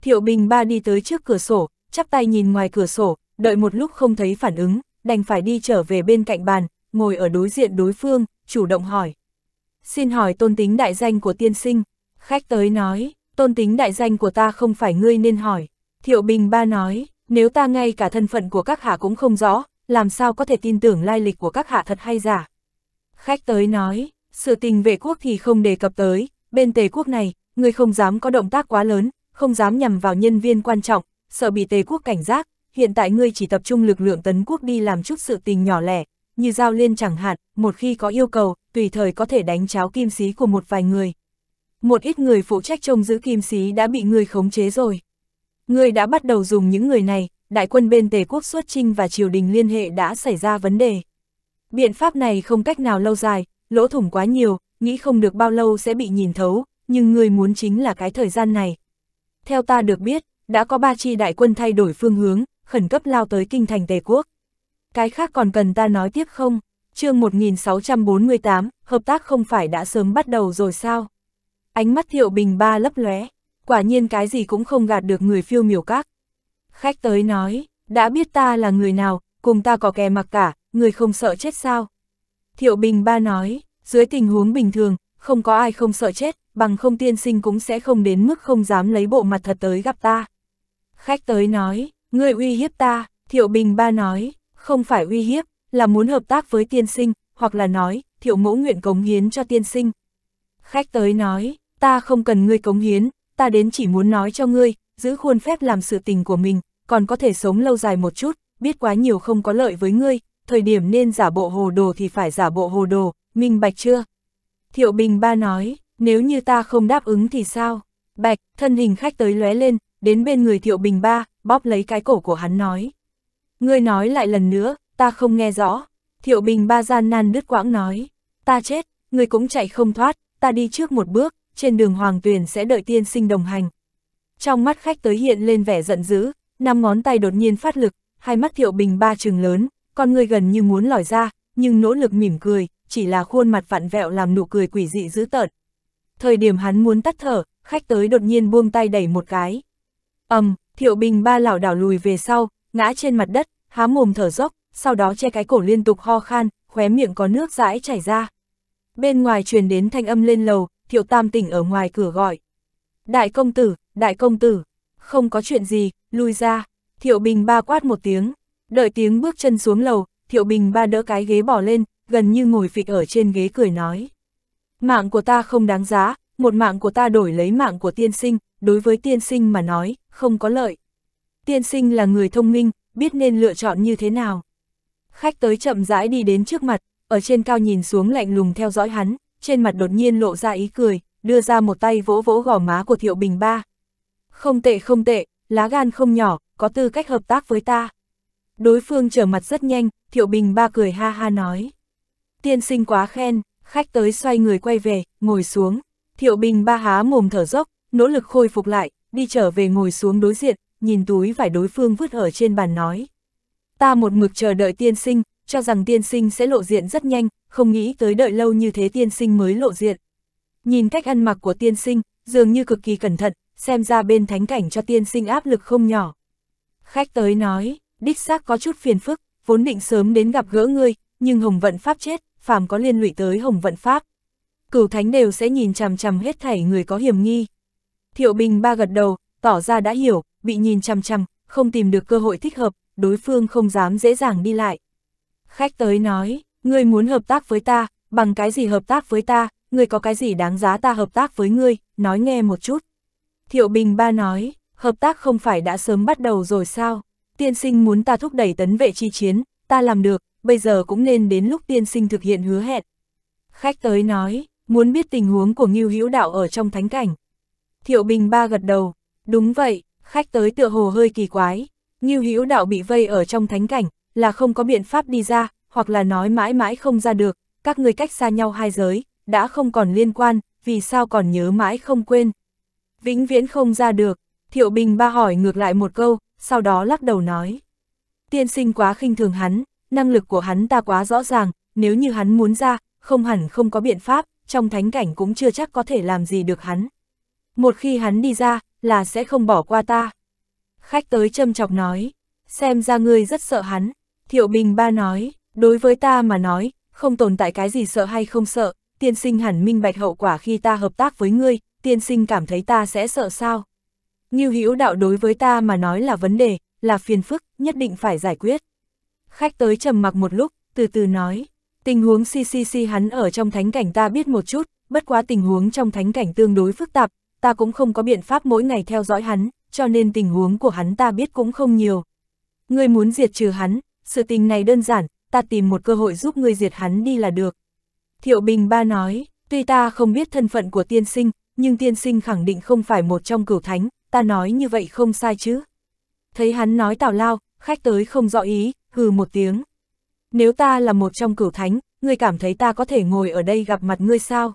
Thiệu Bình ba đi tới trước cửa sổ, chắp tay nhìn ngoài cửa sổ, đợi một lúc không thấy phản ứng, đành phải đi trở về bên cạnh bàn, ngồi ở đối diện đối phương, chủ động hỏi. Xin hỏi tôn tính đại danh của tiên sinh, khách tới nói, tôn tính đại danh của ta không phải ngươi nên hỏi. Thiệu Bình Ba nói, nếu ta ngay cả thân phận của các hạ cũng không rõ, làm sao có thể tin tưởng lai lịch của các hạ thật hay giả. Khách tới nói, sự tình vệ quốc thì không đề cập tới, bên tề quốc này, người không dám có động tác quá lớn, không dám nhằm vào nhân viên quan trọng, sợ bị tề quốc cảnh giác, hiện tại ngươi chỉ tập trung lực lượng tấn quốc đi làm chút sự tình nhỏ lẻ, như giao liên chẳng hạn, một khi có yêu cầu, tùy thời có thể đánh cháo kim sĩ của một vài người. Một ít người phụ trách trông giữ kim sĩ đã bị ngươi khống chế rồi. Ngươi đã bắt đầu dùng những người này, đại quân bên tề quốc xuất trinh và triều đình liên hệ đã xảy ra vấn đề. Biện pháp này không cách nào lâu dài, lỗ thủng quá nhiều, nghĩ không được bao lâu sẽ bị nhìn thấu, nhưng ngươi muốn chính là cái thời gian này. Theo ta được biết, đã có ba chi đại quân thay đổi phương hướng, khẩn cấp lao tới kinh thành Tề Quốc. Cái khác còn cần ta nói tiếp không? chương 1648, hợp tác không phải đã sớm bắt đầu rồi sao? Ánh mắt Thiệu Bình ba lấp lóe, quả nhiên cái gì cũng không gạt được người phiêu miểu các. Khách tới nói, đã biết ta là người nào, cùng ta có kè mặc cả, người không sợ chết sao? Thiệu Bình ba nói, dưới tình huống bình thường, không có ai không sợ chết, bằng không tiên sinh cũng sẽ không đến mức không dám lấy bộ mặt thật tới gặp ta. Khách tới nói, Ngươi uy hiếp ta, Thiệu Bình Ba nói, không phải uy hiếp, là muốn hợp tác với tiên sinh, hoặc là nói, Thiệu Mẫu nguyện cống hiến cho tiên sinh. Khách tới nói, ta không cần ngươi cống hiến, ta đến chỉ muốn nói cho ngươi, giữ khuôn phép làm sự tình của mình, còn có thể sống lâu dài một chút, biết quá nhiều không có lợi với ngươi, thời điểm nên giả bộ hồ đồ thì phải giả bộ hồ đồ, minh bạch chưa? Thiệu Bình Ba nói, nếu như ta không đáp ứng thì sao? Bạch, thân hình khách tới lóe lên, đến bên người Thiệu Bình Ba, bóp lấy cái cổ của hắn nói. Ngươi nói lại lần nữa, ta không nghe rõ. Thiệu Bình ba gian nan đứt quãng nói. Ta chết, ngươi cũng chạy không thoát, ta đi trước một bước, trên đường hoàng tuyển sẽ đợi tiên sinh đồng hành. Trong mắt khách tới hiện lên vẻ giận dữ, năm ngón tay đột nhiên phát lực, hai mắt Thiệu Bình ba trừng lớn, con ngươi gần như muốn lòi ra, nhưng nỗ lực mỉm cười, chỉ là khuôn mặt vặn vẹo làm nụ cười quỷ dị dữ tợn. Thời điểm hắn muốn tắt thở, khách tới đột nhiên buông tay đẩy một cái. ầm, um, Thiệu Bình ba lảo đảo lùi về sau, ngã trên mặt đất, há mồm thở dốc, sau đó che cái cổ liên tục ho khan, khóe miệng có nước dãi chảy ra. Bên ngoài truyền đến thanh âm lên lầu, Thiệu Tam tỉnh ở ngoài cửa gọi. Đại công tử, đại công tử, không có chuyện gì, lui ra. Thiệu Bình ba quát một tiếng, đợi tiếng bước chân xuống lầu, Thiệu Bình ba đỡ cái ghế bỏ lên, gần như ngồi phịch ở trên ghế cười nói. Mạng của ta không đáng giá, một mạng của ta đổi lấy mạng của tiên sinh, đối với tiên sinh mà nói, không có lợi. Tiên sinh là người thông minh, biết nên lựa chọn như thế nào. Khách tới chậm rãi đi đến trước mặt, ở trên cao nhìn xuống lạnh lùng theo dõi hắn, trên mặt đột nhiên lộ ra ý cười, đưa ra một tay vỗ vỗ gò má của Thiệu Bình Ba. Không tệ không tệ, lá gan không nhỏ, có tư cách hợp tác với ta. Đối phương trở mặt rất nhanh, Thiệu Bình Ba cười ha ha nói. Tiên sinh quá khen, khách tới xoay người quay về, ngồi xuống. Thiệu Bình Ba há mồm thở dốc, nỗ lực khôi phục lại, đi trở về ngồi xuống đối diện, nhìn túi vải đối phương vứt ở trên bàn nói. Ta một mực chờ đợi tiên sinh, cho rằng tiên sinh sẽ lộ diện rất nhanh, không nghĩ tới đợi lâu như thế tiên sinh mới lộ diện. Nhìn cách ăn mặc của tiên sinh, dường như cực kỳ cẩn thận, xem ra bên thánh cảnh cho tiên sinh áp lực không nhỏ. Khách tới nói, đích xác có chút phiền phức, vốn định sớm đến gặp gỡ ngươi, nhưng Hồng Vận Pháp chết, phàm có liên lụy tới Hồng Vận Pháp. Cửu Thánh đều sẽ nhìn chằm chằm hết thảy người có hiểm nghi, Thiệu Bình ba gật đầu, tỏ ra đã hiểu, bị nhìn chăm chăm, không tìm được cơ hội thích hợp, đối phương không dám dễ dàng đi lại. Khách tới nói, ngươi muốn hợp tác với ta, bằng cái gì hợp tác với ta, ngươi có cái gì đáng giá ta hợp tác với ngươi, nói nghe một chút. Thiệu Bình ba nói, hợp tác không phải đã sớm bắt đầu rồi sao, tiên sinh muốn ta thúc đẩy tấn vệ chi chiến, ta làm được, bây giờ cũng nên đến lúc tiên sinh thực hiện hứa hẹn. Khách tới nói, muốn biết tình huống của Ngưu Hữu Đạo ở trong thánh cảnh, Thiệu Bình Ba gật đầu, đúng vậy, khách tới tựa hồ hơi kỳ quái, như Hữu Đạo bị vây ở trong thánh cảnh, là không có biện pháp đi ra, hoặc là nói mãi mãi không ra được, các người cách xa nhau hai giới, đã không còn liên quan, vì sao còn nhớ mãi không quên. Vĩnh viễn không ra được, Thiệu Bình Ba hỏi ngược lại một câu, sau đó lắc đầu nói. Tiên sinh quá khinh thường hắn, năng lực của hắn ta quá rõ ràng, nếu như hắn muốn ra, không hẳn không có biện pháp, trong thánh cảnh cũng chưa chắc có thể làm gì được hắn một khi hắn đi ra, là sẽ không bỏ qua ta. Khách tới châm chọc nói, xem ra ngươi rất sợ hắn. Thiệu Bình ba nói, đối với ta mà nói, không tồn tại cái gì sợ hay không sợ, tiên sinh hẳn minh bạch hậu quả khi ta hợp tác với ngươi, tiên sinh cảm thấy ta sẽ sợ sao. Như hữu đạo đối với ta mà nói là vấn đề, là phiền phức, nhất định phải giải quyết. Khách tới trầm mặc một lúc, từ từ nói, tình huống CCC hắn ở trong thánh cảnh ta biết một chút, bất quá tình huống trong thánh cảnh tương đối phức tạp, ta cũng không có biện pháp mỗi ngày theo dõi hắn, cho nên tình huống của hắn ta biết cũng không nhiều. Ngươi muốn diệt trừ hắn, sự tình này đơn giản, ta tìm một cơ hội giúp ngươi diệt hắn đi là được. Thiệu Bình Ba nói, tuy ta không biết thân phận của tiên sinh, nhưng tiên sinh khẳng định không phải một trong cửu thánh, ta nói như vậy không sai chứ. Thấy hắn nói tào lao, khách tới không rõ ý, hừ một tiếng. Nếu ta là một trong cửu thánh, ngươi cảm thấy ta có thể ngồi ở đây gặp mặt ngươi sao?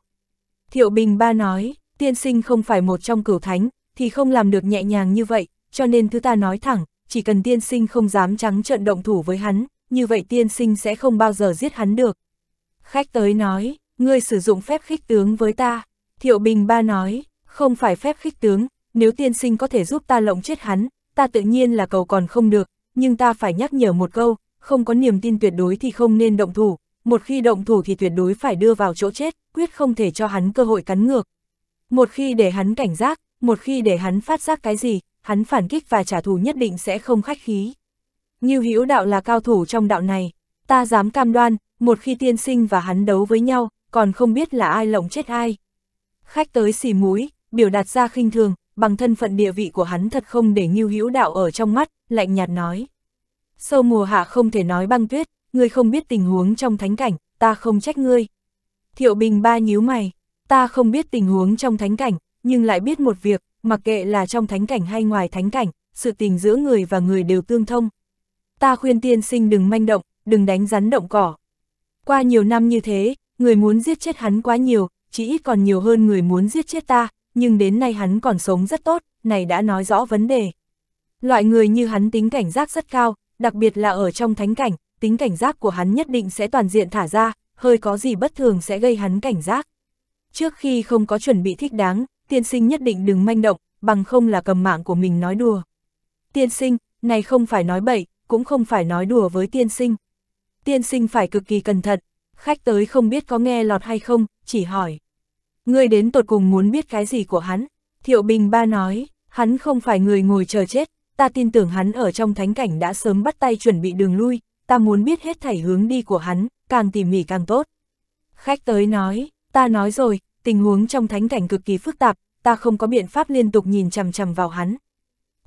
Thiệu Bình Ba nói, tiên sinh không phải một trong cửu thánh, thì không làm được nhẹ nhàng như vậy, cho nên thứ ta nói thẳng, chỉ cần tiên sinh không dám trắng trợn động thủ với hắn, như vậy tiên sinh sẽ không bao giờ giết hắn được. Khách tới nói, ngươi sử dụng phép khích tướng với ta, thiệu bình ba nói, không phải phép khích tướng, nếu tiên sinh có thể giúp ta lộng chết hắn, ta tự nhiên là cầu còn không được, nhưng ta phải nhắc nhở một câu, không có niềm tin tuyệt đối thì không nên động thủ, một khi động thủ thì tuyệt đối phải đưa vào chỗ chết, quyết không thể cho hắn cơ hội cắn ngược. Một khi để hắn cảnh giác, một khi để hắn phát giác cái gì, hắn phản kích và trả thù nhất định sẽ không khách khí. Như hữu đạo là cao thủ trong đạo này, ta dám cam đoan, một khi tiên sinh và hắn đấu với nhau, còn không biết là ai lộng chết ai. Khách tới xì múi, biểu đạt ra khinh thường, bằng thân phận địa vị của hắn thật không để Ngưu Hữu Đạo ở trong mắt, lạnh nhạt nói. Sâu mùa hạ không thể nói băng tuyết, ngươi không biết tình huống trong thánh cảnh, ta không trách ngươi. Thiệu Bình ba nhíu mày, ta không biết tình huống trong thánh cảnh, nhưng lại biết một việc, mặc kệ là trong thánh cảnh hay ngoài thánh cảnh, sự tình giữa người và người đều tương thông. Ta khuyên tiên sinh đừng manh động, đừng đánh rắn động cỏ. Qua nhiều năm như thế, người muốn giết chết hắn quá nhiều, chỉ ít còn nhiều hơn người muốn giết chết ta, nhưng đến nay hắn còn sống rất tốt, này đã nói rõ vấn đề. Loại người như hắn tính cảnh giác rất cao, đặc biệt là ở trong thánh cảnh, tính cảnh giác của hắn nhất định sẽ toàn diện thả ra, hơi có gì bất thường sẽ gây hắn cảnh giác. Trước khi không có chuẩn bị thích đáng, tiên sinh nhất định đừng manh động, bằng không là cầm mạng của mình nói đùa. Tiên sinh, này không phải nói bậy, cũng không phải nói đùa với tiên sinh. Tiên sinh phải cực kỳ cẩn thận, khách tới không biết có nghe lọt hay không, chỉ hỏi. Người đến tột cùng muốn biết cái gì của hắn, thiệu bình ba nói, hắn không phải người ngồi chờ chết, ta tin tưởng hắn ở trong thánh cảnh đã sớm bắt tay chuẩn bị đường lui, ta muốn biết hết thảy hướng đi của hắn, càng tỉ mỉ càng tốt. Khách tới nói, ta nói rồi, tình huống trong thánh cảnh cực kỳ phức tạp, ta không có biện pháp liên tục nhìn chằm chằm vào hắn.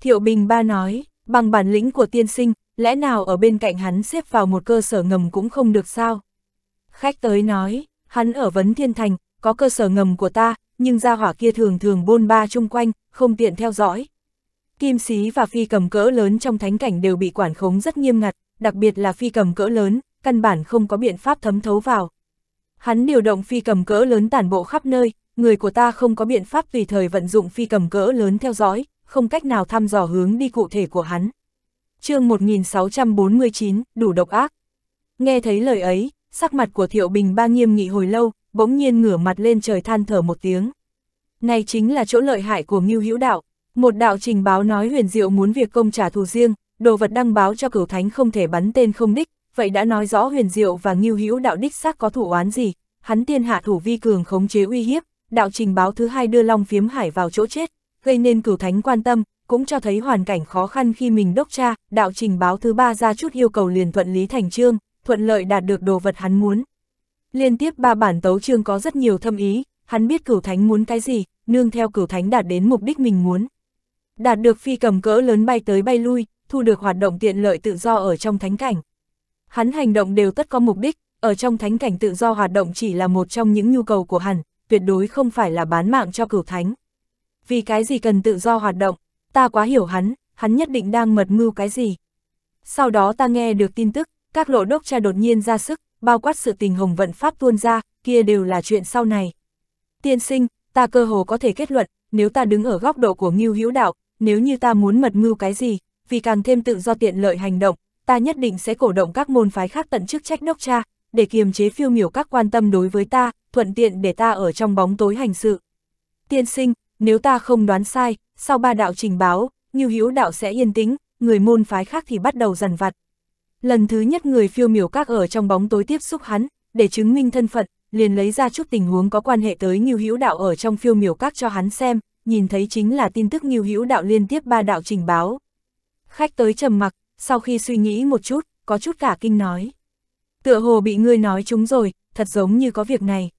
Thiệu Bình Ba nói, bằng bản lĩnh của tiên sinh, lẽ nào ở bên cạnh hắn xếp vào một cơ sở ngầm cũng không được sao? Khách tới nói, hắn ở Vấn Thiên Thành, có cơ sở ngầm của ta, nhưng gia hỏa kia thường thường bôn ba chung quanh, không tiện theo dõi. Kim sĩ và phi cầm cỡ lớn trong thánh cảnh đều bị quản khống rất nghiêm ngặt, đặc biệt là phi cầm cỡ lớn, căn bản không có biện pháp thấm thấu vào. Hắn điều động phi cầm cỡ lớn tản bộ khắp nơi, người của ta không có biện pháp tùy thời vận dụng phi cầm cỡ lớn theo dõi, không cách nào thăm dò hướng đi cụ thể của hắn. chương 1649, đủ độc ác. Nghe thấy lời ấy, sắc mặt của Thiệu Bình ba nghiêm nghị hồi lâu, bỗng nhiên ngửa mặt lên trời than thở một tiếng. Này chính là chỗ lợi hại của Ngưu Hữu Đạo, một đạo trình báo nói huyền diệu muốn việc công trả thù riêng, đồ vật đăng báo cho cửu thánh không thể bắn tên không đích, vậy đã nói rõ huyền diệu và nghiêu hữu đạo đích xác có thủ oán gì, hắn tiên hạ thủ vi cường khống chế uy hiếp, đạo trình báo thứ hai đưa Long Phiếm Hải vào chỗ chết, gây nên cửu thánh quan tâm, cũng cho thấy hoàn cảnh khó khăn khi mình đốc cha đạo trình báo thứ ba ra chút yêu cầu liền thuận lý thành trương, thuận lợi đạt được đồ vật hắn muốn. Liên tiếp ba bản tấu chương có rất nhiều thâm ý, hắn biết cửu thánh muốn cái gì, nương theo cửu thánh đạt đến mục đích mình muốn. Đạt được phi cầm cỡ lớn bay tới bay lui, thu được hoạt động tiện lợi tự do ở trong thánh cảnh. Hắn hành động đều tất có mục đích, ở trong thánh cảnh tự do hoạt động chỉ là một trong những nhu cầu của hắn, tuyệt đối không phải là bán mạng cho cửu thánh. Vì cái gì cần tự do hoạt động, ta quá hiểu hắn, hắn nhất định đang mật mưu cái gì. Sau đó ta nghe được tin tức, các lộ đốc cha đột nhiên ra sức, bao quát sự tình hồng vận pháp tuôn ra, kia đều là chuyện sau này. Tiên sinh, ta cơ hồ có thể kết luận, nếu ta đứng ở góc độ của Ngưu Hữu Đạo, nếu như ta muốn mật mưu cái gì, vì càng thêm tự do tiện lợi hành động, ta nhất định sẽ cổ động các môn phái khác tận chức trách nốc cha, để kiềm chế phiêu miểu các quan tâm đối với ta, thuận tiện để ta ở trong bóng tối hành sự. Tiên sinh, nếu ta không đoán sai, sau ba đạo trình báo, như hữu đạo sẽ yên tĩnh, người môn phái khác thì bắt đầu dằn vặt. Lần thứ nhất người phiêu miểu các ở trong bóng tối tiếp xúc hắn, để chứng minh thân phận, liền lấy ra chút tình huống có quan hệ tới Ngưu Hữu Đạo ở trong phiêu miểu các cho hắn xem, nhìn thấy chính là tin tức Ngưu Hữu Đạo liên tiếp ba đạo trình báo. Khách tới trầm mặc, sau khi suy nghĩ một chút, có chút cả kinh nói. Tựa hồ bị ngươi nói chúng rồi, thật giống như có việc này.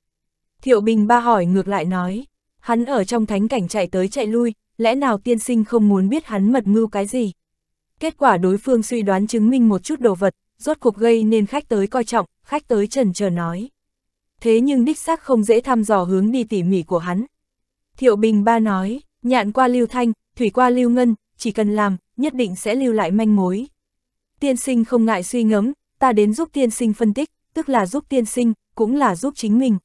Thiệu Bình ba hỏi ngược lại nói, hắn ở trong thánh cảnh chạy tới chạy lui, lẽ nào tiên sinh không muốn biết hắn mật mưu cái gì? Kết quả đối phương suy đoán chứng minh một chút đồ vật, rốt cuộc gây nên khách tới coi trọng, khách tới trần chờ nói. Thế nhưng đích xác không dễ thăm dò hướng đi tỉ mỉ của hắn. Thiệu Bình ba nói, nhạn qua lưu thanh, thủy qua lưu ngân, chỉ cần làm, nhất định sẽ lưu lại manh mối. Tiên sinh không ngại suy ngẫm, ta đến giúp tiên sinh phân tích, tức là giúp tiên sinh, cũng là giúp chính mình.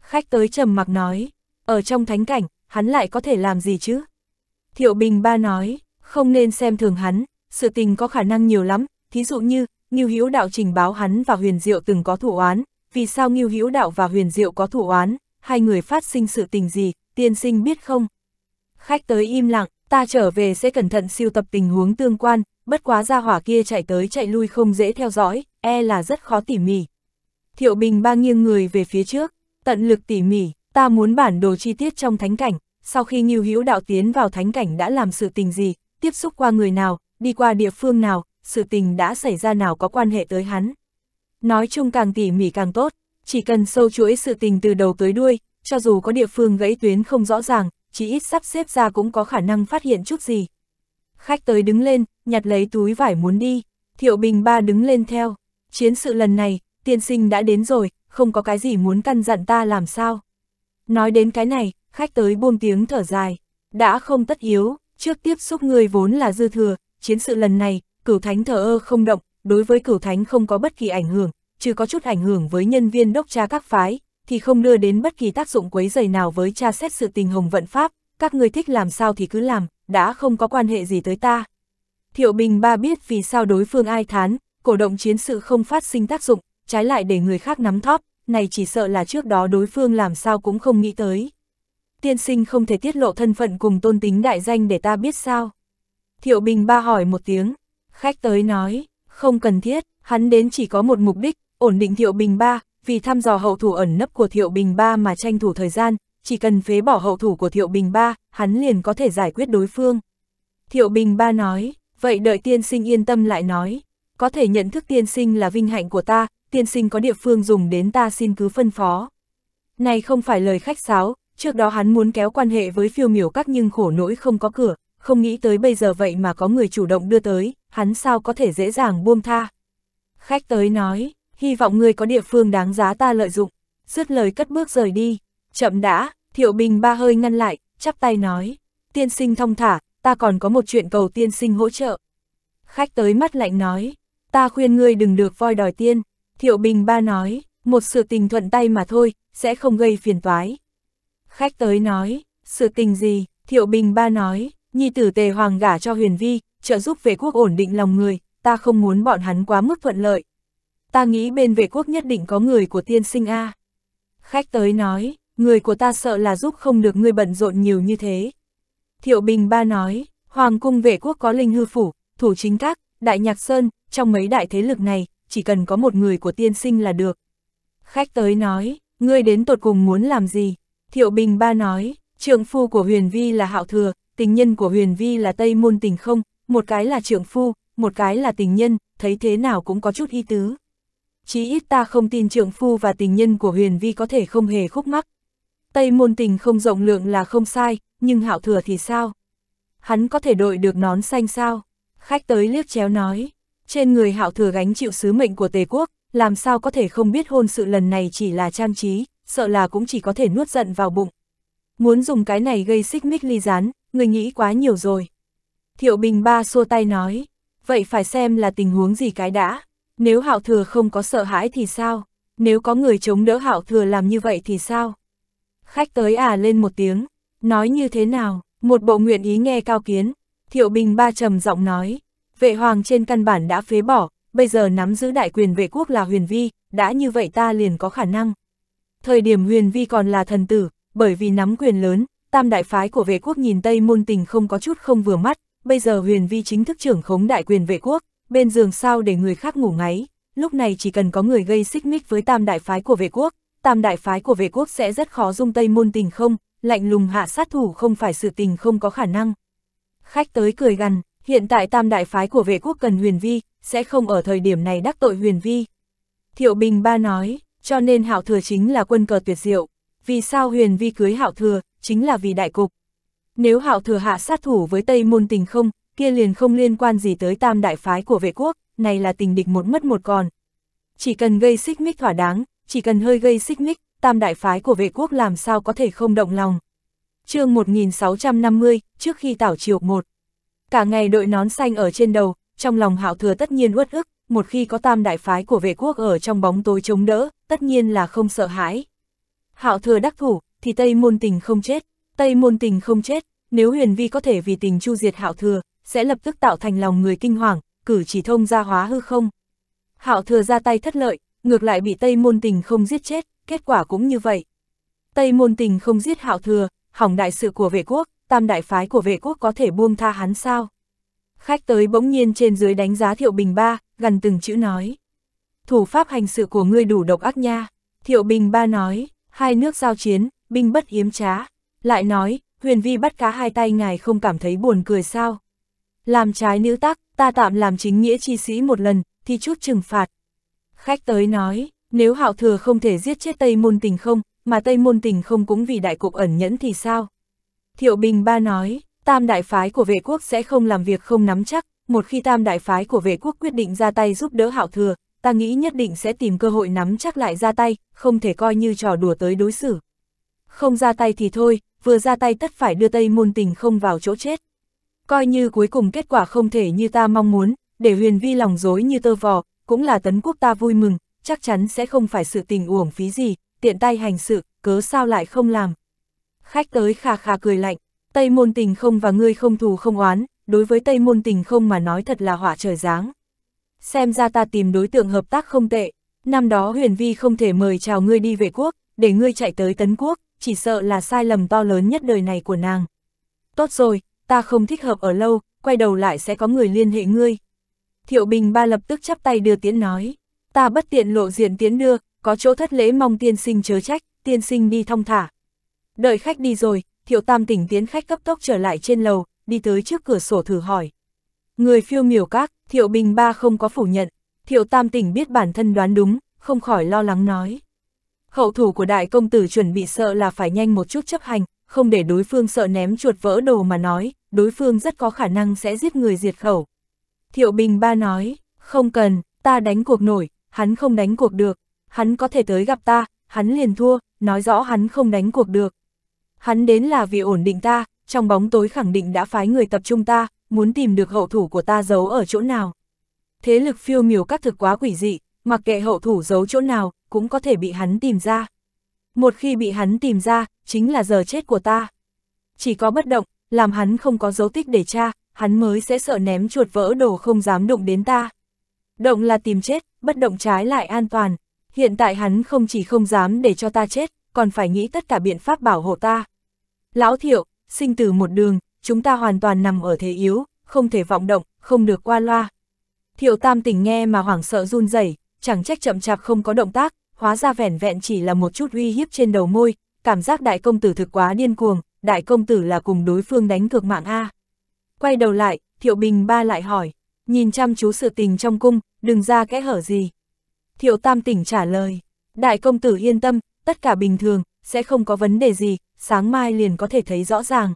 Khách tới trầm mặc nói, ở trong thánh cảnh, hắn lại có thể làm gì chứ? Thiệu Bình Ba nói, không nên xem thường hắn, sự tình có khả năng nhiều lắm, thí dụ như, nghiêu Hữu Đạo trình báo hắn và Huyền Diệu từng có thủ oán, vì sao nghiêu Hữu Đạo và Huyền Diệu có thủ oán, hai người phát sinh sự tình gì, tiên sinh biết không? Khách tới im lặng, ta trở về sẽ cẩn thận siêu tập tình huống tương quan, bất quá ra hỏa kia chạy tới chạy lui không dễ theo dõi, e là rất khó tỉ mỉ. Thiệu Bình ba nghiêng người về phía trước, tận lực tỉ mỉ, ta muốn bản đồ chi tiết trong thánh cảnh, sau khi Ngưu Hữu đạo tiến vào thánh cảnh đã làm sự tình gì, tiếp xúc qua người nào, đi qua địa phương nào, sự tình đã xảy ra nào có quan hệ tới hắn. Nói chung càng tỉ mỉ càng tốt, chỉ cần sâu chuỗi sự tình từ đầu tới đuôi, cho dù có địa phương gãy tuyến không rõ ràng, chỉ ít sắp xếp ra cũng có khả năng phát hiện chút gì. Khách tới đứng lên, nhặt lấy túi vải muốn đi, thiệu bình ba đứng lên theo. Chiến sự lần này, tiên sinh đã đến rồi, không có cái gì muốn căn dặn ta làm sao. Nói đến cái này, khách tới buông tiếng thở dài, đã không tất yếu, trước tiếp xúc người vốn là dư thừa, chiến sự lần này, cửu thánh thở ơ không động, đối với cửu thánh không có bất kỳ ảnh hưởng, chứ có chút ảnh hưởng với nhân viên đốc tra các phái, thì không đưa đến bất kỳ tác dụng quấy dày nào với cha xét sự tình hồng vận pháp, các người thích làm sao thì cứ làm, đã không có quan hệ gì tới ta. Thiệu Bình ba biết vì sao đối phương ai thán, cổ động chiến sự không phát sinh tác dụng, trái lại để người khác nắm thóp, này chỉ sợ là trước đó đối phương làm sao cũng không nghĩ tới. Tiên sinh không thể tiết lộ thân phận cùng tôn tính đại danh để ta biết sao. Thiệu Bình ba hỏi một tiếng, khách tới nói, không cần thiết, hắn đến chỉ có một mục đích, ổn định Thiệu Bình ba, vì thăm dò hậu thủ ẩn nấp của Thiệu Bình Ba mà tranh thủ thời gian, chỉ cần phế bỏ hậu thủ của Thiệu Bình Ba, hắn liền có thể giải quyết đối phương. Thiệu Bình Ba nói, vậy đợi tiên sinh yên tâm lại nói, có thể nhận thức tiên sinh là vinh hạnh của ta, tiên sinh có địa phương dùng đến ta xin cứ phân phó. Này không phải lời khách sáo, trước đó hắn muốn kéo quan hệ với phiêu miểu các nhưng khổ nỗi không có cửa, không nghĩ tới bây giờ vậy mà có người chủ động đưa tới, hắn sao có thể dễ dàng buông tha. Khách tới nói, hy vọng ngươi có địa phương đáng giá ta lợi dụng, dứt lời cất bước rời đi, chậm đã, thiệu bình ba hơi ngăn lại, chắp tay nói, tiên sinh thông thả, ta còn có một chuyện cầu tiên sinh hỗ trợ. Khách tới mắt lạnh nói, ta khuyên ngươi đừng được voi đòi tiên, thiệu bình ba nói, một sự tình thuận tay mà thôi, sẽ không gây phiền toái. Khách tới nói, sự tình gì, thiệu bình ba nói, nhi tử tề hoàng gả cho huyền vi, trợ giúp về quốc ổn định lòng người, ta không muốn bọn hắn quá mức thuận lợi, ta nghĩ bên vệ quốc nhất định có người của tiên sinh A. Khách tới nói, người của ta sợ là giúp không được ngươi bận rộn nhiều như thế. Thiệu Bình Ba nói, Hoàng cung vệ quốc có linh hư phủ, thủ chính các, đại nhạc sơn, trong mấy đại thế lực này, chỉ cần có một người của tiên sinh là được. Khách tới nói, ngươi đến tột cùng muốn làm gì? Thiệu Bình Ba nói, trượng phu của Huyền Vi là Hạo Thừa, tình nhân của Huyền Vi là Tây Môn Tình Không, một cái là trượng phu, một cái là tình nhân, thấy thế nào cũng có chút y tứ chí ít ta không tin trượng phu và tình nhân của huyền vi có thể không hề khúc mắc. Tây môn tình không rộng lượng là không sai, nhưng hạo thừa thì sao? Hắn có thể đội được nón xanh sao? Khách tới liếc chéo nói, trên người hạo thừa gánh chịu sứ mệnh của tề quốc, làm sao có thể không biết hôn sự lần này chỉ là trang trí, sợ là cũng chỉ có thể nuốt giận vào bụng. Muốn dùng cái này gây xích mích ly rán, người nghĩ quá nhiều rồi. Thiệu Bình Ba xua tay nói, vậy phải xem là tình huống gì cái đã. Nếu hạo thừa không có sợ hãi thì sao? Nếu có người chống đỡ hạo thừa làm như vậy thì sao? Khách tới à lên một tiếng, nói như thế nào? Một bộ nguyện ý nghe cao kiến, thiệu bình ba trầm giọng nói, vệ hoàng trên căn bản đã phế bỏ, bây giờ nắm giữ đại quyền vệ quốc là huyền vi, đã như vậy ta liền có khả năng. Thời điểm huyền vi còn là thần tử, bởi vì nắm quyền lớn, tam đại phái của vệ quốc nhìn Tây môn tình không có chút không vừa mắt, bây giờ huyền vi chính thức trưởng khống đại quyền vệ quốc, bên giường sao để người khác ngủ ngáy, lúc này chỉ cần có người gây xích mích với tam đại phái của vệ quốc, tam đại phái của vệ quốc sẽ rất khó dung tây môn tình không, lạnh lùng hạ sát thủ không phải sự tình không có khả năng. Khách tới cười gằn, hiện tại tam đại phái của vệ quốc cần huyền vi, sẽ không ở thời điểm này đắc tội huyền vi. Thiệu Bình Ba nói, cho nên hạo thừa chính là quân cờ tuyệt diệu, vì sao huyền vi cưới hạo thừa, chính là vì đại cục. Nếu hạo thừa hạ sát thủ với Tây Môn Tình không, kia liền không liên quan gì tới tam đại phái của vệ quốc, này là tình địch một mất một còn. Chỉ cần gây xích mích thỏa đáng, chỉ cần hơi gây xích mích, tam đại phái của vệ quốc làm sao có thể không động lòng. chương 1650, trước khi tảo triều một Cả ngày đội nón xanh ở trên đầu, trong lòng hạo thừa tất nhiên uất ức, một khi có tam đại phái của vệ quốc ở trong bóng tối chống đỡ, tất nhiên là không sợ hãi. Hạo thừa đắc thủ, thì Tây Môn Tình không chết, Tây Môn Tình không chết, nếu Huyền Vi có thể vì tình chu diệt Hạo thừa, sẽ lập tức tạo thành lòng người kinh hoàng, cử chỉ thông ra hóa hư không. Hạo thừa ra tay thất lợi, ngược lại bị Tây Môn Tình không giết chết, kết quả cũng như vậy. Tây Môn Tình không giết Hạo thừa, hỏng đại sự của vệ quốc, tam đại phái của vệ quốc có thể buông tha hắn sao? Khách tới bỗng nhiên trên dưới đánh giá Thiệu Bình Ba, gần từng chữ nói. Thủ pháp hành sự của ngươi đủ độc ác nha. Thiệu Bình Ba nói, hai nước giao chiến, binh bất hiếm trá. Lại nói, huyền vi bắt cá hai tay ngài không cảm thấy buồn cười sao? Làm trái nữ tắc, ta tạm làm chính nghĩa chi sĩ một lần, thì chút trừng phạt. Khách tới nói, nếu hạo thừa không thể giết chết Tây Môn Tình không, mà Tây Môn Tình không cũng vì đại cục ẩn nhẫn thì sao? Thiệu Bình Ba nói, tam đại phái của vệ quốc sẽ không làm việc không nắm chắc, một khi tam đại phái của vệ quốc quyết định ra tay giúp đỡ hạo thừa, ta nghĩ nhất định sẽ tìm cơ hội nắm chắc lại ra tay, không thể coi như trò đùa tới đối xử. Không ra tay thì thôi, vừa ra tay tất phải đưa Tây Môn Tình không vào chỗ chết. Coi như cuối cùng kết quả không thể như ta mong muốn, để huyền vi lòng dối như tơ vò, cũng là tấn quốc ta vui mừng, chắc chắn sẽ không phải sự tình uổng phí gì, tiện tay hành sự, cớ sao lại không làm. Khách tới khà khà cười lạnh, Tây môn tình không và ngươi không thù không oán, đối với Tây môn tình không mà nói thật là hỏa trời giáng. Xem ra ta tìm đối tượng hợp tác không tệ, năm đó huyền vi không thể mời chào ngươi đi về quốc, để ngươi chạy tới tấn quốc, chỉ sợ là sai lầm to lớn nhất đời này của nàng. Tốt rồi, ta không thích hợp ở lâu, quay đầu lại sẽ có người liên hệ ngươi. Thiệu Bình ba lập tức chắp tay đưa tiến nói, ta bất tiện lộ diện tiến đưa, có chỗ thất lễ mong tiên sinh chớ trách, tiên sinh đi thong thả. Đợi khách đi rồi, thiệu tam tỉnh tiến khách cấp tốc trở lại trên lầu, đi tới trước cửa sổ thử hỏi. Người phiêu miểu các, thiệu bình ba không có phủ nhận, thiệu tam tỉnh biết bản thân đoán đúng, không khỏi lo lắng nói. Hậu thủ của đại công tử chuẩn bị sợ là phải nhanh một chút chấp hành, không để đối phương sợ ném chuột vỡ đồ mà nói, đối phương rất có khả năng sẽ giết người diệt khẩu. Thiệu Bình Ba nói, không cần, ta đánh cuộc nổi, hắn không đánh cuộc được, hắn có thể tới gặp ta, hắn liền thua, nói rõ hắn không đánh cuộc được. Hắn đến là vì ổn định ta, trong bóng tối khẳng định đã phái người tập trung ta, muốn tìm được hậu thủ của ta giấu ở chỗ nào. Thế lực phiêu miểu các thực quá quỷ dị, mặc kệ hậu thủ giấu chỗ nào, cũng có thể bị hắn tìm ra. Một khi bị hắn tìm ra, chính là giờ chết của ta. Chỉ có bất động, làm hắn không có dấu tích để tra, hắn mới sẽ sợ ném chuột vỡ đồ không dám đụng đến ta. Động là tìm chết, bất động trái lại an toàn. Hiện tại hắn không chỉ không dám để cho ta chết, còn phải nghĩ tất cả biện pháp bảo hộ ta. Lão thiệu, sinh từ một đường, chúng ta hoàn toàn nằm ở thế yếu, không thể vọng động, không được qua loa. Thiệu tam tỉnh nghe mà hoảng sợ run rẩy chẳng trách chậm chạp không có động tác, hóa ra vẻn vẹn chỉ là một chút uy hiếp trên đầu môi, cảm giác đại công tử thực quá điên cuồng, đại công tử là cùng đối phương đánh cược mạng A. Quay đầu lại, Thiệu Bình ba lại hỏi, nhìn chăm chú sự tình trong cung, đừng ra kẽ hở gì. Thiệu Tam tỉnh trả lời, đại công tử yên tâm, tất cả bình thường, sẽ không có vấn đề gì, sáng mai liền có thể thấy rõ ràng.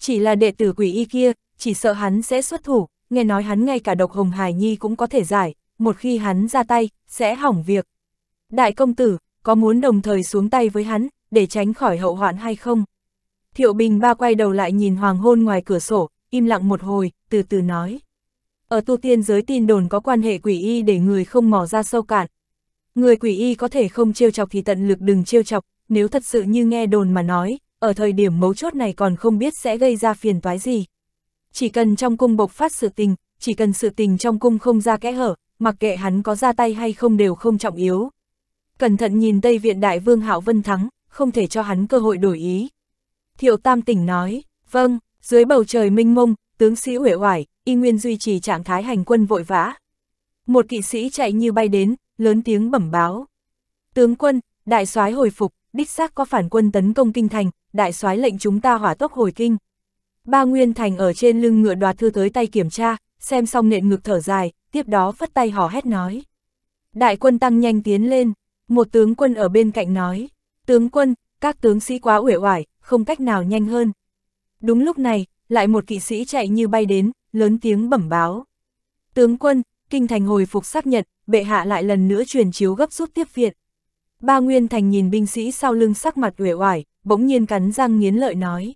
Chỉ là đệ tử quỷ y kia, chỉ sợ hắn sẽ xuất thủ, nghe nói hắn ngay cả độc hồng hải nhi cũng có thể giải, một khi hắn ra tay, sẽ hỏng việc, đại công tử, có muốn đồng thời xuống tay với hắn, để tránh khỏi hậu hoạn hay không? Thiệu Bình ba quay đầu lại nhìn hoàng hôn ngoài cửa sổ, im lặng một hồi, từ từ nói. Ở tu tiên giới tin đồn có quan hệ quỷ y để người không mò ra sâu cạn. Người quỷ y có thể không trêu chọc thì tận lực đừng trêu chọc, nếu thật sự như nghe đồn mà nói, ở thời điểm mấu chốt này còn không biết sẽ gây ra phiền toái gì. Chỉ cần trong cung bộc phát sự tình, chỉ cần sự tình trong cung không ra kẽ hở, mặc kệ hắn có ra tay hay không đều không trọng yếu, cẩn thận nhìn Tây Viện Đại Vương Hạo Vân thắng, không thể cho hắn cơ hội đổi ý. Thiệu Tam tỉnh nói, vâng, dưới bầu trời minh mông, tướng sĩ uể oải, y nguyên duy trì trạng thái hành quân vội vã. Một kỵ sĩ chạy như bay đến, lớn tiếng bẩm báo. Tướng quân, đại soái hồi phục, đích xác có phản quân tấn công kinh thành, đại soái lệnh chúng ta hỏa tốc hồi kinh. Ba Nguyên Thành ở trên lưng ngựa đoạt thư tới tay kiểm tra, xem xong nện ngực thở dài, tiếp đó phất tay hò hét nói. Đại quân tăng nhanh tiến lên, một tướng quân ở bên cạnh nói, tướng quân, các tướng sĩ quá uể oải, không cách nào nhanh hơn. Đúng lúc này, lại một kỵ sĩ chạy như bay đến, lớn tiếng bẩm báo. Tướng quân, kinh thành hồi phục xác nhận, bệ hạ lại lần nữa truyền chiếu gấp rút tiếp viện. Ba Nguyên Thành nhìn binh sĩ sau lưng sắc mặt uể oải, bỗng nhiên cắn răng nghiến lợi nói.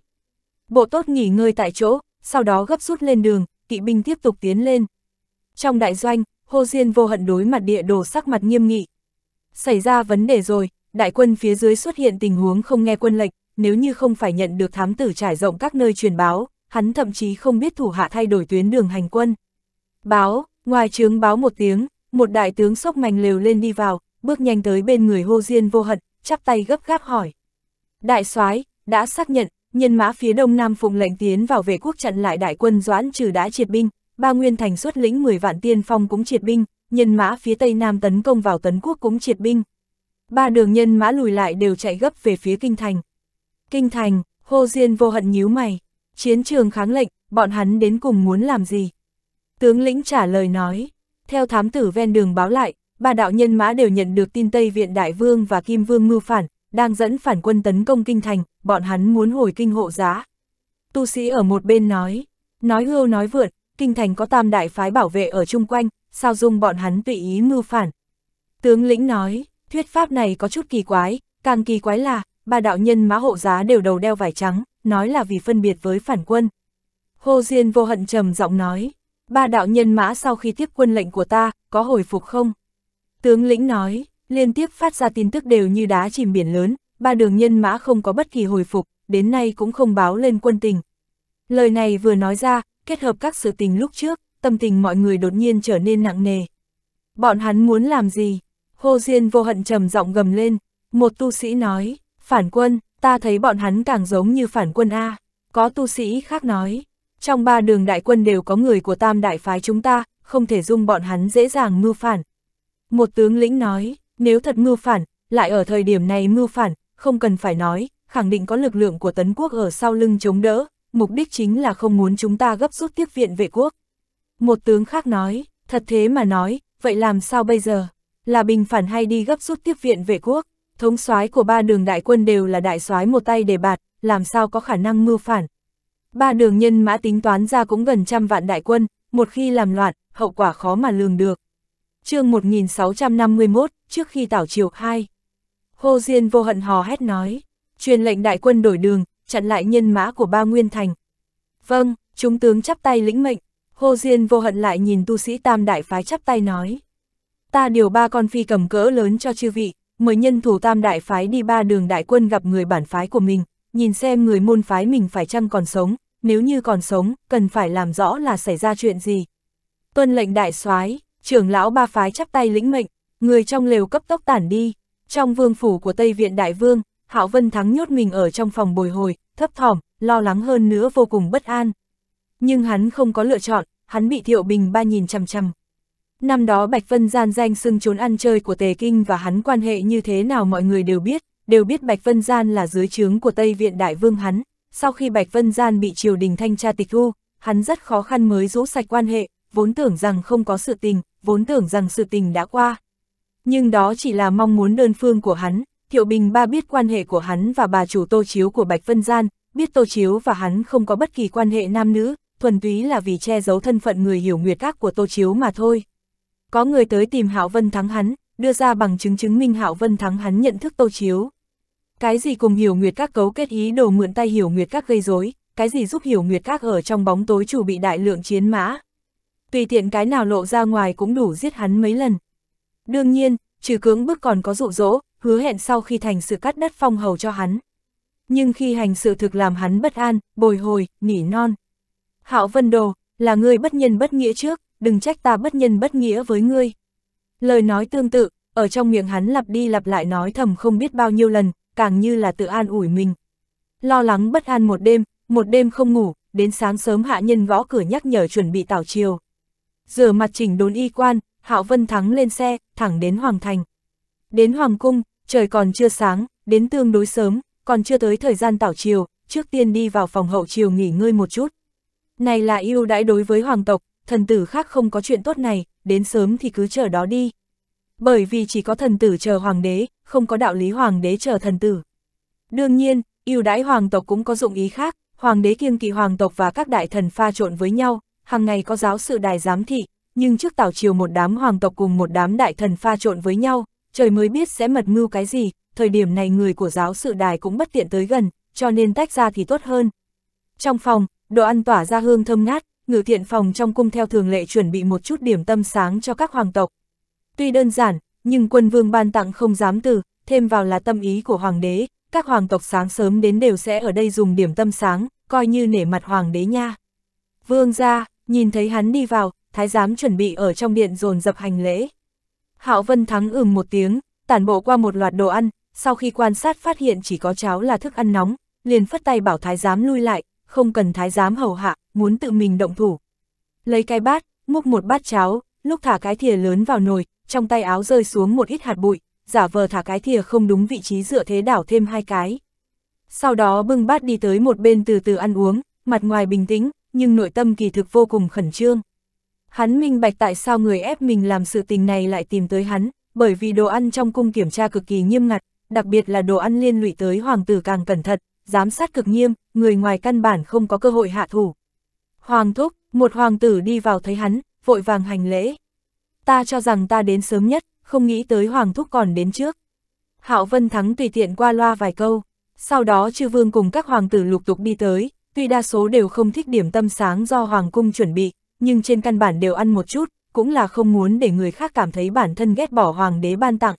Bộ tốt nghỉ ngơi tại chỗ, sau đó gấp rút lên đường, kỵ binh tiếp tục tiến lên. Trong đại doanh, hô Diên vô hận đối mặt địa đồ sắc mặt nghiêm nghị, Xảy ra vấn đề rồi, đại quân phía dưới xuất hiện tình huống không nghe quân lệnh, nếu như không phải nhận được thám tử trải rộng các nơi truyền báo, hắn thậm chí không biết thủ hạ thay đổi tuyến đường hành quân. Báo, ngoài trướng báo một tiếng, một đại tướng sốc mạnh lều lên đi vào, bước nhanh tới bên người hô diên vô hận, chắp tay gấp gáp hỏi. Đại soái đã xác nhận, nhân mã phía đông nam phụng lệnh tiến vào vệ quốc chặn lại đại quân doãn trừ đã triệt binh, ba nguyên thành xuất lĩnh 10 vạn tiên phong cũng triệt binh, nhân mã phía Tây Nam tấn công vào tấn quốc cũng triệt binh. Ba đường nhân mã lùi lại đều chạy gấp về phía Kinh Thành. Kinh Thành, hô Diên vô hận nhíu mày, chiến trường kháng lệnh, bọn hắn đến cùng muốn làm gì? Tướng lĩnh trả lời nói, theo thám tử ven đường báo lại, ba đạo nhân mã đều nhận được tin Tây Viện Đại Vương và Kim Vương mưu phản, đang dẫn phản quân tấn công Kinh Thành, bọn hắn muốn hồi kinh hộ giá. Tu sĩ ở một bên nói, nói hưu nói vượt, Kinh Thành có tam đại phái bảo vệ ở chung quanh, sao dung bọn hắn tùy ý mưu phản. Tướng lĩnh nói, thuyết pháp này có chút kỳ quái, càng kỳ quái là, ba đạo nhân mã hộ giá đều đầu đeo vải trắng, nói là vì phân biệt với phản quân. Hồ Diên vô hận trầm giọng nói, ba đạo nhân mã sau khi tiếp quân lệnh của ta, có hồi phục không? Tướng lĩnh nói, liên tiếp phát ra tin tức đều như đá chìm biển lớn, ba đường nhân mã không có bất kỳ hồi phục, đến nay cũng không báo lên quân tình. Lời này vừa nói ra, kết hợp các sự tình lúc trước, tâm tình mọi người đột nhiên trở nên nặng nề. Bọn hắn muốn làm gì? Hồ Diên vô hận trầm giọng gầm lên, một tu sĩ nói, phản quân, ta thấy bọn hắn càng giống như phản quân A, có tu sĩ khác nói, trong ba đường đại quân đều có người của tam đại phái chúng ta, không thể dung bọn hắn dễ dàng mưu phản. Một tướng lĩnh nói, nếu thật mưu phản, lại ở thời điểm này mưu phản, không cần phải nói, khẳng định có lực lượng của tấn quốc ở sau lưng chống đỡ, mục đích chính là không muốn chúng ta gấp rút tiếp viện vệ quốc. Một tướng khác nói, thật thế mà nói, vậy làm sao bây giờ? Là bình phản hay đi gấp rút tiếp viện vệ quốc? Thống soái của ba đường đại quân đều là đại soái một tay đề bạt, làm sao có khả năng mưu phản? Ba đường nhân mã tính toán ra cũng gần trăm vạn đại quân, một khi làm loạn, hậu quả khó mà lường được. chương 1651, trước khi tảo triều 2. Hô Diên vô hận hò hét nói, truyền lệnh đại quân đổi đường, chặn lại nhân mã của ba Nguyên Thành. Vâng, chúng tướng chắp tay lĩnh mệnh, Hồ Diên vô hận lại nhìn tu sĩ tam đại phái chắp tay nói. Ta điều ba con phi cầm cỡ lớn cho chư vị, mời nhân thủ tam đại phái đi ba đường đại quân gặp người bản phái của mình, nhìn xem người môn phái mình phải chăng còn sống, nếu như còn sống, cần phải làm rõ là xảy ra chuyện gì. Tuân lệnh đại soái trưởng lão ba phái chắp tay lĩnh mệnh, người trong lều cấp tốc tản đi. Trong vương phủ của Tây Viện Đại Vương, Hạo Vân Thắng nhốt mình ở trong phòng bồi hồi, thấp thỏm, lo lắng hơn nữa vô cùng bất an. Nhưng hắn không có lựa chọn, hắn bị Thiệu Bình Ba nhìn chằm chằm. Năm đó Bạch Vân Gian danh xưng trốn ăn chơi của Tề Kinh và hắn quan hệ như thế nào mọi người đều biết, đều biết Bạch Vân Gian là dưới trướng của Tây Viện Đại Vương hắn. Sau khi Bạch Vân Gian bị triều đình thanh tra tịch thu, hắn rất khó khăn mới rũ sạch quan hệ, vốn tưởng rằng không có sự tình, vốn tưởng rằng sự tình đã qua. Nhưng đó chỉ là mong muốn đơn phương của hắn, Thiệu Bình Ba biết quan hệ của hắn và bà chủ Tô Chiếu của Bạch Vân Gian, biết Tô Chiếu và hắn không có bất kỳ quan hệ nam nữ, thuần túy là vì che giấu thân phận người hiểu nguyệt các của Tô Chiếu mà thôi. Có người tới tìm Hạo Vân thắng hắn, đưa ra bằng chứng chứng minh Hạo Vân thắng hắn nhận thức Tô Chiếu. Cái gì cùng hiểu nguyệt các cấu kết ý đồ mượn tay hiểu nguyệt các gây rối, cái gì giúp hiểu nguyệt các ở trong bóng tối chủ bị đại lượng chiến mã. Tùy tiện cái nào lộ ra ngoài cũng đủ giết hắn mấy lần. Đương nhiên, trừ cưỡng bức còn có dụ dỗ, hứa hẹn sau khi thành sự cắt đất phong hầu cho hắn. Nhưng khi hành sự thực làm hắn bất an, bồi hồi, nỉ non. Hạo Vân Đồ, là ngươi bất nhân bất nghĩa trước, đừng trách ta bất nhân bất nghĩa với ngươi. Lời nói tương tự, ở trong miệng hắn lặp đi lặp lại nói thầm không biết bao nhiêu lần, càng như là tự an ủi mình. Lo lắng bất an một đêm, một đêm không ngủ, đến sáng sớm hạ nhân gõ cửa nhắc nhở chuẩn bị tảo chiều. Rửa mặt chỉnh đốn y quan, Hạo Vân Thắng lên xe, thẳng đến Hoàng Thành. Đến Hoàng Cung, trời còn chưa sáng, đến tương đối sớm, còn chưa tới thời gian tảo chiều, trước tiên đi vào phòng hậu chiều nghỉ ngơi một chút. Này là yêu đãi đối với hoàng tộc, thần tử khác không có chuyện tốt này, đến sớm thì cứ chờ đó đi. Bởi vì chỉ có thần tử chờ hoàng đế, không có đạo lý hoàng đế chờ thần tử. Đương nhiên, yêu đãi hoàng tộc cũng có dụng ý khác, hoàng đế kiêng kỵ hoàng tộc và các đại thần pha trộn với nhau, hàng ngày có giáo sự đài giám thị, nhưng trước tảo triều một đám hoàng tộc cùng một đám đại thần pha trộn với nhau, trời mới biết sẽ mật mưu cái gì, thời điểm này người của giáo sự đài cũng bất tiện tới gần, cho nên tách ra thì tốt hơn. Trong phòng, đồ ăn tỏa ra hương thơm ngát, ngự thiện phòng trong cung theo thường lệ chuẩn bị một chút điểm tâm sáng cho các hoàng tộc. Tuy đơn giản, nhưng quân vương ban tặng không dám từ, thêm vào là tâm ý của hoàng đế, các hoàng tộc sáng sớm đến đều sẽ ở đây dùng điểm tâm sáng, coi như nể mặt hoàng đế nha. Vương ra, nhìn thấy hắn đi vào, thái giám chuẩn bị ở trong điện dồn dập hành lễ. Hạo Vân Thắng ừm một tiếng, tản bộ qua một loạt đồ ăn, sau khi quan sát phát hiện chỉ có cháo là thức ăn nóng, liền phất tay bảo thái giám lui lại, không cần thái giám hầu hạ, muốn tự mình động thủ. Lấy cái bát, múc một bát cháo, lúc thả cái thìa lớn vào nồi, trong tay áo rơi xuống một ít hạt bụi, giả vờ thả cái thìa không đúng vị trí dựa thế đảo thêm hai cái. Sau đó bưng bát đi tới một bên từ từ ăn uống, mặt ngoài bình tĩnh, nhưng nội tâm kỳ thực vô cùng khẩn trương. Hắn minh bạch tại sao người ép mình làm sự tình này lại tìm tới hắn, bởi vì đồ ăn trong cung kiểm tra cực kỳ nghiêm ngặt, đặc biệt là đồ ăn liên lụy tới hoàng tử càng cẩn thận, giám sát cực nghiêm, người ngoài căn bản không có cơ hội hạ thủ. Hoàng thúc, một hoàng tử đi vào thấy hắn, vội vàng hành lễ. Ta cho rằng ta đến sớm nhất, không nghĩ tới hoàng thúc còn đến trước. Hạo Vân Thắng tùy tiện qua loa vài câu, sau đó chư vương cùng các hoàng tử lục tục đi tới, tuy đa số đều không thích điểm tâm sáng do hoàng cung chuẩn bị, nhưng trên căn bản đều ăn một chút, cũng là không muốn để người khác cảm thấy bản thân ghét bỏ hoàng đế ban tặng.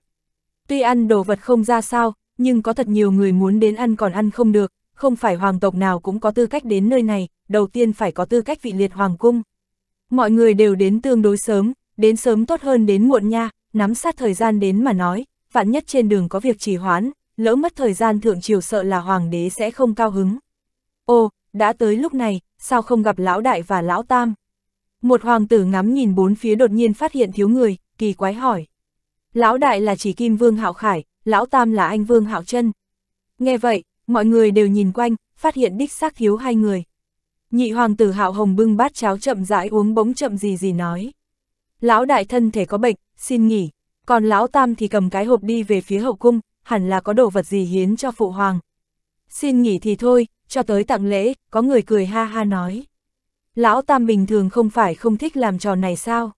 Tuy ăn đồ vật không ra sao, nhưng có thật nhiều người muốn đến ăn còn ăn không được, không phải hoàng tộc nào cũng có tư cách đến nơi này, đầu tiên phải có tư cách vị liệt hoàng cung. Mọi người đều đến tương đối sớm, đến sớm tốt hơn đến muộn nha, nắm sát thời gian đến mà nói, vạn nhất trên đường có việc trì hoãn, lỡ mất thời gian thượng triều sợ là hoàng đế sẽ không cao hứng. Ô, đã tới lúc này, sao không gặp lão đại và lão tam? Một hoàng tử ngắm nhìn bốn phía đột nhiên phát hiện thiếu người, kỳ quái hỏi. Lão đại là chỉ kim vương hạo khải, lão tam là anh Vương Hạo Trân. Nghe vậy, mọi người đều nhìn quanh, phát hiện đích xác thiếu hai người. Nhị hoàng tử Hạo Hồng bưng bát cháo chậm rãi uống bóng chậm gì gì nói. Lão đại thân thể có bệnh, xin nghỉ, còn lão tam thì cầm cái hộp đi về phía hậu cung, hẳn là có đồ vật gì hiến cho phụ hoàng. Xin nghỉ thì thôi, cho tới tặng lễ, có người cười ha ha nói. Lão tam bình thường không phải không thích làm trò này sao?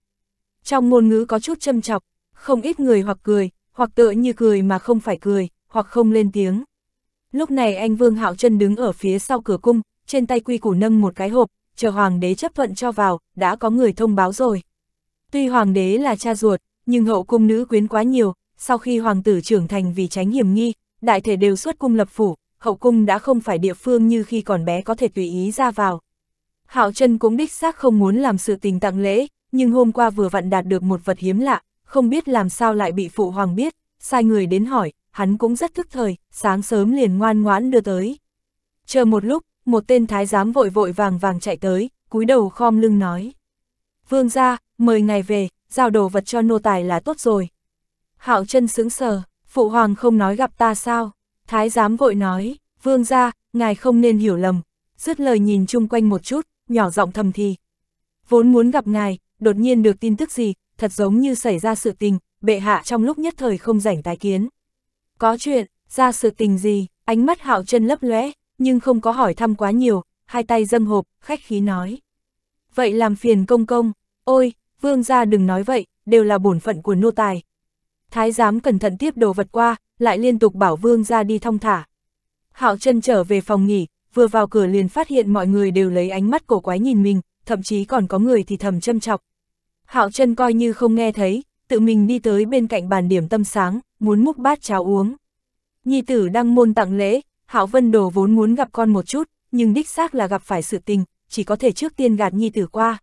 Trong ngôn ngữ có chút châm chọc, không ít người hoặc cười, hoặc tựa như cười mà không phải cười, hoặc không lên tiếng. Lúc này anh Vương Hạo Trân đứng ở phía sau cửa cung, trên tay quy củ nâng một cái hộp, chờ hoàng đế chấp thuận cho vào, đã có người thông báo rồi. Tuy hoàng đế là cha ruột, nhưng hậu cung nữ quyến quá nhiều, sau khi hoàng tử trưởng thành vì tránh hiểm nghi, đại thể đều xuất cung lập phủ, hậu cung đã không phải địa phương như khi còn bé có thể tùy ý ra vào. Hạo Trân cũng đích xác không muốn làm sự tình tặng lễ, nhưng hôm qua vừa vặn đạt được một vật hiếm lạ, không biết làm sao lại bị phụ hoàng biết, sai người đến hỏi, hắn cũng rất thức thời, sáng sớm liền ngoan ngoãn đưa tới. Chờ một lúc, một tên thái giám vội vội vàng vàng chạy tới, cúi đầu khom lưng nói. Vương ra, mời ngài về, giao đồ vật cho nô tài là tốt rồi. Hạo chân sững sờ, phụ hoàng không nói gặp ta sao? Thái giám vội nói, vương ra, ngài không nên hiểu lầm. Dứt lời nhìn chung quanh một chút, nhỏ giọng thầm thì. Vốn muốn gặp ngài, đột nhiên được tin tức gì, thật giống như xảy ra sự tình, bệ hạ trong lúc nhất thời không rảnh tái kiến. Có chuyện, ra sự tình gì, ánh mắt hạo chân lấp lóe nhưng không có hỏi thăm quá nhiều, hai tay dâng hộp, khách khí nói. Vậy làm phiền công công, ôi, vương gia đừng nói vậy, đều là bổn phận của nô tài. Thái giám cẩn thận tiếp đồ vật qua, lại liên tục bảo vương gia đi thong thả. Hạo chân trở về phòng nghỉ, vừa vào cửa liền phát hiện mọi người đều lấy ánh mắt cổ quái nhìn mình, thậm chí còn có người thì thầm châm chọc. Hạo chân coi như không nghe thấy, tự mình đi tới bên cạnh bàn điểm tâm sáng, muốn múc bát cháo uống. Nhi tử đăng môn tặng lễ, Hạo Vân Đồ vốn muốn gặp con một chút, nhưng đích xác là gặp phải sự tình, chỉ có thể trước tiên gạt nhi tử qua.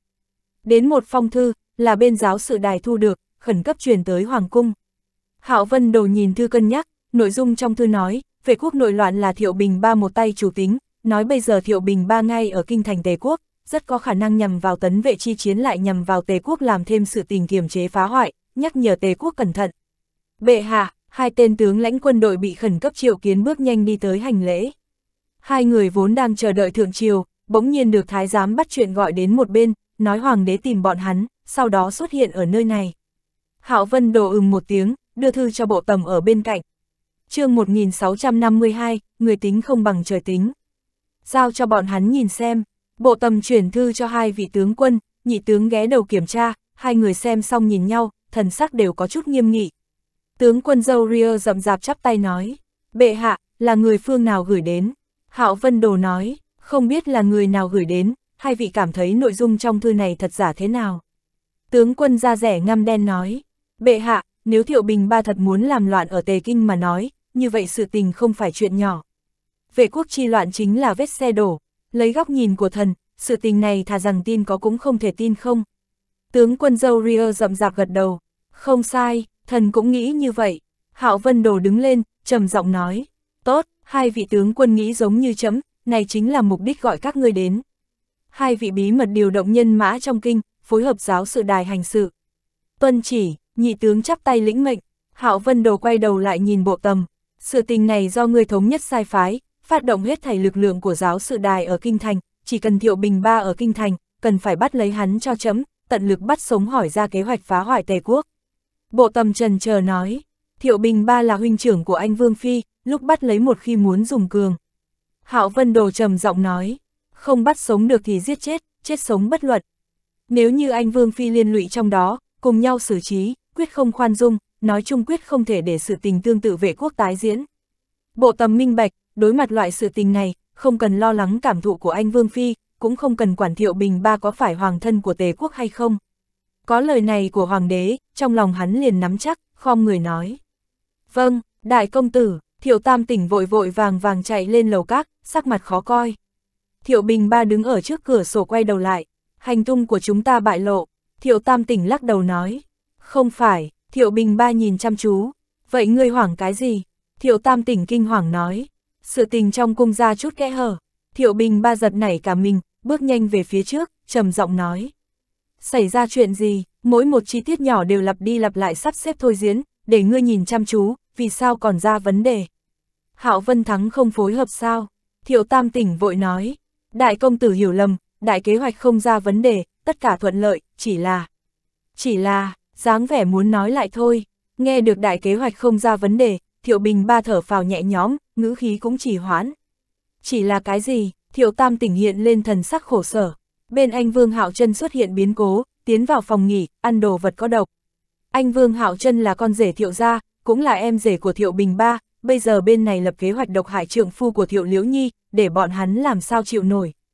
Đến một phong thư, là bên giáo sự đài thu được, khẩn cấp truyền tới Hoàng Cung. Hạo Vân Đồ nhìn thư cân nhắc, nội dung trong thư nói, về quốc nội loạn là Thiệu Bình ba một tay chủ tính, nói bây giờ Thiệu Bình ba ngay ở kinh thành Tề Quốc, rất có khả năng nhằm vào tấn vệ chi chiến lại nhằm vào Tề quốc làm thêm sự tình kiềm chế phá hoại, nhắc nhở Tề quốc cẩn thận. Bệ hạ, hai tên tướng lãnh quân đội bị khẩn cấp triệu kiến bước nhanh đi tới hành lễ. Hai người vốn đang chờ đợi thượng triều, bỗng nhiên được thái giám bắt chuyện gọi đến một bên, nói hoàng đế tìm bọn hắn, sau đó xuất hiện ở nơi này. Hạo Vân đổ ừm một tiếng, đưa thư cho bộ tầm ở bên cạnh. chương 1652, người tính không bằng trời tính. Giao cho bọn hắn nhìn xem, Bộ tầm chuyển thư cho hai vị tướng quân, nhị tướng ghé đầu kiểm tra, hai người xem xong nhìn nhau, thần sắc đều có chút nghiêm nghị. Tướng quân dâu Ria rậm rạp chắp tay nói, bệ hạ, là người phương nào gửi đến? Hạo Vân Đồ nói, không biết là người nào gửi đến, hai vị cảm thấy nội dung trong thư này thật giả thế nào? Tướng quân ra rẻ ngăm đen nói, bệ hạ, nếu Thiệu Bình Ba thật muốn làm loạn ở Tề Kinh mà nói, như vậy sự tình không phải chuyện nhỏ. Vệ quốc chi loạn chính là vết xe đổ, lấy góc nhìn của thần, sự tình này thà rằng tin có cũng không thể tin không. Tướng quân dâu Ria rậm rạp gật đầu, không sai, thần cũng nghĩ như vậy. Hạo Vân Đồ đứng lên, trầm giọng nói, tốt, hai vị tướng quân nghĩ giống như chấm, này chính là mục đích gọi các ngươi đến. Hai vị bí mật điều động nhân mã trong kinh, phối hợp giáo sự đài hành sự. Tuân chỉ, nhị tướng chắp tay lĩnh mệnh, Hạo Vân Đồ quay đầu lại nhìn bộ tầm, sự tình này do ngươi thống nhất sai phái, phát động hết thảy lực lượng của giáo sự đài ở Kinh Thành, chỉ cần Thiệu Bình Ba ở Kinh Thành, cần phải bắt lấy hắn cho chấm, tận lực bắt sống hỏi ra kế hoạch phá hoại Tề quốc. Bộ tầm trần chờ nói, Thiệu Bình Ba là huynh trưởng của anh Vương Phi, lúc bắt lấy một khi muốn dùng cường. Hạo Vân Đồ trầm giọng nói, không bắt sống được thì giết chết, chết sống bất luật. Nếu như anh Vương Phi liên lụy trong đó, cùng nhau xử trí, quyết không khoan dung, nói chung quyết không thể để sự tình tương tự vệ quốc tái diễn. Bộ tầm minh bạch, đối mặt loại sự tình này, không cần lo lắng cảm thụ của anh Vương Phi, cũng không cần quản thiệu bình ba có phải hoàng thân của tế quốc hay không. Có lời này của hoàng đế, trong lòng hắn liền nắm chắc, khom người nói. Vâng, đại công tử, thiệu tam tỉnh vội vội vàng vàng chạy lên lầu các, sắc mặt khó coi. Thiệu bình ba đứng ở trước cửa sổ quay đầu lại, hành tung của chúng ta bại lộ, thiệu tam tỉnh lắc đầu nói. Không phải, thiệu bình ba nhìn chăm chú, vậy ngươi hoảng cái gì? Thiệu tam tỉnh kinh hoàng nói, sự tình trong cung ra chút kẽ hở. Thiệu Bình ba giật nảy cả mình, bước nhanh về phía trước, trầm giọng nói. Xảy ra chuyện gì, mỗi một chi tiết nhỏ đều lặp đi lặp lại sắp xếp thôi diễn, để ngươi nhìn chăm chú, vì sao còn ra vấn đề. Hạo Vân Thắng không phối hợp sao? Thiệu Tam tỉnh vội nói. Đại công tử hiểu lầm, đại kế hoạch không ra vấn đề, tất cả thuận lợi, chỉ là... Chỉ là, dáng vẻ muốn nói lại thôi. Nghe được đại kế hoạch không ra vấn đề, Thiệu Bình ba thở phào nhẹ nhõm, ngữ khí cũng chỉ hoãn. Chỉ là cái gì, Thiệu Tam tỉnh hiện lên thần sắc khổ sở. Bên anh Vương Hạo Trân xuất hiện biến cố, tiến vào phòng nghỉ, ăn đồ vật có độc. Anh Vương Hạo Trân là con rể Thiệu gia, cũng là em rể của Thiệu Bình Ba, bây giờ bên này lập kế hoạch độc hại trượng phu của Thiệu Liễu Nhi, để bọn hắn làm sao chịu nổi.